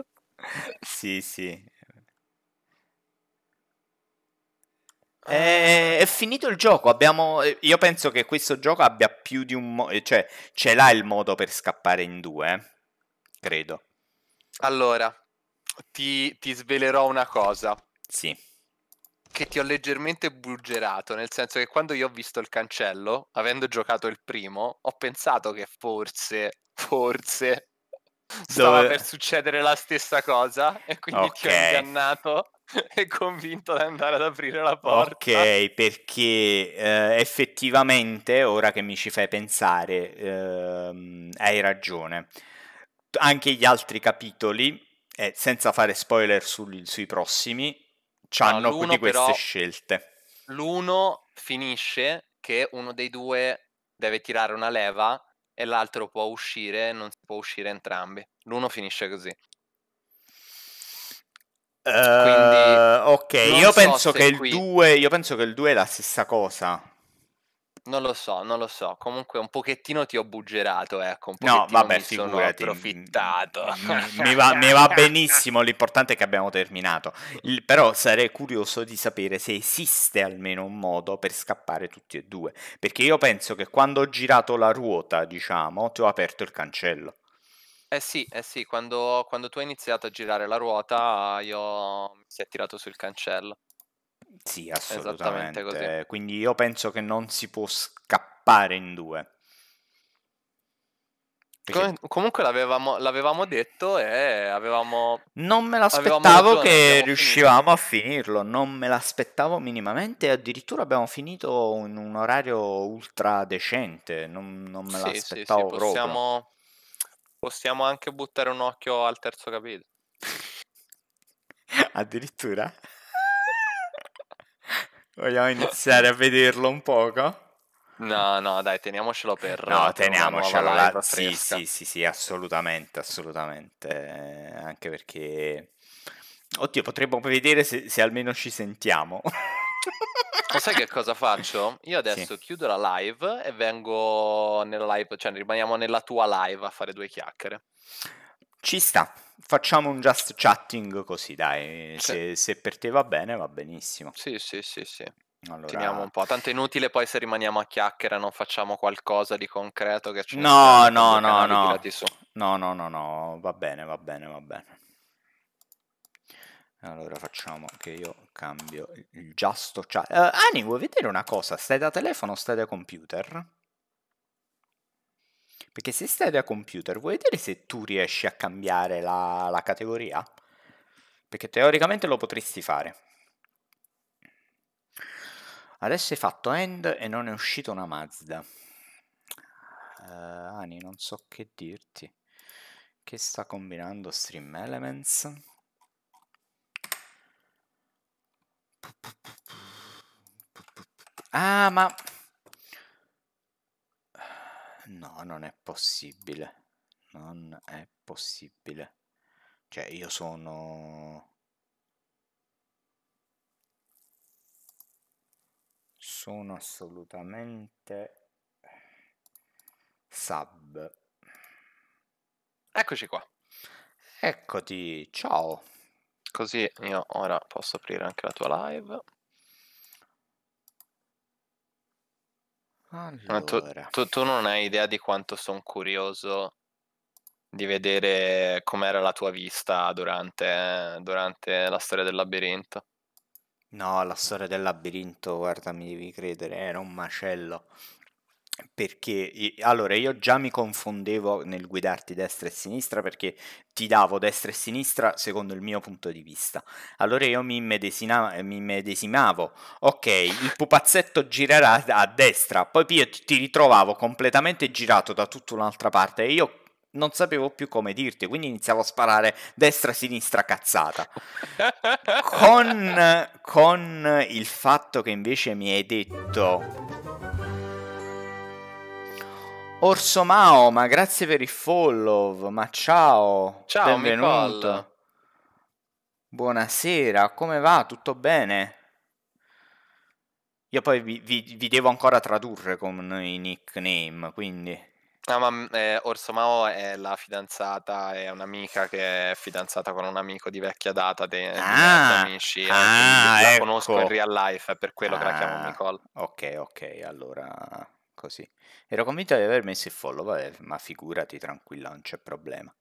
Sì, sì. Ah. Eh, è, finito il gioco. Abbiamo, eh, io penso che questo gioco abbia più di un modo. Eh, cioè, ce l'ha il modo per scappare in due. Credo. Allora, ti, ti svelerò una cosa. Sì che ti ho leggermente buggerato, nel senso che quando io ho visto il cancello, avendo giocato il primo, ho pensato che forse, forse stava per succedere la stessa cosa e quindi okay. ti ho ingannato e convinto ad andare ad aprire la porta. Ok, perché eh, effettivamente, ora che mi ci fai pensare, ehm, hai ragione. Anche gli altri capitoli, eh, senza fare spoiler sul, sui prossimi, hanno no, quindi queste però, scelte. L'uno finisce che uno dei due deve tirare una leva e l'altro può uscire, non si può uscire entrambi. L'uno finisce così. Uh, Quindi, eh, ok, io, so penso qui... due, io penso, che il 2, è la stessa cosa. Non lo so, non lo so. Comunque un pochettino ti ho buggerato, ecco. Un no, vabbè, mi figurati. sono approfittato. mi, va, mi va benissimo, l'importante è che abbiamo terminato. Il, però sarei curioso di sapere se esiste almeno un modo per scappare tutti e due. Perché io penso che quando ho girato la ruota, diciamo, ti ho aperto il cancello. Eh sì, eh sì, quando, quando tu hai iniziato a girare la ruota, io mi si è tirato sul cancello. Sì, assolutamente. Così. Quindi io penso che non si può scappare in due. Perché... comunque l'avevamo, l'avevamo, detto e avevamo... Non me l'aspettavo che riuscivamo finito. a finirlo, non me l'aspettavo minimamente addirittura abbiamo finito in un orario ultra decente, non, non me sì, l'aspettavo sì, sì, possiamo, possiamo anche buttare un occhio al terzo capitolo. addirittura? Vogliamo iniziare a vederlo un poco? No, no, dai, teniamocelo per... No, teniamocelo, la... sì, sì, sì, sì, assolutamente, assolutamente, eh, anche perché... Oddio, potremmo vedere se, se almeno ci sentiamo. Ma sai che cosa faccio? Io adesso sì. chiudo la live e vengo nella live, cioè rimaniamo nella tua live a fare due chiacchiere. Ci sta facciamo un just chatting così, dai. Se, se, per te va bene, va benissimo. Sì, sì, sì, sì. Allora... Teniamo un po'. Tanto è inutile poi se rimaniamo a chiacchiera, non facciamo qualcosa di concreto che ci No, no, no, no. No, no, no, no, va bene, va bene, va bene. Allora facciamo che io cambio il giusto chat. Uh, eh, Ani, vuoi vedere una cosa? Stai da telefono o stai da computer? Perché se stai da computer, vuoi dire se tu riesci a cambiare la, la categoria? Perché teoricamente lo potresti fare. Adesso hai fatto end e non è uscita una Mazda. Uh, Ani, non so che dirti. Che sta combinando Stream Elements? Ah, ma No, non è possibile. Non è possibile. Cioè, io sono... Sono assolutamente... Sub. Eccoci qua. Eccoti, ciao. Così io ora posso aprire anche la tua live. Allora. Tu, tu, tu, non hai idea di quanto sono curioso di vedere com'era la tua vista durante, durante la storia del labirinto. No, la storia del labirinto, guarda, mi devi credere, era un macello. Perché allora io già mi confondevo nel guidarti destra e sinistra perché ti davo destra e sinistra secondo il mio punto di vista. Allora io mi, mi immedesimavo, ok, il pupazzetto girerà a destra, poi io ti ritrovavo completamente girato da tutta un'altra parte e io non sapevo più come dirti, quindi iniziavo a sparare destra, sinistra, cazzata. con, con il fatto che invece mi hai detto Orso Mao, ma grazie per il follow, ma ciao. Ciao, benvenuto. Nicole. Buonasera, come va? Tutto bene? Io poi vi, vi, vi devo ancora tradurre con i nickname, quindi... No, ma eh, Orso Mao è la fidanzata, è un'amica che è fidanzata con un amico di vecchia data dei ah, amici. Eh, ah, eh, la conosco in ecco. real life, è per quello ah, che la chiamo ah, Nicole. Ok, ok, allora così. Ero convinto di aver messo il follow, vabbè, ma figurati tranquilla, non c'è problema.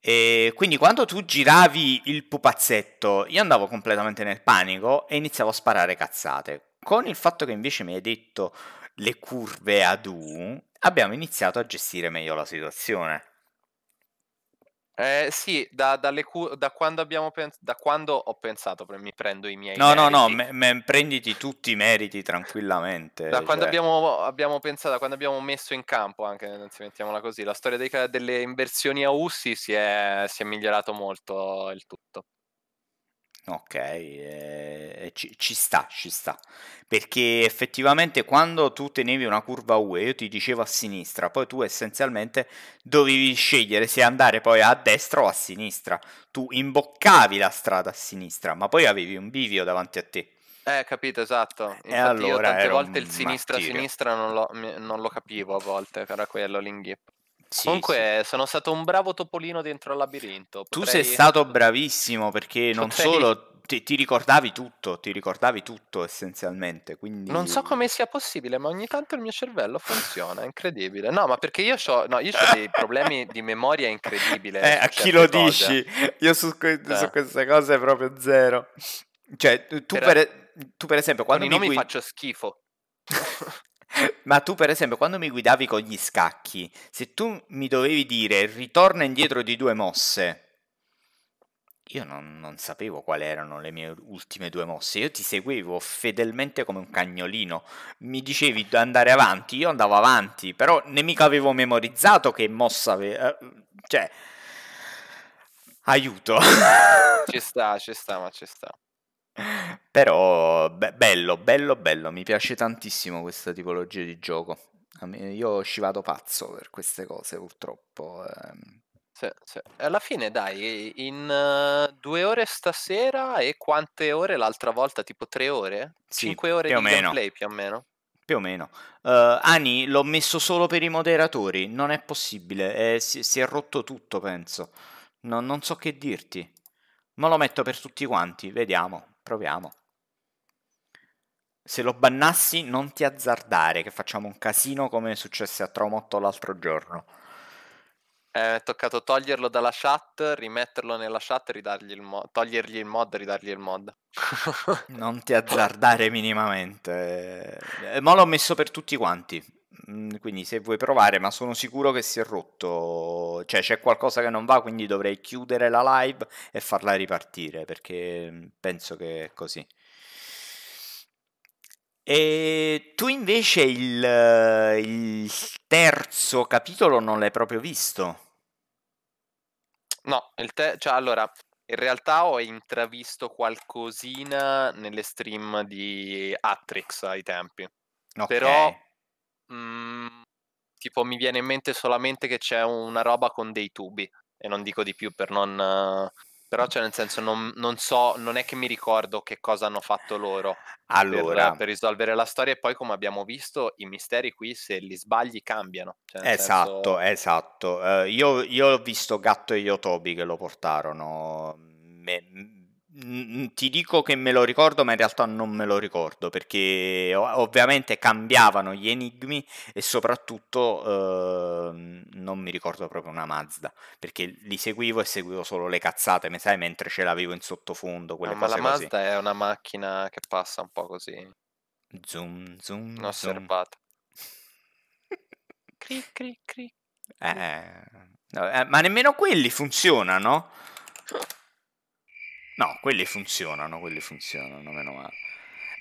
E quindi quando tu giravi il pupazzetto, io andavo completamente nel panico e iniziavo a sparare cazzate. Con il fatto che invece mi hai detto le curve ad U, abbiamo iniziato a gestire meglio la situazione. Eh, sì, da, cu- da, quando pens- da, quando ho pensato mi prendo i miei. No, meriti. no, no, me, me prenditi tutti i meriti tranquillamente. Da cioè. quando abbiamo, abbiamo, pensato, quando abbiamo messo in campo anche, anzi, eh, mettiamola così, la storia dei, delle inversioni a Ussi si è, si è migliorato molto il tutto. Ok, eh, ci, ci, sta, ci sta. Perché effettivamente quando tu tenevi una curva U e io ti dicevo a sinistra, poi tu essenzialmente dovevi scegliere se andare poi a destra o a sinistra. Tu imboccavi la strada a sinistra, ma poi avevi un bivio davanti a te. Eh, capito, esatto. Infatti e allora io tante volte il sinistra-sinistra non, non, lo capivo a volte, era quello l'inghippo. Sì, Comunque sì. sono stato un bravo topolino dentro al labirinto. Potrei... Tu sei stato bravissimo perché non solo ti, ti, ricordavi tutto, ti ricordavi tutto essenzialmente. Quindi... Non so come sia possibile, ma ogni tanto il mio cervello funziona, è incredibile. No, ma perché io ho no, dei problemi di memoria incredibile. Eh, a chi lo cose. dici? Io su, que- eh. su, queste cose proprio zero. Cioè, tu per, per, tu per esempio quando... Con i nomi qui... faccio schifo. Ma tu, per esempio, quando mi guidavi con gli scacchi, se tu mi dovevi dire ritorna indietro di due mosse, io non, non, sapevo quali erano le mie ultime due mosse, io ti seguivo fedelmente come un cagnolino, mi dicevi di andare avanti, io andavo avanti, però nemico avevo memorizzato che mossa aveva... Eh, cioè... Aiuto! ci sta, ci sta, ma ci sta. Però be- bello, bello, bello, mi piace tantissimo questa tipologia di gioco. io ci vado pazzo per queste cose purtroppo. Ehm. Sì, sì. Alla fine dai, in uh, due ore stasera e quante ore l'altra volta? Tipo tre ore? Sì, Cinque ore di meno. gameplay più o meno? Più o meno. Uh, Ani, l'ho messo solo per i moderatori, non è possibile, eh, si, si, è rotto tutto penso. No, non so che dirti. Ma lo metto per tutti quanti, vediamo. Proviamo. Se lo bannassi non ti azzardare, che facciamo un casino come successe a Tromotto l'altro giorno. Eh, è toccato toglierlo dalla chat, rimetterlo nella chat, e ridargli il mod, togliergli il mod, e ridargli il mod. non ti azzardare minimamente. Eh, ma l'ho messo per tutti quanti. Mm, quindi se vuoi provare, ma sono sicuro che si è rotto, cioè c'è qualcosa che non va, quindi dovrei chiudere la live e farla ripartire, perché mm, penso che è così. E tu invece il, eh, il terzo capitolo non l'hai proprio visto? No, te- cioè, allora, in realtà ho intravisto qualcosina nelle stream di Atrix ai tempi. Okay. Però mh, mm, tipo mi viene in mente solamente che c'è una roba con dei tubi e non dico di più per non... Però cioè nel senso non, non so, non è che mi ricordo che cosa hanno fatto loro allora. per, per, risolvere la storia e poi come abbiamo visto i misteri qui se li sbagli cambiano. Cioè, esatto, senso... esatto. Uh, io, io, ho visto Gatto e Yotobi che lo portarono. Me, ti dico che me lo ricordo, ma in realtà non me lo ricordo perché ovviamente cambiavano gli enigmi e soprattutto eh, non mi ricordo proprio una Mazda perché li seguivo e seguivo solo le cazzate, mi sai, mentre ce l'avevo in sottofondo. Quelle no, ma la così. Mazda è una macchina che passa un po' così. Zoom, zoom. Non osservata. cri, cri, cri. Eh, eh. eh, ma nemmeno quelli funzionano. No, quelli funzionano, quelli funzionano, meno male.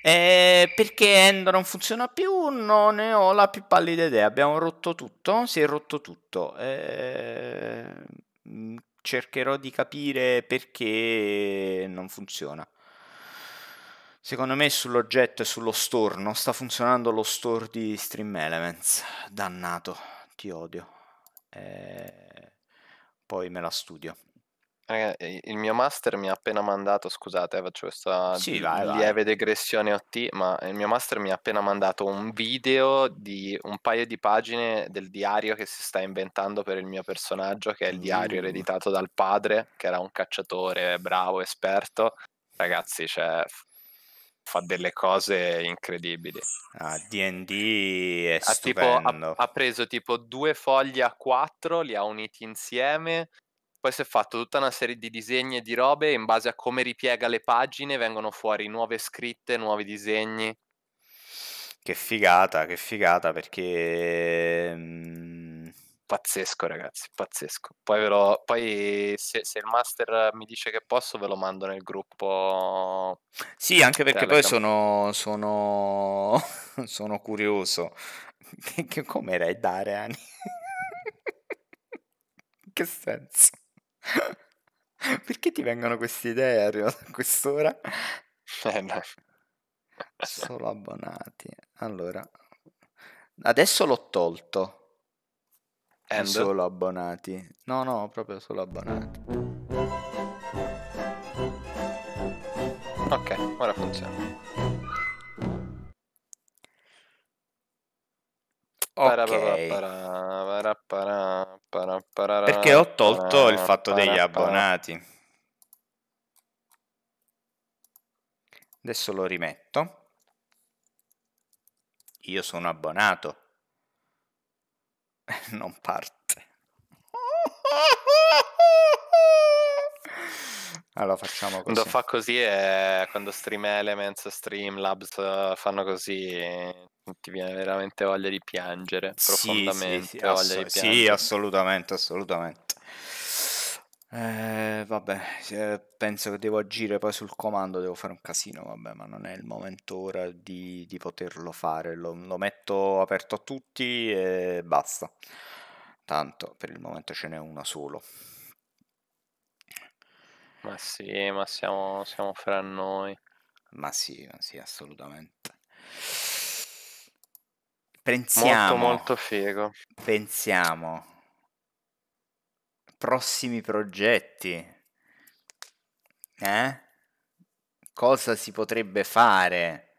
Eh, perché Endo non funziona più? Non ne ho la più pallida idea. Abbiamo rotto tutto? Si è rotto tutto. Eh, mm, cercherò di capire perché non funziona. Secondo me sull'oggetto e sullo store non sta funzionando lo store di Stream Elements. Dannato, ti odio. Eh, poi me la studio. Eh, il mio master mi ha appena mandato, scusate, eh, faccio questa sì, vai, lieve vai. degressione OT, ma il mio master mi ha appena mandato un video di un paio di pagine del diario che si sta inventando per il mio personaggio, che è il diario mm. ereditato dal padre, che era un cacciatore bravo, esperto. Ragazzi, cioè, fa delle cose incredibili. Ah, D&D è ha, tipo, ha, ha, preso tipo due fogli a quattro, li ha uniti insieme, poi si è fatto tutta una serie di disegni e di robe in base a come ripiega le pagine vengono fuori nuove scritte, nuovi disegni. Che figata, che figata perché... Mm, pazzesco ragazzi, pazzesco. Poi, ve lo, poi se, se il master mi dice che posso ve lo mando nel gruppo. Sì, anche perché Telegram. poi sono, sono, sono curioso. Come che com'era Idare che senso? Perché ti vengono queste idee arrivato a quest'ora? Eh no. Solo abbonati. Allora, adesso l'ho tolto. And? Solo abbonati. No, no, proprio solo abbonati. Ok, ora funziona. Ok. Perché ho tolto il fatto degli abbonati. Adesso lo rimetto. Io sono abbonato. Non parte. Allora facciamo così. Quando fa così è quando Stream Elements, Streamlabs fanno così ti viene veramente voglia di piangere sì, profondamente. Sì, sì, ass- piangere. sì assolutamente, assolutamente. Eh, vabbè, penso che devo agire poi sul comando, devo fare un casino, vabbè, ma non è il momento ora di, di poterlo fare. Lo, lo metto aperto a tutti e basta. Tanto per il momento ce n'è uno solo. Ma sì, ma siamo, siamo fra noi. Ma sì, ma sì, assolutamente. Pensiamo. Molto, molto figo. Pensiamo. Prossimi progetti. Eh? Cosa si potrebbe fare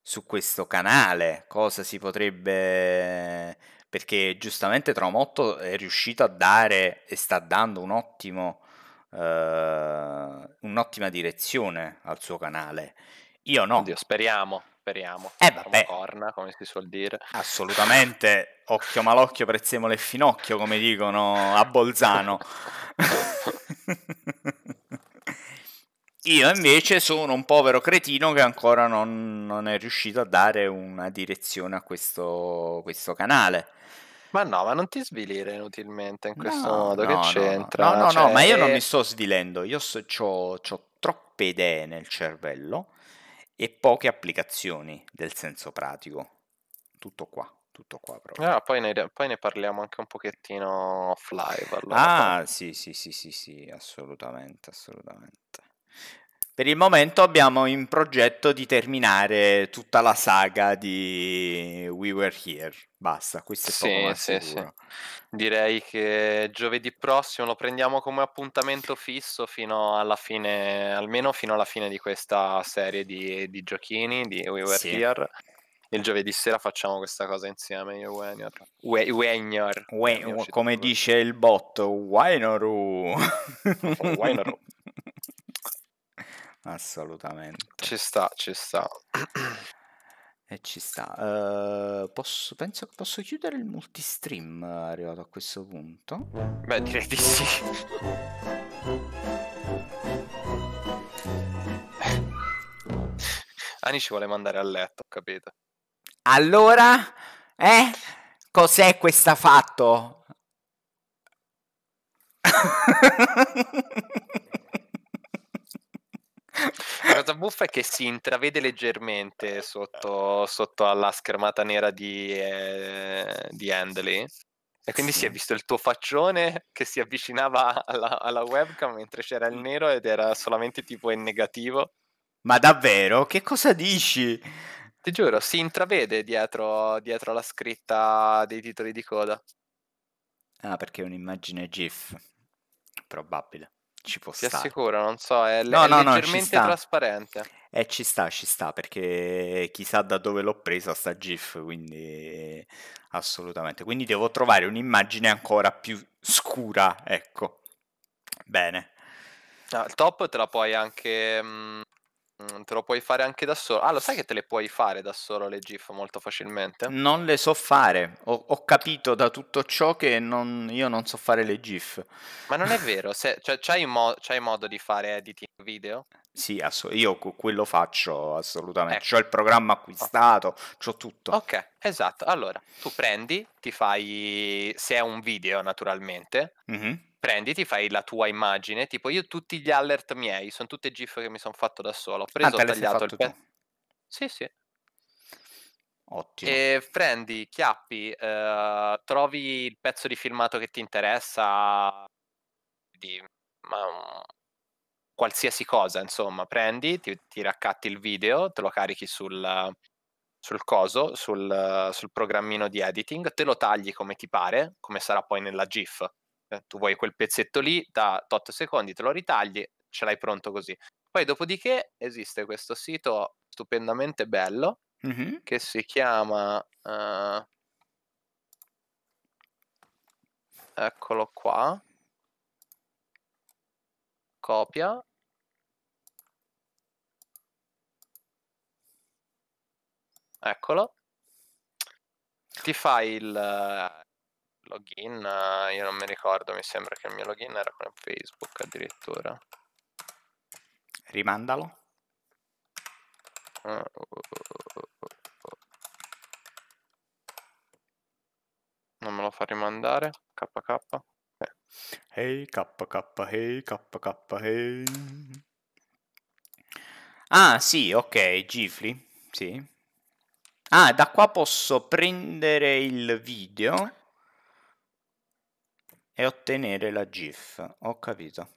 su questo canale? Cosa si potrebbe... Perché giustamente Tramotto è riuscito a dare e sta dando un ottimo eh, un'ottima direzione al suo canale. Io no. Oddio, speriamo, speriamo. Eh vabbè. Corna, come si suol dire. Assolutamente, occhio malocchio, prezzemolo e finocchio, come dicono a Bolzano. Io invece sono un povero cretino che ancora non, non è riuscito a dare una direzione a questo, questo canale. Ma no, ma non ti svilire inutilmente in questo no, modo, no, che c'entra? No, no, cioè... no, ma io non cioè mi sto svilendo, io so, ho troppe idee nel cervello e poche applicazioni del senso pratico. Tutto qua tutto qua proprio. Ah, poi, ne, poi, ne, parliamo anche un pochettino offline. Allora. Ah, sì, sì, sì, sì, sì, assolutamente, assolutamente. Per il momento abbiamo in progetto di terminare tutta la saga di We Were Here. Basta, questo è sì, sì, sì. Direi che giovedì prossimo lo prendiamo come appuntamento fisso fino alla fine, almeno fino alla fine di questa serie di, di giochini di We Were sì. Here il giovedì sera facciamo questa cosa insieme io Wenor. We, We, come dice il bot, Wainoru. Wainoru. assolutamente. Ci sta, ci sta. E ci sta. Uh, posso, penso che posso chiudere il multistream eh, arrivato a questo punto. Beh, direi di sì. Ani ci vuole mandare a letto, capito? Allora, eh? Cos'è questa fatto? La cosa buffa è che si intravede leggermente sotto, sotto alla schermata nera di, eh, di Handley. E quindi sì. si è visto il tuo faccione che si avvicinava alla, alla webcam mentre c'era il nero ed era solamente tipo in negativo. Ma davvero? Che cosa dici? Ti giuro, si intravede dietro, dietro la scritta dei titoli di coda. Ah, perché è un'immagine GIF. Probabile ci può Ti stare. assicuro, non so, è, no, è no, leggermente no, trasparente. Eh, ci sta, ci sta, perché chissà da dove l'ho presa sta GIF, quindi assolutamente. Quindi devo trovare un'immagine ancora più scura, ecco. Bene. No, il top te la puoi anche mh, mm, Mm, te lo puoi fare anche da solo. Ah, lo sai che te le puoi fare da solo le GIF molto facilmente? Non le so fare. Ho, ho capito da tutto ciò che non, io non so fare le GIF. Ma non è vero, Se, cioè, c'hai, mo- c'hai, modo di fare editing video? Sì, ass- io quello faccio assolutamente. Ecco. Ho il programma acquistato, oh. ho tutto. Ok, esatto. Allora, tu prendi, ti fai, se è un video naturalmente, mm-hmm prenditi, fai la tua immagine, tipo io tutti gli alert miei, sono tutte GIF che mi sono fatto da solo, ho ah, preso, ah, ho tagliato il pezzo. Sì, sì. Ottimo. E prendi, chiappi, eh, trovi il pezzo di filmato che ti interessa, di, ma, um, qualsiasi cosa, insomma, prendi, ti, ti, raccatti il video, te lo carichi sul, sul coso, sul, sul programmino di editing, te lo tagli come ti pare, come sarà poi nella GIF eh, tu vuoi quel pezzetto lì, da 8 secondi te lo ritagli, ce l'hai pronto così. Poi dopodiché esiste questo sito stupendamente bello mm-hmm. che si chiama... Uh, eccolo qua. Copia. Eccolo. Ti fai il, Login, eh, io non mi ricordo, mi sembra che il mio login era con Facebook addirittura. Rimandalo. Ah, oh, oh, oh, non me lo fa rimandare. KK. Beh. Hey KK, hey KK, hey. Ah sì, ok, Gifli, sì. Ah, da qua posso prendere il video e ottenere la GIF. Ho capito.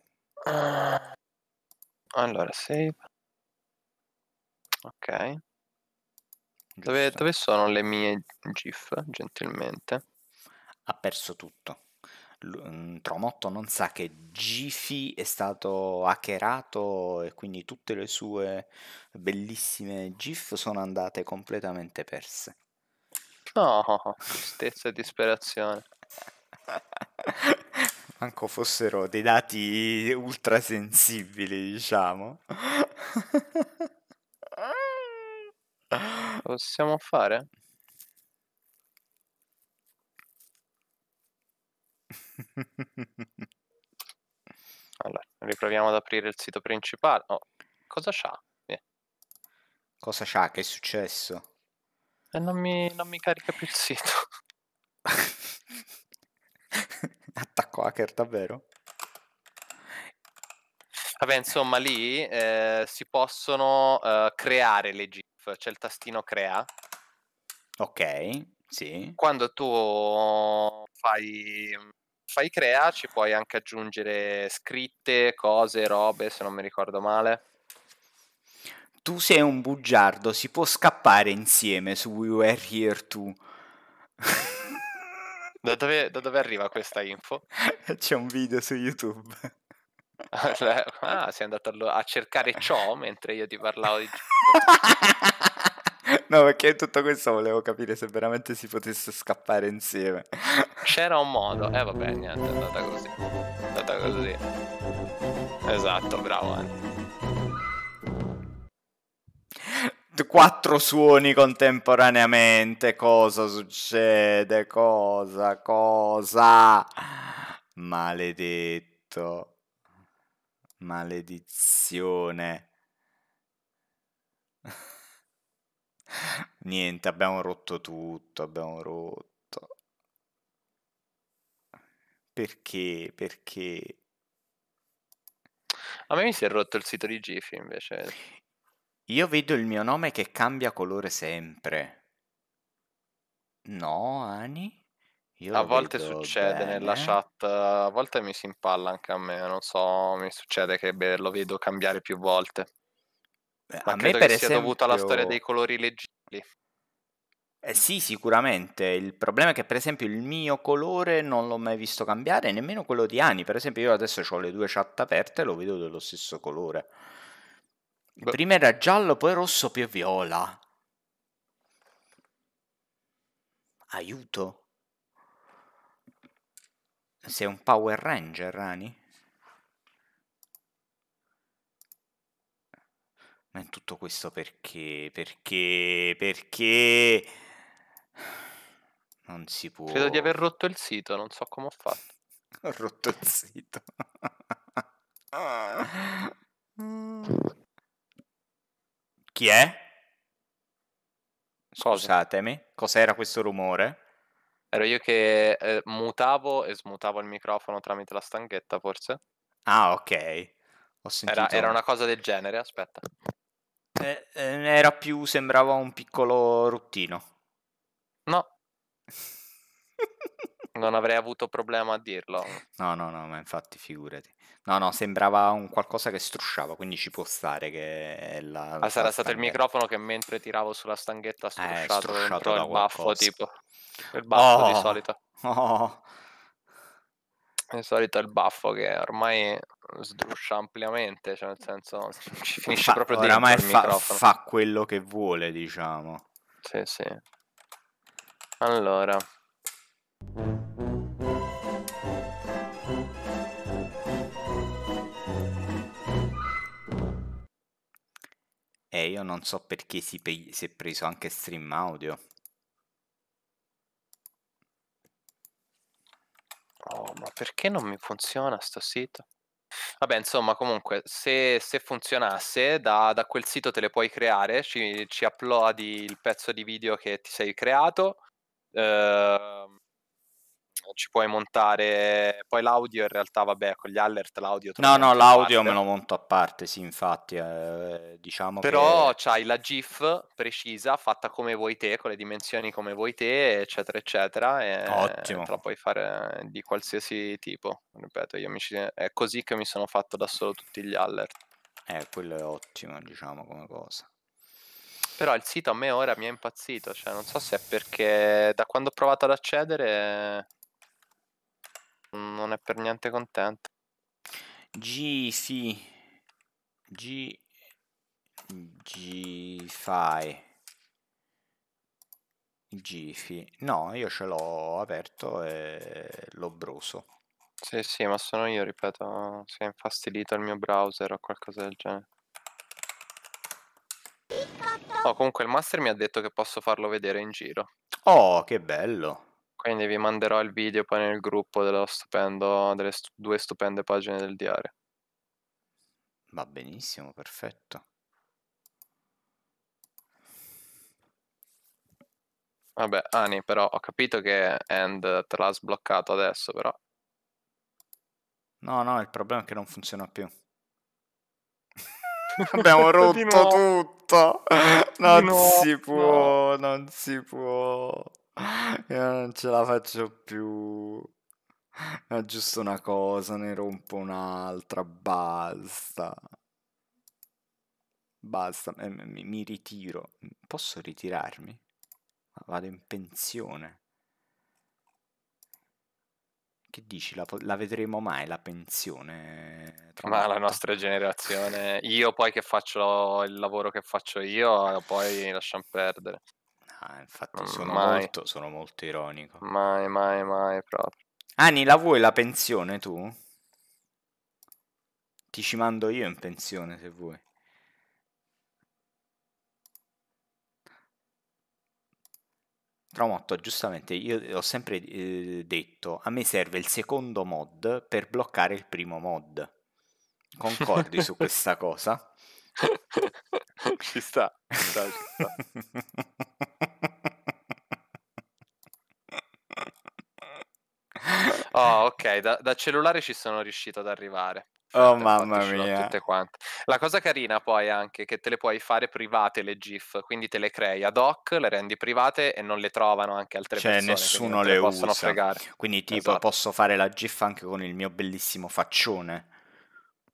Allora, save. Ok. Dove, dove, sono le mie GIF, gentilmente? Ha perso tutto. L- mm, Tromotto non sa che Gifi è stato hackerato e quindi tutte le sue bellissime GIF sono andate completamente perse. No, tristezza e disperazione. Manco fossero dei dati ultrasensibili, diciamo. Possiamo fare? Allora, riproviamo ad aprire il sito principale. Oh, cosa c'ha? Eh. Cosa c'ha? Che è successo? E eh, non, mi, non mi carica più il sito. Attacco hacker, davvero? Vabbè, insomma, lì eh, si possono eh, creare le GIF, c'è il tastino crea. Ok, sì. Quando tu fai, fai crea ci puoi anche aggiungere scritte, cose, robe, se non mi ricordo male. Tu sei un bugiardo, si può scappare insieme su We Were Here Too. Da dove, da dove arriva questa info? C'è un video su YouTube. ah, ah sei andato a, cercare ciò mentre io ti parlavo di... No, perché tutto questo volevo capire se veramente si potesse scappare insieme. C'era un modo, eh, vabbè, niente, è andata così. È andata così. Esatto, bravo. Anni. quattro suoni contemporaneamente. Cosa succede? Cosa? Cosa? Maledetto. Maledizione. Niente, abbiamo rotto tutto, abbiamo rotto. Perché? Perché? A me mi si è rotto il sito di Gifi invece. Io vedo il mio nome che cambia colore sempre. No, Ani? Io a volte succede bene. nella chat, a volte mi si impalla anche a me, non so, mi succede che beh, lo vedo cambiare più volte. Beh, Ma a me per che esempio... sia dovuta alla storia dei colori leggibili. Eh sì, sicuramente. Il problema è che, per esempio, il mio colore non l'ho mai visto cambiare, nemmeno quello di Ani. Per esempio, io adesso ho le due chat aperte e lo vedo dello stesso colore. Il primo era giallo, poi rosso, poi viola. Aiuto. Sei un Power Ranger, Rani? Ma in tutto questo perché? Perché? Perché? Non si può. Credo di aver rotto il sito, non so come ho fatto. ho rotto il sito. Chi è? Scusatemi, Cosa? cos'era questo rumore? Ero io che eh, mutavo e smutavo il microfono tramite la stanghetta, forse. Ah, ok. Ho sentito... era, era una cosa del genere, aspetta. eh, eh era più, sembrava un piccolo ruttino. No. Non avrei avuto problema a dirlo. No, no, no, ma infatti figurati. No, no, sembrava un qualcosa che strusciava, quindi ci può stare che la... Ah, sarà stato il microfono che mentre tiravo sulla stanghetta ha eh, strusciato, eh, strusciato il qualcosa. baffo, tipo. Il baffo oh, di solito. Oh. Di solito è il baffo che ormai sdruscia ampliamente, cioè nel senso ci finisce fa, proprio dentro oramai il fa, microfono. fa quello che vuole, diciamo. Sì, sì. Allora... E eh, io non so perché si, pe si è preso anche stream audio. Oh, ma perché non mi funziona sto sito? Vabbè, insomma, comunque, se, se funzionasse, da, da, quel sito te le puoi creare, ci, ci uploadi il pezzo di video che ti sei creato, Ehm ci puoi montare poi l'audio in realtà vabbè con gli alert l'audio no no l'audio parte. me lo monto a parte sì infatti eh, diciamo però che... c'hai la GIF precisa fatta come vuoi te con le dimensioni come vuoi te eccetera eccetera e Ottimo. te la puoi fare di qualsiasi tipo ripeto io mi ci... è così che mi sono fatto da solo tutti gli alert eh quello è ottimo diciamo come cosa però il sito a me ora mi è impazzito, cioè non so se è perché da quando ho provato ad accedere non è per niente contento. G, sì. G... Gify. Gifi. No, io ce l'ho aperto e l'ho bruso. Sì, sì, ma sono io, ripeto, si è infastidito il mio browser o qualcosa del genere. Oh, comunque il master mi ha detto che posso farlo vedere in giro. Oh, che bello. Quindi vi manderò il video poi nel gruppo stupendo, delle stu- due stupende pagine del diario. Va benissimo, perfetto. Vabbè, Ani, però ho capito che End te l'ha sbloccato adesso, però. No, no, il problema è che non funziona più. Abbiamo rotto tutto. Non no, si può, no. non si può. Io non ce la faccio più. Aggiusto una cosa, ne rompo un'altra, basta. Basta, eh, mi, mi ritiro. Posso ritirarmi? Vado in pensione. Che dici? La, la vedremo mai la pensione? Eh, Ma la nostra generazione. Io poi che faccio il lavoro che faccio io, poi lasciamo perdere. Ah, infatti mm, sono molto, sono molto ironico. Mai, mai, mai proprio. Ani, la vuoi la pensione tu? Ti ci mando io in pensione se vuoi. Tramotto, giustamente, io ho sempre eh, detto, a me serve il secondo mod per bloccare il primo mod. Concordi su questa cosa? ci sta, ci sta. Ci sta. Oh, ok, da, da cellulare ci sono riuscito ad arrivare. Oh mamma mia. La cosa carina poi è anche che te le puoi fare private le GIF, quindi te le crei ad hoc, le rendi private e non le trovano anche altre cioè, persone. Cioè nessuno le, le possono usa. fregare. Quindi tipo esatto. posso fare la GIF anche con il mio bellissimo faccione.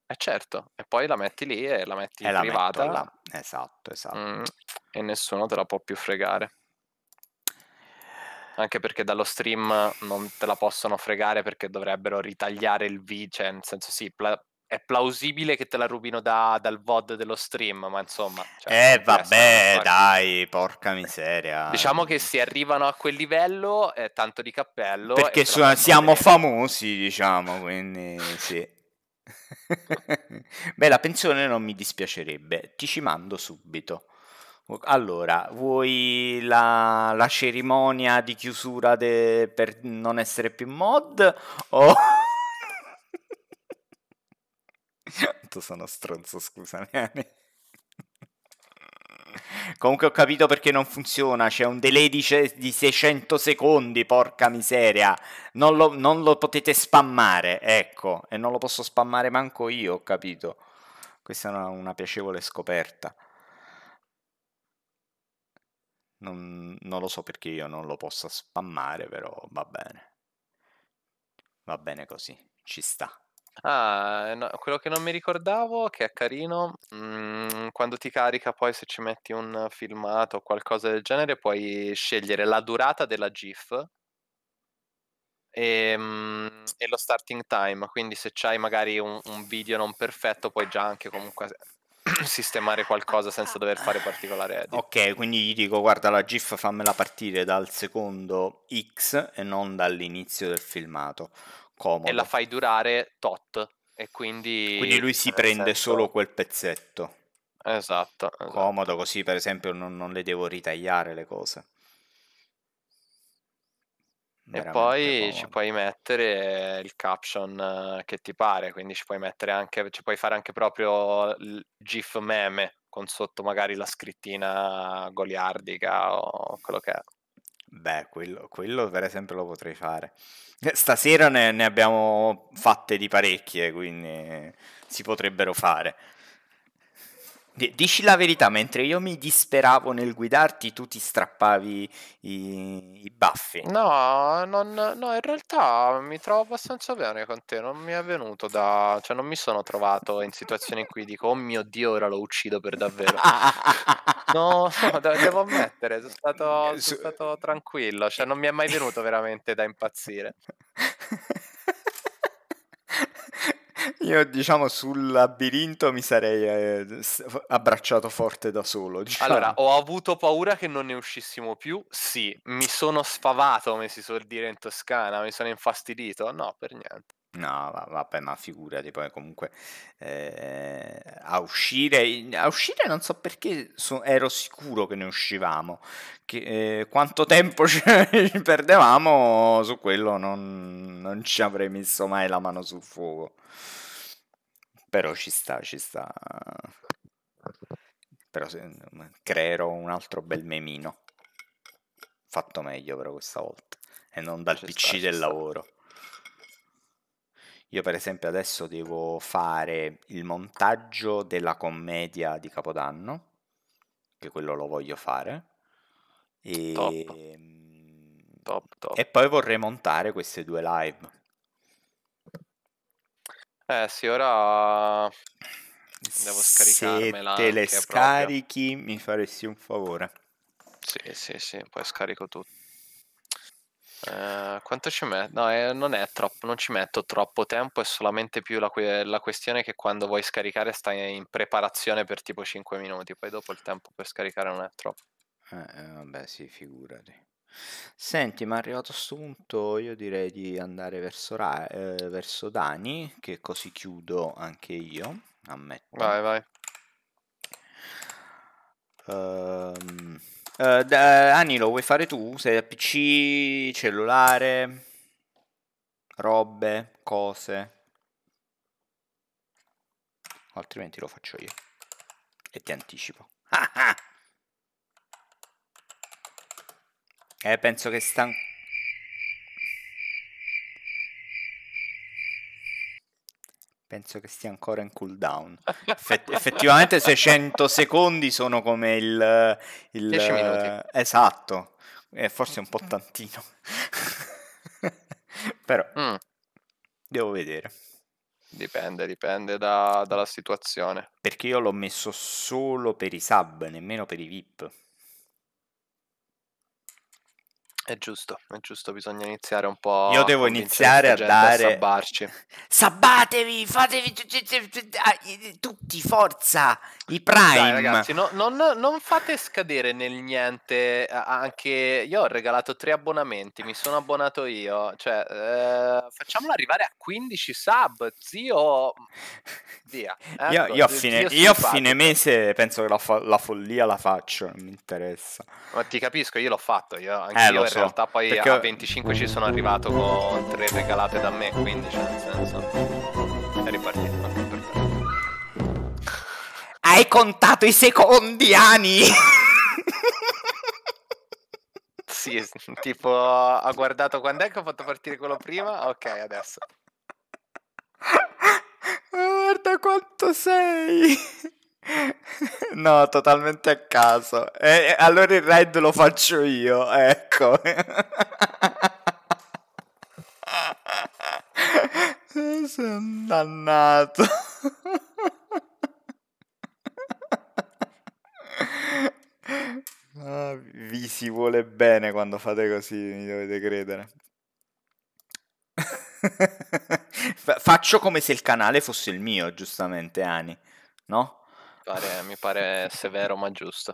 Eh certo, e poi la metti lì e la metti e privata. La esatto, esatto. Mm, e nessuno te la può più fregare anche perché dallo stream non te la possono fregare perché dovrebbero ritagliare il V, cioè nel senso sì, pla- è plausibile che te la rubino da, dal VOD dello stream, ma insomma... Cioè, eh vabbè, dai, porca eh, miseria. Diciamo che se arrivano a quel livello è tanto di cappello. Perché su- siamo vedere. famosi, diciamo, quindi sì. Beh, la pensione non mi dispiacerebbe, ti ci mando subito. Allora, vuoi la, la cerimonia di chiusura de, per non essere più mod o... tu sono stronzo, scusami. Eh. Comunque ho capito perché non funziona, c'è un delay di, di 600 secondi, porca miseria. Non lo, non lo, potete spammare, ecco, e non lo posso spammare manco io, ho capito. Questa è una, una piacevole scoperta. Non, non lo so perché io non lo possa spammare, però va bene. Va bene così, ci sta. Ah, eh, no, quello che non mi ricordavo, che è carino, mh, mm, quando ti carica poi se ci metti un filmato o qualcosa del genere, puoi scegliere la durata della GIF e, mh, mm, e lo starting time, quindi se c'hai magari un, un video non perfetto puoi già anche comunque sistemare qualcosa senza dover fare ah. particolare edit. Ok, quindi gli dico guarda la GIF fammela partire dal secondo X e non dall'inizio del filmato. Comodo. E la fai durare tot e quindi... Quindi lui si prende senso... solo quel pezzetto. Esatto, esatto, Comodo così per esempio non, non le devo ritagliare le cose. E poi comodo. ci puoi mettere il caption eh, che ti pare, quindi ci puoi mettere anche, ci puoi fare anche proprio il GIF meme con sotto magari la scrittina goliardica o quello che è. Beh, quello, quello, per esempio lo potrei fare. Eh, stasera ne, ne abbiamo fatte di parecchie, quindi si potrebbero fare. Dici la verità, mentre io mi disperavo nel guidarti, tu ti strappavi i, i baffi. No, non, no, in realtà mi trovo abbastanza bene con te, non mi è venuto da... cioè non mi sono trovato in situazioni in cui dico, oh mio Dio, ora lo uccido per davvero. no, no, devo ammettere, sono stato, eh, sono stato tranquillo, cioè non mi è mai venuto veramente da impazzire. Io diciamo sul labirinto mi sarei eh, abbracciato forte da solo. Diciamo. Allora, ho avuto paura che non ne uscissimo più? Sì. Mi sono sfavato, come si suol dire in Toscana, mi sono infastidito? No, per niente. No, vabbè, ma figurati poi comunque eh, a uscire, a uscire non so perché so, ero sicuro che ne uscivamo, che, eh, quanto tempo ci perdevamo su quello non, non ci avrei messo mai la mano sul fuoco. Però ci sta, ci sta. Però se, mm, creerò un altro bel memino. Fatto meglio però questa volta. E non dal c'è PC sta, del lavoro. Io per esempio adesso devo fare il montaggio della commedia di Capodanno, che quello lo voglio fare. E, top, ehm, top, top. e poi vorrei montare queste due live eh sì, ora devo scaricarmela. Se te le scarichi proprio. mi faresti un favore. Sì, sì, sì, poi scarico tutto. Eh, quanto ci metto? No, eh, non è troppo, non ci metto troppo tempo, è solamente più la, que- la, questione che quando vuoi scaricare stai in preparazione per tipo 5 minuti, poi dopo il tempo per scaricare non è troppo. Eh, eh vabbè, sì, figurati. Senti, ma arrivato a questo punto io direi di andare verso, Ra- eh, verso Dani, che così chiudo anche io, ammetto. Vai, vai. Ehm, eh, da- Ani, lo vuoi fare tu? Sei da PC, cellulare, robe, cose. Altrimenti lo faccio io. E ti anticipo. Ah, ah! Eh, penso che sta... Penso che stia ancora in cooldown. Effett- effettivamente 600 secondi sono come il... il 10 minuti. Esatto. Eh, forse un po' tantino. Però... Mm. Devo vedere. Dipende, dipende da, dalla situazione. Perché io l'ho messo solo per i sub, nemmeno per i VIP. È giusto, è giusto, bisogna iniziare un po'. Io devo iniziare a dare. A sabbarci. Sabbatevi, fatevi ah, tutti, forza! I prime. Dai, ragazzi, no, non, non, fate scadere nel niente. Anche io ho regalato tre abbonamenti, mi sono abbonato io. Cioè, eh, facciamolo arrivare a 15 sub, zio. Via. Eh, ecco, io, io, a fine, io a fine mese penso che la, fo- la follia la faccio, non mi interessa. Ma ti capisco, io l'ho fatto, io anche eh, io so, realtà poi perché... a 25 ci sono arrivato con tre regalate da me, quindi cioè nel senso è ripartito anche per te. Hai contato i secondi, Ani! sì, tipo ha guardato quando è che ho fatto partire quello prima, ok adesso. Guarda quanto sei! No, totalmente a caso. Eh, allora il raid lo faccio io, ecco. Sono dannato. Ah, vi si vuole bene quando fate così, mi dovete credere. Faccio come se il canale fosse il mio, giustamente, Ani, no? pare, mi pare severo ma giusto.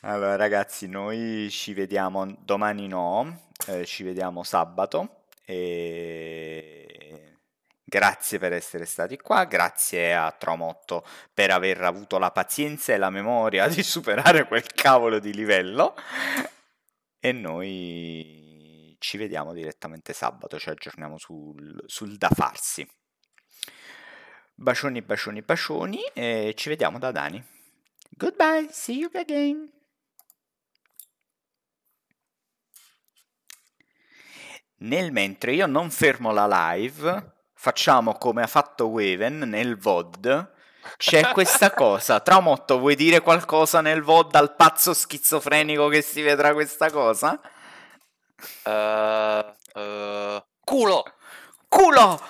Allora ragazzi, noi ci vediamo domani no, eh, ci vediamo sabato e grazie per essere stati qua, grazie a Tromotto per aver avuto la pazienza e la memoria di superare quel cavolo di livello e noi ci vediamo direttamente sabato, ci aggiorniamo sul, sul da farsi. Bacioni, bacioni, bacioni e ci vediamo da Dani. Goodbye, see you again. Nel mentre io non fermo la live, facciamo come ha fatto Waven nel VOD. C'è questa cosa. Traumotto, vuoi dire qualcosa nel VOD al pazzo schizofrenico che si vedrà questa cosa? Uh, uh, culo! Culo!